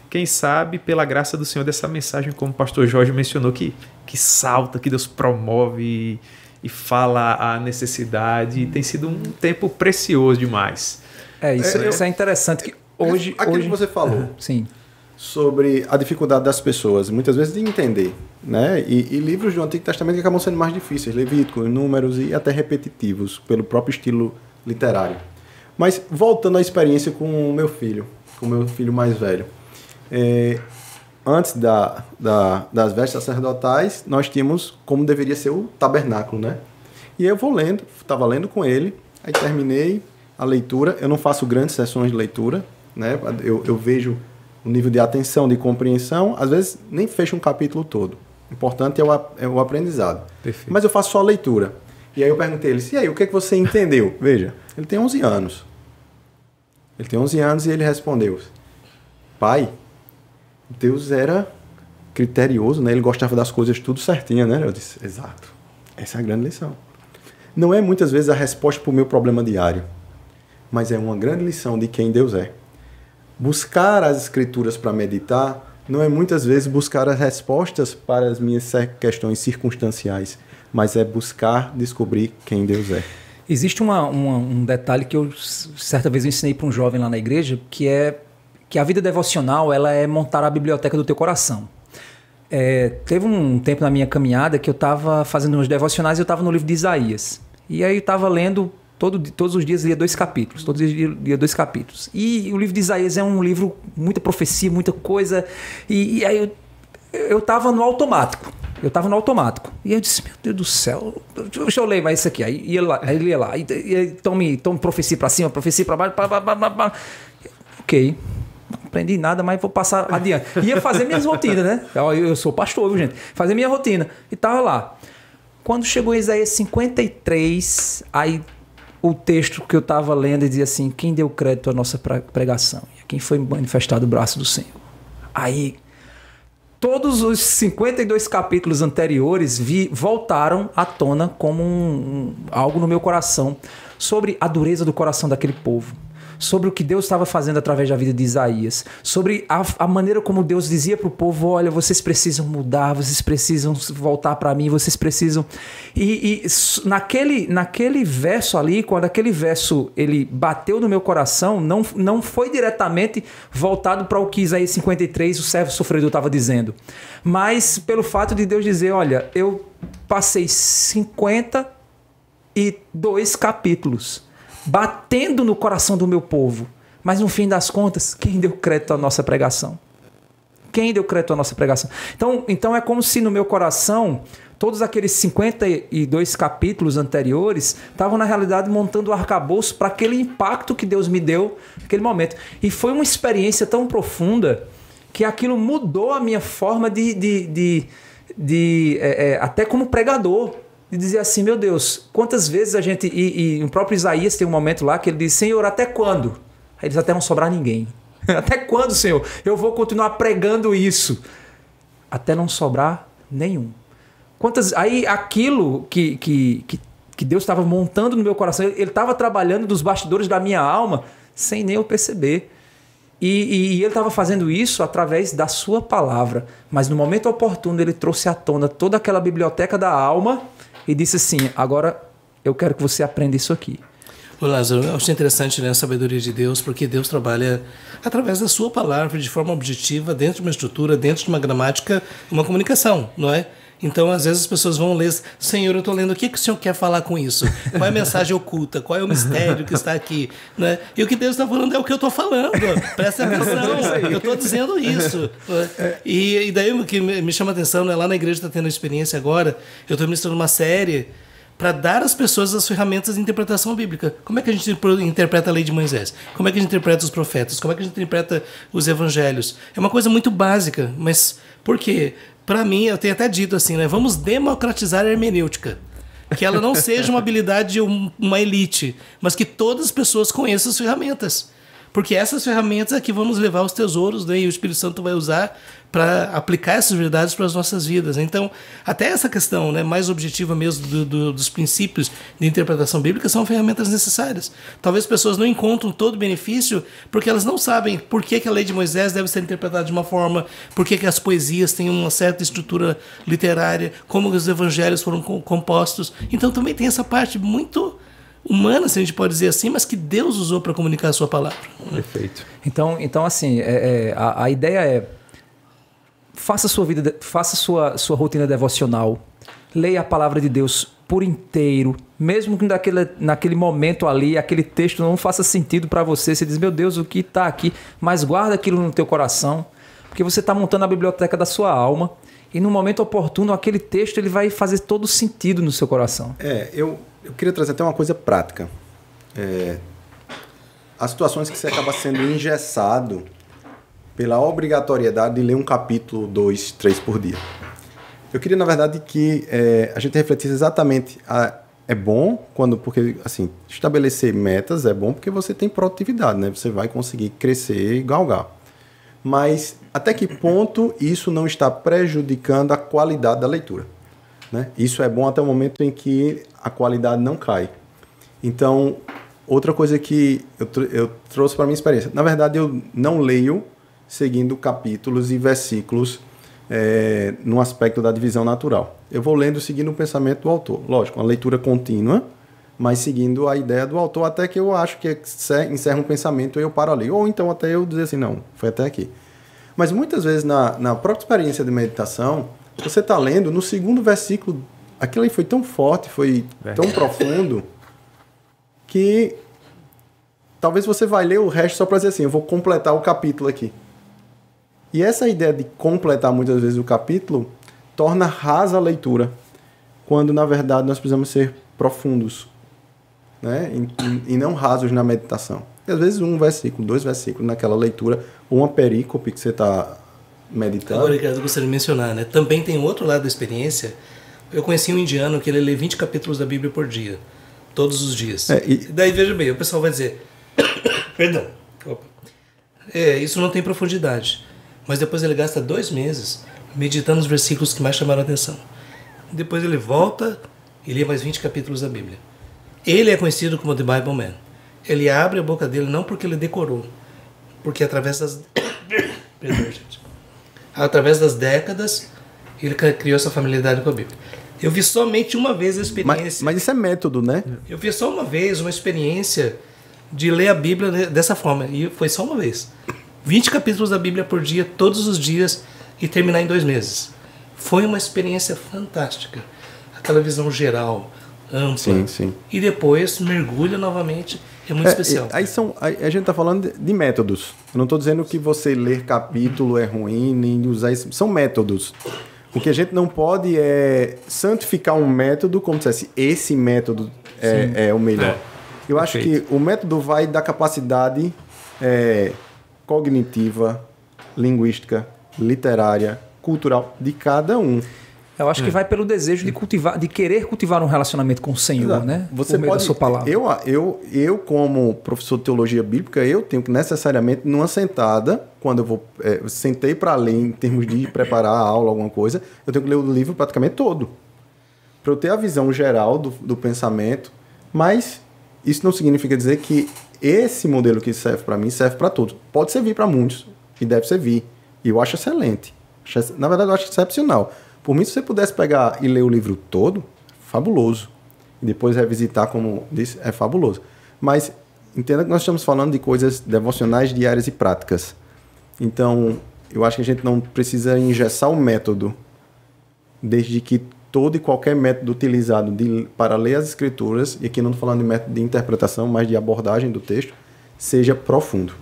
quem sabe, pela graça do Senhor, dessa mensagem, como o pastor Jorge mencionou, que, que salta, que Deus promove e fala a necessidade. E tem sido um tempo precioso demais. É isso, é, isso é interessante. Que hoje, aquilo hoje... que você falou. Sim sobre a dificuldade das pessoas, muitas vezes de entender, né? E, e, livros do Antigo Testamento que acabam sendo mais difíceis, Levítico, Números e até repetitivos pelo próprio estilo literário. Mas voltando à experiência com o meu filho, com o meu filho mais velho, é, antes da, da, das vestes sacerdotais, nós tínhamos como deveria ser o tabernáculo, né? E eu vou lendo, estava lendo com ele, aí terminei a leitura. Eu não faço grandes sessões de leitura, né? Eu, eu vejo o nível de atenção, de compreensão, às vezes nem fecha um capítulo todo. O importante é o, é o aprendizado. Perfeito. Mas eu faço só a leitura. E aí eu perguntei ele, e aí, o que, é que você entendeu? [LAUGHS] Veja, ele tem 11 anos. Ele tem 11 anos e ele respondeu, pai, Deus era criterioso, né? Ele gostava das coisas tudo certinho, né? Eu disse, exato. Essa é a grande lição. Não é muitas vezes a resposta para o meu problema diário, mas é uma grande lição de quem Deus é. Buscar as escrituras para meditar não é muitas vezes buscar as respostas para as minhas questões circunstanciais, mas é buscar descobrir quem Deus é. Existe uma, uma, um detalhe que eu certa vez eu ensinei para um jovem lá na igreja, que é que a vida devocional ela é montar a biblioteca do teu coração. É, teve um tempo na minha caminhada que eu estava fazendo uns devocionais e eu estava no livro de Isaías. E aí eu estava lendo Todo, todos os dias lia dois capítulos, todos os dias lia dois capítulos. E o livro de Isaías é um livro, muita profecia, muita coisa. E, e aí eu, eu tava no automático. Eu tava no automático. E eu disse, meu Deus do céu, deixa eu ler mais isso aqui. Aí ia lá, aí lia lá. E, e, tome, tome profecia para cima, profecia para baixo. Ok. Não aprendi nada, mas vou passar adiante. Ia fazer minhas rotinas, né? Eu, eu sou pastor, viu, gente? Fazer minha rotina. E tava lá. Quando chegou Isaías 53, aí o texto que eu estava lendo e dizia assim: quem deu crédito à nossa pregação? Quem foi manifestado o braço do Senhor? Aí, todos os 52 capítulos anteriores vi, voltaram à tona como um, um, algo no meu coração sobre a dureza do coração daquele povo sobre o que Deus estava fazendo através da vida de Isaías, sobre a, a maneira como Deus dizia para o povo: olha, vocês precisam mudar, vocês precisam voltar para mim, vocês precisam. E, e, naquele, naquele verso ali, quando aquele verso ele bateu no meu coração, não, não foi diretamente voltado para o que Isaías 53, o servo sofredor, estava dizendo, mas pelo fato de Deus dizer: olha, eu passei 52 capítulos batendo no coração do meu povo. Mas no fim das contas, quem deu crédito à nossa pregação? Quem deu crédito à nossa pregação? Então, então é como se no meu coração todos aqueles 52 capítulos anteriores estavam, na realidade, montando o arcabouço para aquele impacto que Deus me deu naquele momento. E foi uma experiência tão profunda que aquilo mudou a minha forma de. de, de, de é, é, até como pregador de dizer assim, meu Deus, quantas vezes a gente. E, e o próprio Isaías tem um momento lá que ele diz: Senhor, até quando? Aí eles até não sobrar ninguém. [LAUGHS] até quando, Senhor? Eu vou continuar pregando isso. Até não sobrar nenhum. Quantas. Aí aquilo que, que, que, que Deus estava montando no meu coração, ele estava trabalhando dos bastidores da minha alma sem nem eu perceber. E, e, e, ele estava fazendo isso através da sua palavra. Mas no momento oportuno, ele trouxe à tona toda aquela biblioteca da alma e disse assim: agora eu quero que você aprenda isso aqui. Ô Lázaro, eu acho interessante né, a sabedoria de Deus, porque Deus trabalha através da sua palavra, de forma objetiva, dentro de uma estrutura, dentro de uma gramática, uma comunicação, não é? Então, às vezes, as pessoas vão ler, Senhor, eu estou lendo, o que, que o Senhor quer falar com isso? Qual é a mensagem oculta? Qual é o mistério que está aqui? Né? E o que Deus está falando é o que eu estou falando. Presta é atenção, eu estou dizendo isso. É. E, e, daí o que me chama atenção, né? lá na igreja está tendo uma experiência agora, eu estou ministrando uma série para dar às pessoas as ferramentas de interpretação bíblica. Como é que a gente interpreta a lei de Moisés? Como é que a gente interpreta os profetas? Como é que a gente interpreta os evangelhos? É uma coisa muito básica, mas por quê? para mim, eu tenho até dito assim, né? Vamos democratizar a hermenêutica. Que ela não seja uma habilidade de uma elite, mas que todas as pessoas conheçam as ferramentas. Porque essas ferramentas aqui é vão nos levar aos tesouros, né? E o Espírito Santo vai usar para aplicar essas verdades para as nossas vidas. Então, até essa questão né, mais objetiva mesmo do, do, dos princípios de interpretação bíblica são ferramentas necessárias. Talvez pessoas não encontrem todo o benefício porque elas não sabem por que, que a lei de Moisés deve ser interpretada de uma forma, por que, que as poesias têm uma certa estrutura literária, como os evangelhos foram compostos. Então, também tem essa parte muito humana, se a gente pode dizer assim, mas que Deus usou para comunicar a sua palavra. Né? Perfeito. Então, então assim, é, é, a, a, ideia é faça sua vida, faça sua, sua rotina devocional, leia a palavra de Deus por inteiro, mesmo que naquele, naquele momento ali, aquele texto não faça sentido para você, você diz, meu Deus, o que está aqui? Mas guarda aquilo no teu coração, porque você está montando a biblioteca da sua alma e no momento oportuno aquele texto ele vai fazer todo sentido no seu coração. É, eu, eu queria trazer até uma coisa prática. É, as situações que você acaba sendo engessado pela obrigatoriedade de ler um capítulo, dois, três por dia. Eu queria, na verdade, que é, a gente refletisse exatamente. A, é bom quando, porque, assim, estabelecer metas é bom porque você tem produtividade, né? Você vai conseguir crescer e galgar mas até que ponto isso não está prejudicando a qualidade da leitura? Né? Isso é bom até o momento em que a qualidade não cai. Então, outra coisa que eu, tr eu trouxe para minha experiência, na verdade eu não leio seguindo capítulos e versículos é, eh, no aspecto da divisão natural. Eu vou lendo seguindo o pensamento do autor. Lógico, uma leitura contínua mas seguindo a ideia do autor até que eu acho que encerra um pensamento e eu paro ali. Ou então até eu dizer assim, não, foi até aqui. Mas muitas vezes na, na própria experiência de meditação, você está lendo no segundo versículo, aquilo aí foi tão forte, foi tão profundo, que talvez você vai ler o resto só para dizer assim, eu vou completar o capítulo aqui. E essa ideia de completar muitas vezes o capítulo torna rasa a leitura, quando na verdade nós precisamos ser profundos né, e, e não rasos na meditação. E às vezes um versículo, dois versículos naquela leitura, ou uma perícope que você está meditando. Agora, eu gostaria de mencionar, né? Também tem outro lado da experiência. Eu conheci um indiano que ele lê 20 capítulos da Bíblia por dia, todos os dias. É, e... e... daí, veja bem, o pessoal vai dizer: [COUGHS] Perdão. É, isso não tem profundidade. Mas depois ele gasta dois meses meditando os versículos que mais chamaram a atenção. Depois ele volta e lê mais 20 capítulos da Bíblia. Ele é conhecido como The Bible Man. Ele abre a boca dele não porque ele decorou, porque através das [COUGHS] através das décadas ele criou essa familiaridade com a Bíblia. Eu vi somente uma vez a experiência. Mas, mas isso é método, né? Eu vi só uma vez uma experiência de ler a Bíblia dessa forma e foi só uma vez. 20 capítulos da Bíblia por dia, todos os dias e terminar em dois meses. Foi uma experiência fantástica. Aquela visão geral, ampla. Sim, sim. E depois mergulha novamente. É muito é, especial. É, aí são, aí a gente está falando de métodos. Eu não estou dizendo que você ler capítulo é ruim, nem usar isso. São métodos. O que a gente não pode é santificar um método como se fosse esse método é, é o melhor. É, Eu Perfeito. acho que o método vai da capacidade é, cognitiva, linguística, literária, cultural de cada um. Eu acho que é. vai pelo desejo de é. cultivar, de querer cultivar um relacionamento com o Senhor, Exato. né? Você pode. sua palavra. Eu, eu, eu, como professor de teologia bíblica, eu tenho que necessariamente numa sentada, quando eu vou é, sentei para ler em termos de preparar a aula, alguma coisa, eu tenho que ler o livro praticamente todo para eu ter a visão geral do, do pensamento. Mas isso não significa dizer que esse modelo que serve para mim serve para todos. Pode servir para muitos e deve servir. E eu acho excelente. Na verdade, eu acho excepcional. Por mim, se você pudesse pegar e ler o livro todo, fabuloso. E depois revisitar, como disse, é fabuloso. Mas entenda que nós estamos falando de coisas devocionais, diárias e práticas. Então, eu acho que a gente não precisa engessar o método, desde que todo e qualquer método utilizado de, para ler as escrituras, e aqui não estou falando de método de interpretação, mas de abordagem do texto, seja profundo.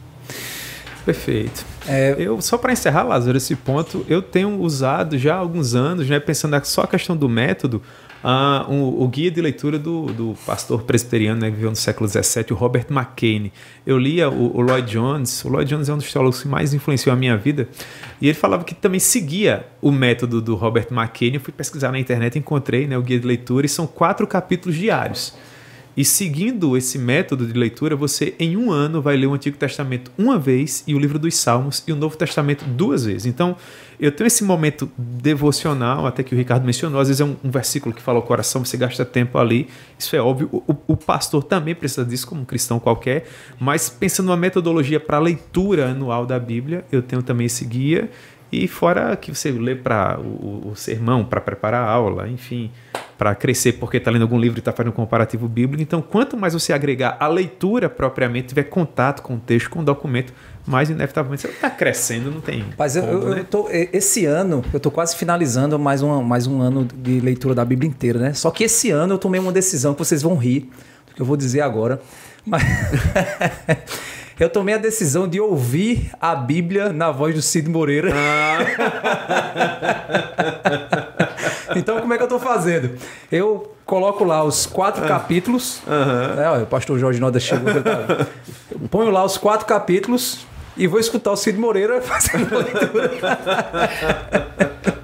Perfeito. É... Eu só para encerrar, Lázaro, esse ponto, eu tenho usado já há alguns anos, né, pensando só a questão do método, uh, um, o guia de leitura do, do pastor presbiteriano né, que viveu no século XVII, o Robert McCain. Eu lia o, o Lloyd Jones. O Lloyd Jones é um dos teólogos que mais influenciou a minha vida. E ele falava que também seguia o método do Robert McCain. Eu fui pesquisar na internet, encontrei né, o guia de leitura e são quatro capítulos diários. E seguindo esse método de leitura, você em um ano vai ler o Antigo Testamento uma vez e o livro dos Salmos e o Novo Testamento duas vezes. Então, eu tenho esse momento devocional, até que o Ricardo mencionou, às vezes é um, um versículo que fala o coração, você gasta tempo ali, isso é óbvio. O, o pastor também precisa disso, como um cristão qualquer, mas pensando numa metodologia para leitura anual da Bíblia, eu tenho também esse guia e fora que você lê para o, o, sermão, para preparar a aula, enfim, para crescer porque está lendo algum livro e está fazendo um comparativo bíblico. Então, quanto mais você agregar a leitura propriamente, tiver contato com o texto, com o documento, mais inevitavelmente você está crescendo, não tem. Mas como, eu, né? eu tô, esse ano, eu estou quase finalizando mais, um mais um ano de leitura da Bíblia inteira, né? Só que esse ano eu tomei uma decisão que vocês vão rir do que eu vou dizer agora. Mas. [LAUGHS] [LAUGHS] eu tomei a decisão de ouvir a Bíblia na voz do Cid Moreira. Ah. [LAUGHS] então, como é que eu estou fazendo? Eu coloco lá os quatro ah. capítulos. Uhum. É, o pastor Jorge Noda chegou. Tá... Ponho lá os quatro capítulos e vou escutar o Cid Moreira [LAUGHS] fazendo leitura. [LAUGHS]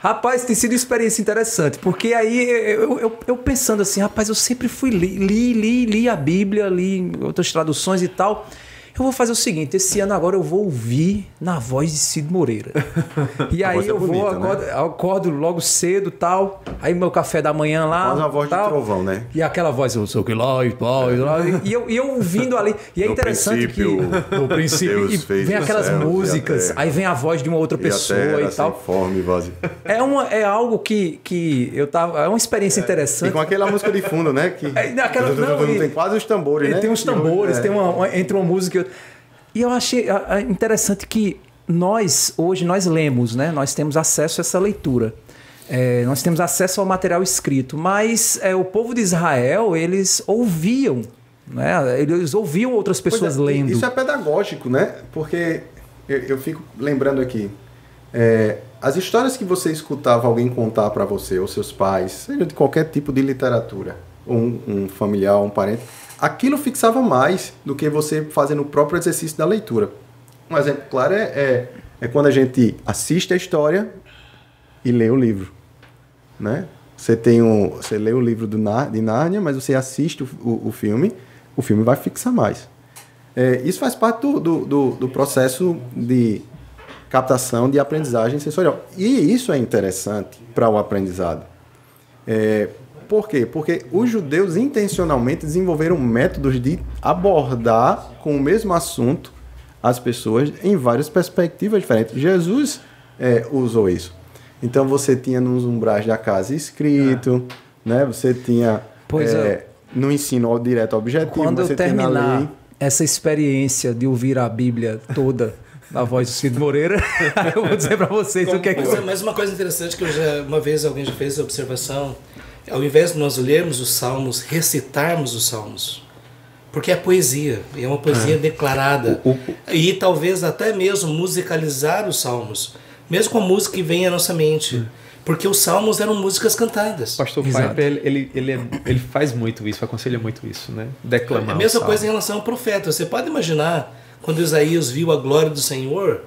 Rapaz, tem sido uma experiência interessante, porque aí eu, eu, eu pensando assim, rapaz, eu sempre fui li, li, li, li a Bíblia, li outras traduções e tal. Eu vou fazer o seguinte: esse ano agora eu vou ouvir na voz de Cid Moreira. [LAUGHS] E aí é eu bonita, vou, né? acordo, né? acordo, logo cedo tal. Aí meu café da manhã lá. Faz uma voz tal, de trovão, né? E aquela voz, eu sou que lá e tal. E eu, eu ouvindo ali. E é no interessante que. No [LAUGHS] princípio. Deus e vem aquelas céu, músicas, aí vem a voz de uma outra pessoa e, e tal. Forme, voz. É, uma, é algo que, que eu tava. É uma experiência é, interessante. E com aquela música de fundo, né? [LAUGHS] Que, é, aquela, não, não, tem quase os tambores, né? Tem uns tambores, tem uma, né? é. uma, entre uma música e outra. E eu achei ah, ah, interessante que nós, hoje, nós lemos, né? Nós temos acesso a essa leitura. É, nós temos acesso ao material escrito, mas é, o povo de Israel, eles ouviam, né? Eles ouviam outras é, pessoas é, lendo. Isso é pedagógico, né? Porque eu, eu fico lembrando aqui, é, as histórias que você escutava alguém contar para você, ou seus pais, seja de qualquer tipo de literatura, ou um, um familiar, um parente, aquilo fixava mais do que você fazendo o próprio exercício da leitura. Um exemplo claro é, é, é quando a gente assiste a história e lê o livro. Né? Você, tem um, você lê o livro do, de Nárnia, mas você assiste o, o, o filme, o filme vai fixar mais. É, isso faz parte do, do, do, do processo de captação de aprendizagem sensorial. E isso é interessante para o aprendizado. É, por quê? Porque os judeus intencionalmente desenvolveram métodos de abordar com o mesmo assunto as pessoas em várias perspectivas diferentes. Jesus é, usou isso. Então você tinha nos umbrais da casa escrito, é. né? Você tinha pois é, é. no ensino direto objetivo. Quando eu terminar lei... essa experiência de ouvir a Bíblia toda [LAUGHS] na voz do Cid Moreira, [LAUGHS] eu vou dizer para vocês Como, o que é que. Mas uma coisa interessante que eu já uma vez alguém já fez a observação ao invés de nós lermos os salmos, recitarmos os salmos, porque é poesia, é uma poesia é. declarada. O, o, e talvez até mesmo musicalizar os salmos, mesmo com a música que vem à nossa mente. É. Porque os salmos eram músicas cantadas. Pastor Piper, ele, ele, ele, é, ele, faz muito isso, aconselha muito isso, né? Declamar. É a mesma coisa em relação ao profeta. Você pode imaginar quando Isaías viu a glória do Senhor,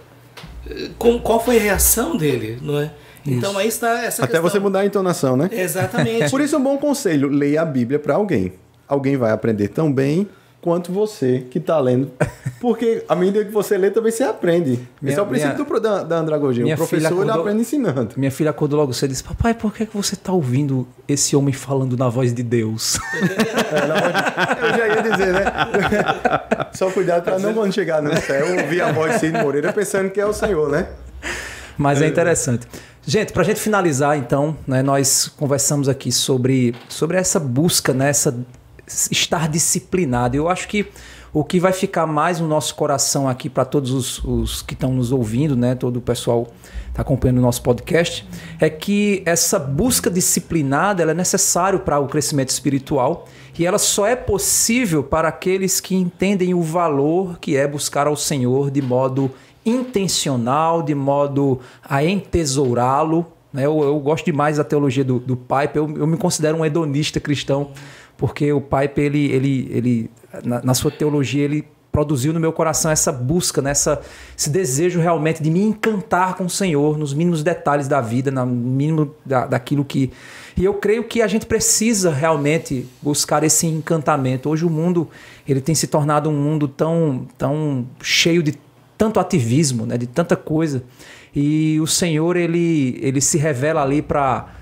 eh, com, qual foi a reação dele, não é? Então aí está essa Até você mudar a entonação, né? Exatamente. Por isso é um bom conselho, leia a Bíblia para alguém. Alguém vai aprender tão bem quanto você que está lendo. Porque à medida é que você lê, também você aprende. Minha, Esse é o princípio minha, do, da, da andragogia. O professor acordou, aprende ensinando. Minha filha acordou logo cedo e disse, papai, por que, que você está ouvindo esse homem falando na voz de Deus? [LAUGHS] é, eu já ia dizer, né? [LAUGHS] Só cuidado para não quando chegar no céu, ouvir a voz de Cid Moreira pensando que é o Senhor, né? Mas é, é. interessante. Gente, para a gente finalizar, então, né, nós conversamos aqui sobre, sobre essa busca, né, essa estar disciplinado. Eu acho que o que vai ficar mais no nosso coração aqui para todos os, os que estão nos ouvindo, né, todo o pessoal está acompanhando o nosso podcast, é que essa busca disciplinada é necessário para o crescimento espiritual e ela só é possível para aqueles que entendem o valor que é buscar ao Senhor de modo intencional, de modo a entesourá-lo. Né? Eu, eu, gosto demais da teologia do, do Pipe, eu, eu me considero um hedonista cristão, porque o Pipe, ele, ele, ele na, na sua teologia, ele produziu no meu coração essa busca, nessa, né? esse desejo realmente de me encantar com o Senhor nos mínimos detalhes da vida, no mínimo da, daquilo que. E eu creio que a gente precisa realmente buscar esse encantamento. Hoje o mundo ele tem se tornado um mundo tão, tão cheio de tanto ativismo, né, de tanta coisa. E o Senhor ele, ele se revela ali para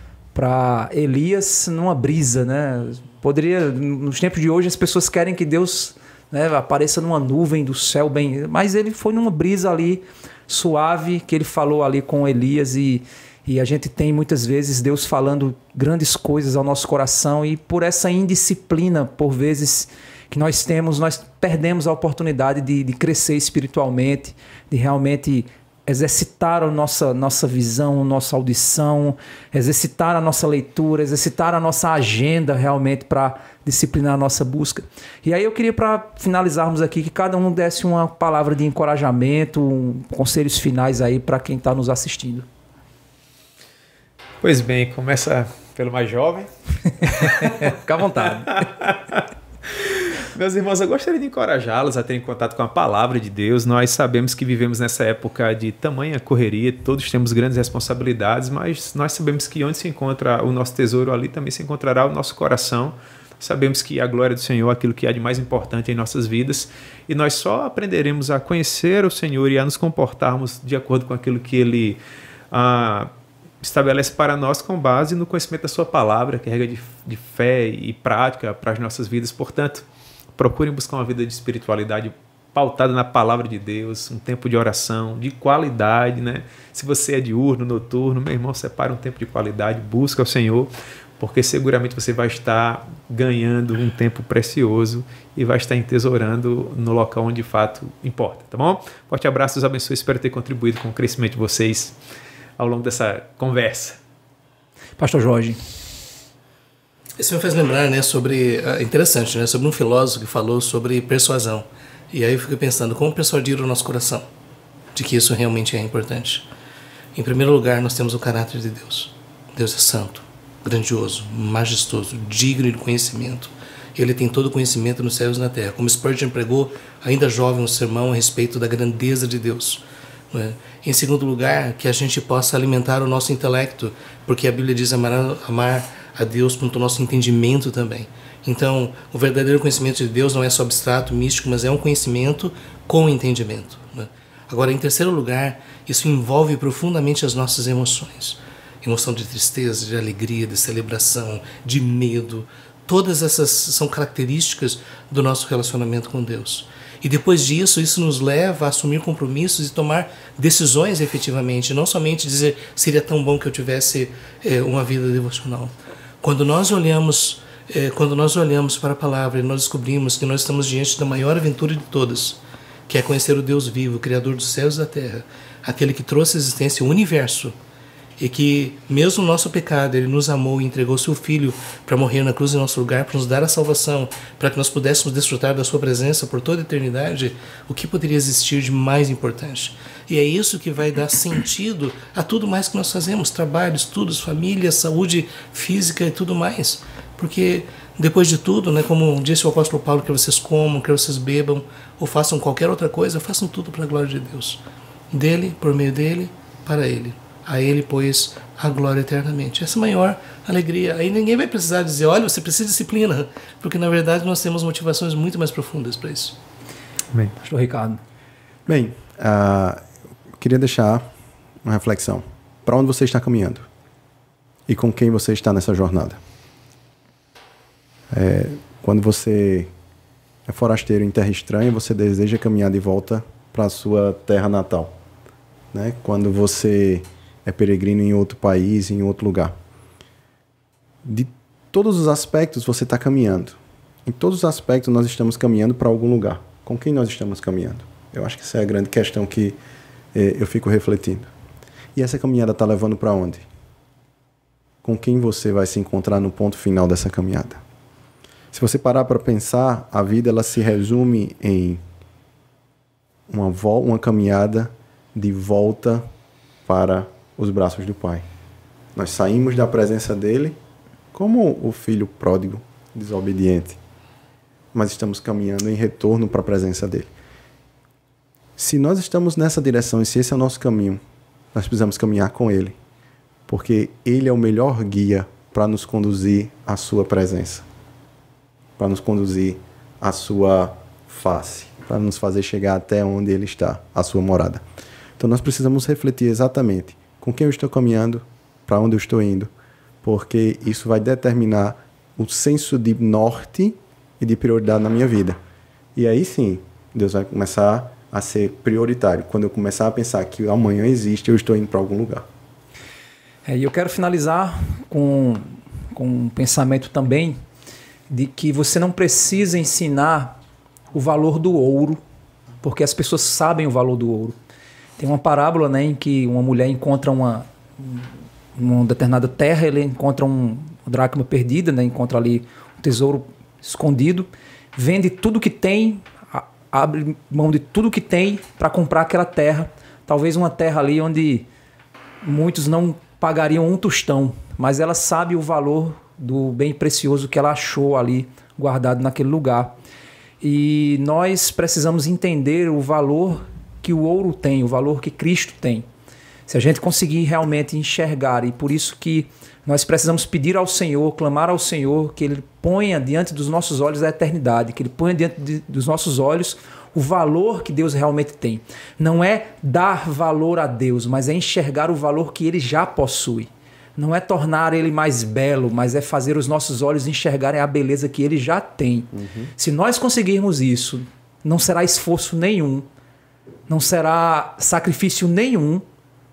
Elias numa brisa, né? Poderia nos tempos de hoje as pessoas querem que Deus né, apareça numa nuvem do céu bem, mas ele foi numa brisa ali suave que ele falou ali com Elias e e a gente tem muitas vezes Deus falando grandes coisas ao nosso coração e por essa indisciplina, por vezes que nós temos, nós perdemos a oportunidade de, de crescer espiritualmente, de realmente exercitar a nossa, nossa visão, nossa audição, exercitar a nossa leitura, exercitar a nossa agenda realmente para disciplinar a nossa busca. E aí eu queria, para finalizarmos aqui, que cada um desse uma palavra de encorajamento, um, conselhos finais aí para quem está nos assistindo. Pois bem, começa pelo mais jovem. [LAUGHS] Fica à vontade. [LAUGHS] Meus irmãos, eu gostaria de encorajá-los a terem contato com a palavra de Deus. Nós sabemos que vivemos nessa época de tamanha correria, todos temos grandes responsabilidades, mas nós sabemos que onde se encontra o nosso tesouro, ali também se encontrará o nosso coração. Sabemos que a glória do Senhor é aquilo que há de mais importante em nossas vidas e nós só aprenderemos a conhecer o Senhor e a nos comportarmos de acordo com aquilo que Ele ah, estabelece para nós com base no conhecimento da Sua palavra, que é de, de fé e prática para as nossas vidas. Portanto, procurem buscar uma vida de espiritualidade pautada na palavra de Deus, um tempo de oração de qualidade, né? Se você é diurno, noturno, meu irmão, separe um tempo de qualidade, busca o Senhor, porque seguramente você vai estar ganhando um tempo precioso e vai estar entesourando no local onde de fato importa, tá bom? Forte abraço, Deus abençoe, espero ter contribuído com o crescimento de vocês ao longo dessa conversa. Pastor Jorge, isso me faz lembrar, né, sobre ah, interessante, né, sobre um filósofo que falou sobre persuasão. E aí eu fico pensando como persuadir o nosso coração de que isso realmente é importante. Em primeiro lugar, nós temos o caráter de Deus. Deus é santo, grandioso, majestoso, digno de conhecimento. Ele tem todo o conhecimento nos céus e na terra. Como Spurgeon pregou, ainda jovem, um sermão a respeito da grandeza de Deus. É? Em segundo lugar, que a gente possa alimentar o nosso intelecto, porque a Bíblia diz amar, amar a Deus quanto ao nosso entendimento também. Então, o verdadeiro conhecimento de Deus não é só abstrato, místico, mas é um conhecimento com entendimento. Né? Agora, em terceiro lugar, isso envolve profundamente as nossas emoções. Emoção de tristeza, de alegria, de celebração, de medo. Todas essas são características do nosso relacionamento com Deus. E depois disso, isso nos leva a assumir compromissos e tomar decisões efetivamente, não somente dizer seria tão bom que eu tivesse é, uma vida devocional. Quando nós olhamos é, quando nós olhamos para a palavra e nós descobrimos que nós estamos diante da maior aventura de todas, que é conhecer o Deus vivo, Criador dos céus e da terra, aquele que trouxe à existência o universo, e que mesmo o nosso pecado, ele nos amou e entregou seu filho para morrer na cruz em nosso lugar, para nos dar a salvação, para que nós pudéssemos desfrutar da sua presença por toda a eternidade, o que poderia existir de mais importante? E é isso que vai dar sentido a tudo mais que nós fazemos, trabalho, estudos, família, saúde física e tudo mais. Porque depois de tudo, né, como disse o apóstolo Paulo, que vocês comam, que vocês bebam ou façam qualquer outra coisa, façam tudo para a glória de Deus. Dele, por meio dele, para ele a Ele, pois, a glória eternamente. Essa é a maior alegria. Aí ninguém vai precisar dizer, olha, você precisa de disciplina, [LAUGHS] porque na verdade nós temos motivações muito mais profundas para isso. Bem, pastor Ricardo. Bem, uh, queria deixar uma reflexão. Para onde você está caminhando? E com quem você está nessa jornada? É, quando você é forasteiro em terra estranha, você deseja caminhar de volta para a sua terra natal. Né? Quando você é peregrino em outro país, em outro lugar. De todos os aspectos, você está caminhando. Em todos os aspectos, nós estamos caminhando para algum lugar. Com quem nós estamos caminhando? Eu acho que essa é a grande questão que eh, eu fico refletindo. E essa caminhada está levando para onde? Com quem você vai se encontrar no ponto final dessa caminhada? Se você parar para pensar, a vida ela se resume em uma, uma caminhada de volta para os braços do Pai. Nós saímos da presença dele como o filho pródigo, desobediente, mas estamos caminhando em retorno para a presença dele. Se nós estamos nessa direção e se esse é o nosso caminho, nós precisamos caminhar com ele, porque ele é o melhor guia para nos conduzir à sua presença, para nos conduzir à sua face, para nos fazer chegar até onde ele está, a sua morada. Então nós precisamos refletir exatamente com quem eu estou caminhando, para onde eu estou indo, porque isso vai determinar o senso de norte e de prioridade na minha vida. E aí sim, Deus vai começar a ser prioritário. Quando eu começar a pensar que amanhã existe, eu estou indo para algum lugar. É, e eu quero finalizar com, com um pensamento também de que você não precisa ensinar o valor do ouro, porque as pessoas sabem o valor do ouro. Tem uma parábola né, em que uma mulher encontra uma, uma determinada terra, ele encontra um, uma dracma perdida, né, encontra ali um tesouro escondido, vende tudo que tem, abre mão de tudo que tem para comprar aquela terra. Talvez uma terra ali onde muitos não pagariam um tostão, mas ela sabe o valor do bem precioso que ela achou ali guardado naquele lugar. E nós precisamos entender o valor que o ouro tem, o valor que Cristo tem. Se a gente conseguir realmente enxergar, e por isso que nós precisamos pedir ao Senhor, clamar ao Senhor, que Ele ponha diante dos nossos olhos a eternidade, que Ele ponha diante de, dos nossos olhos o valor que Deus realmente tem. Não é dar valor a Deus, mas é enxergar o valor que Ele já possui. Não é tornar ele mais belo, mas é fazer os nossos olhos enxergarem a beleza que ele já tem. Uhum. Se nós conseguirmos isso, não será esforço nenhum, não será sacrifício nenhum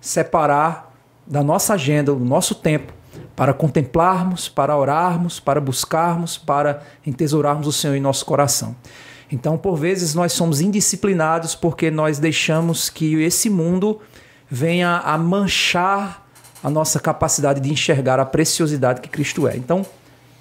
separar da nossa agenda, do nosso tempo, para contemplarmos, para orarmos, para buscarmos, para entesourarmos o Senhor em nosso coração. Então, por vezes, nós somos indisciplinados porque nós deixamos que esse mundo venha a manchar a nossa capacidade de enxergar a preciosidade que Cristo é. Então,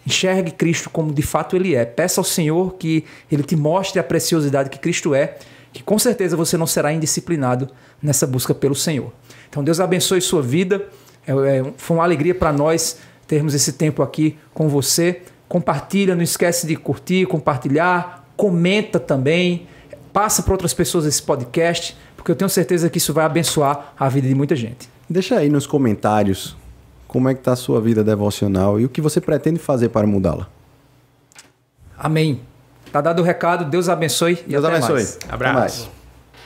enxergue Cristo como de fato ele é. Peça ao Senhor que ele te mostre a preciosidade que Cristo é que com certeza você não será indisciplinado nessa busca pelo Senhor. Então Deus abençoe sua vida. É, é, foi uma alegria para nós termos esse tempo aqui com você. Compartilha, não esquece de curtir, compartilhar, comenta também, passa para outras pessoas esse podcast, porque eu tenho certeza que isso vai abençoar a vida de muita gente. Deixa aí nos comentários como é que está a sua vida devocional e o que você pretende fazer para mudá-la. Amém. Tá dado o recado, Deus abençoe. e Deus abençoe. Mais. Abraço.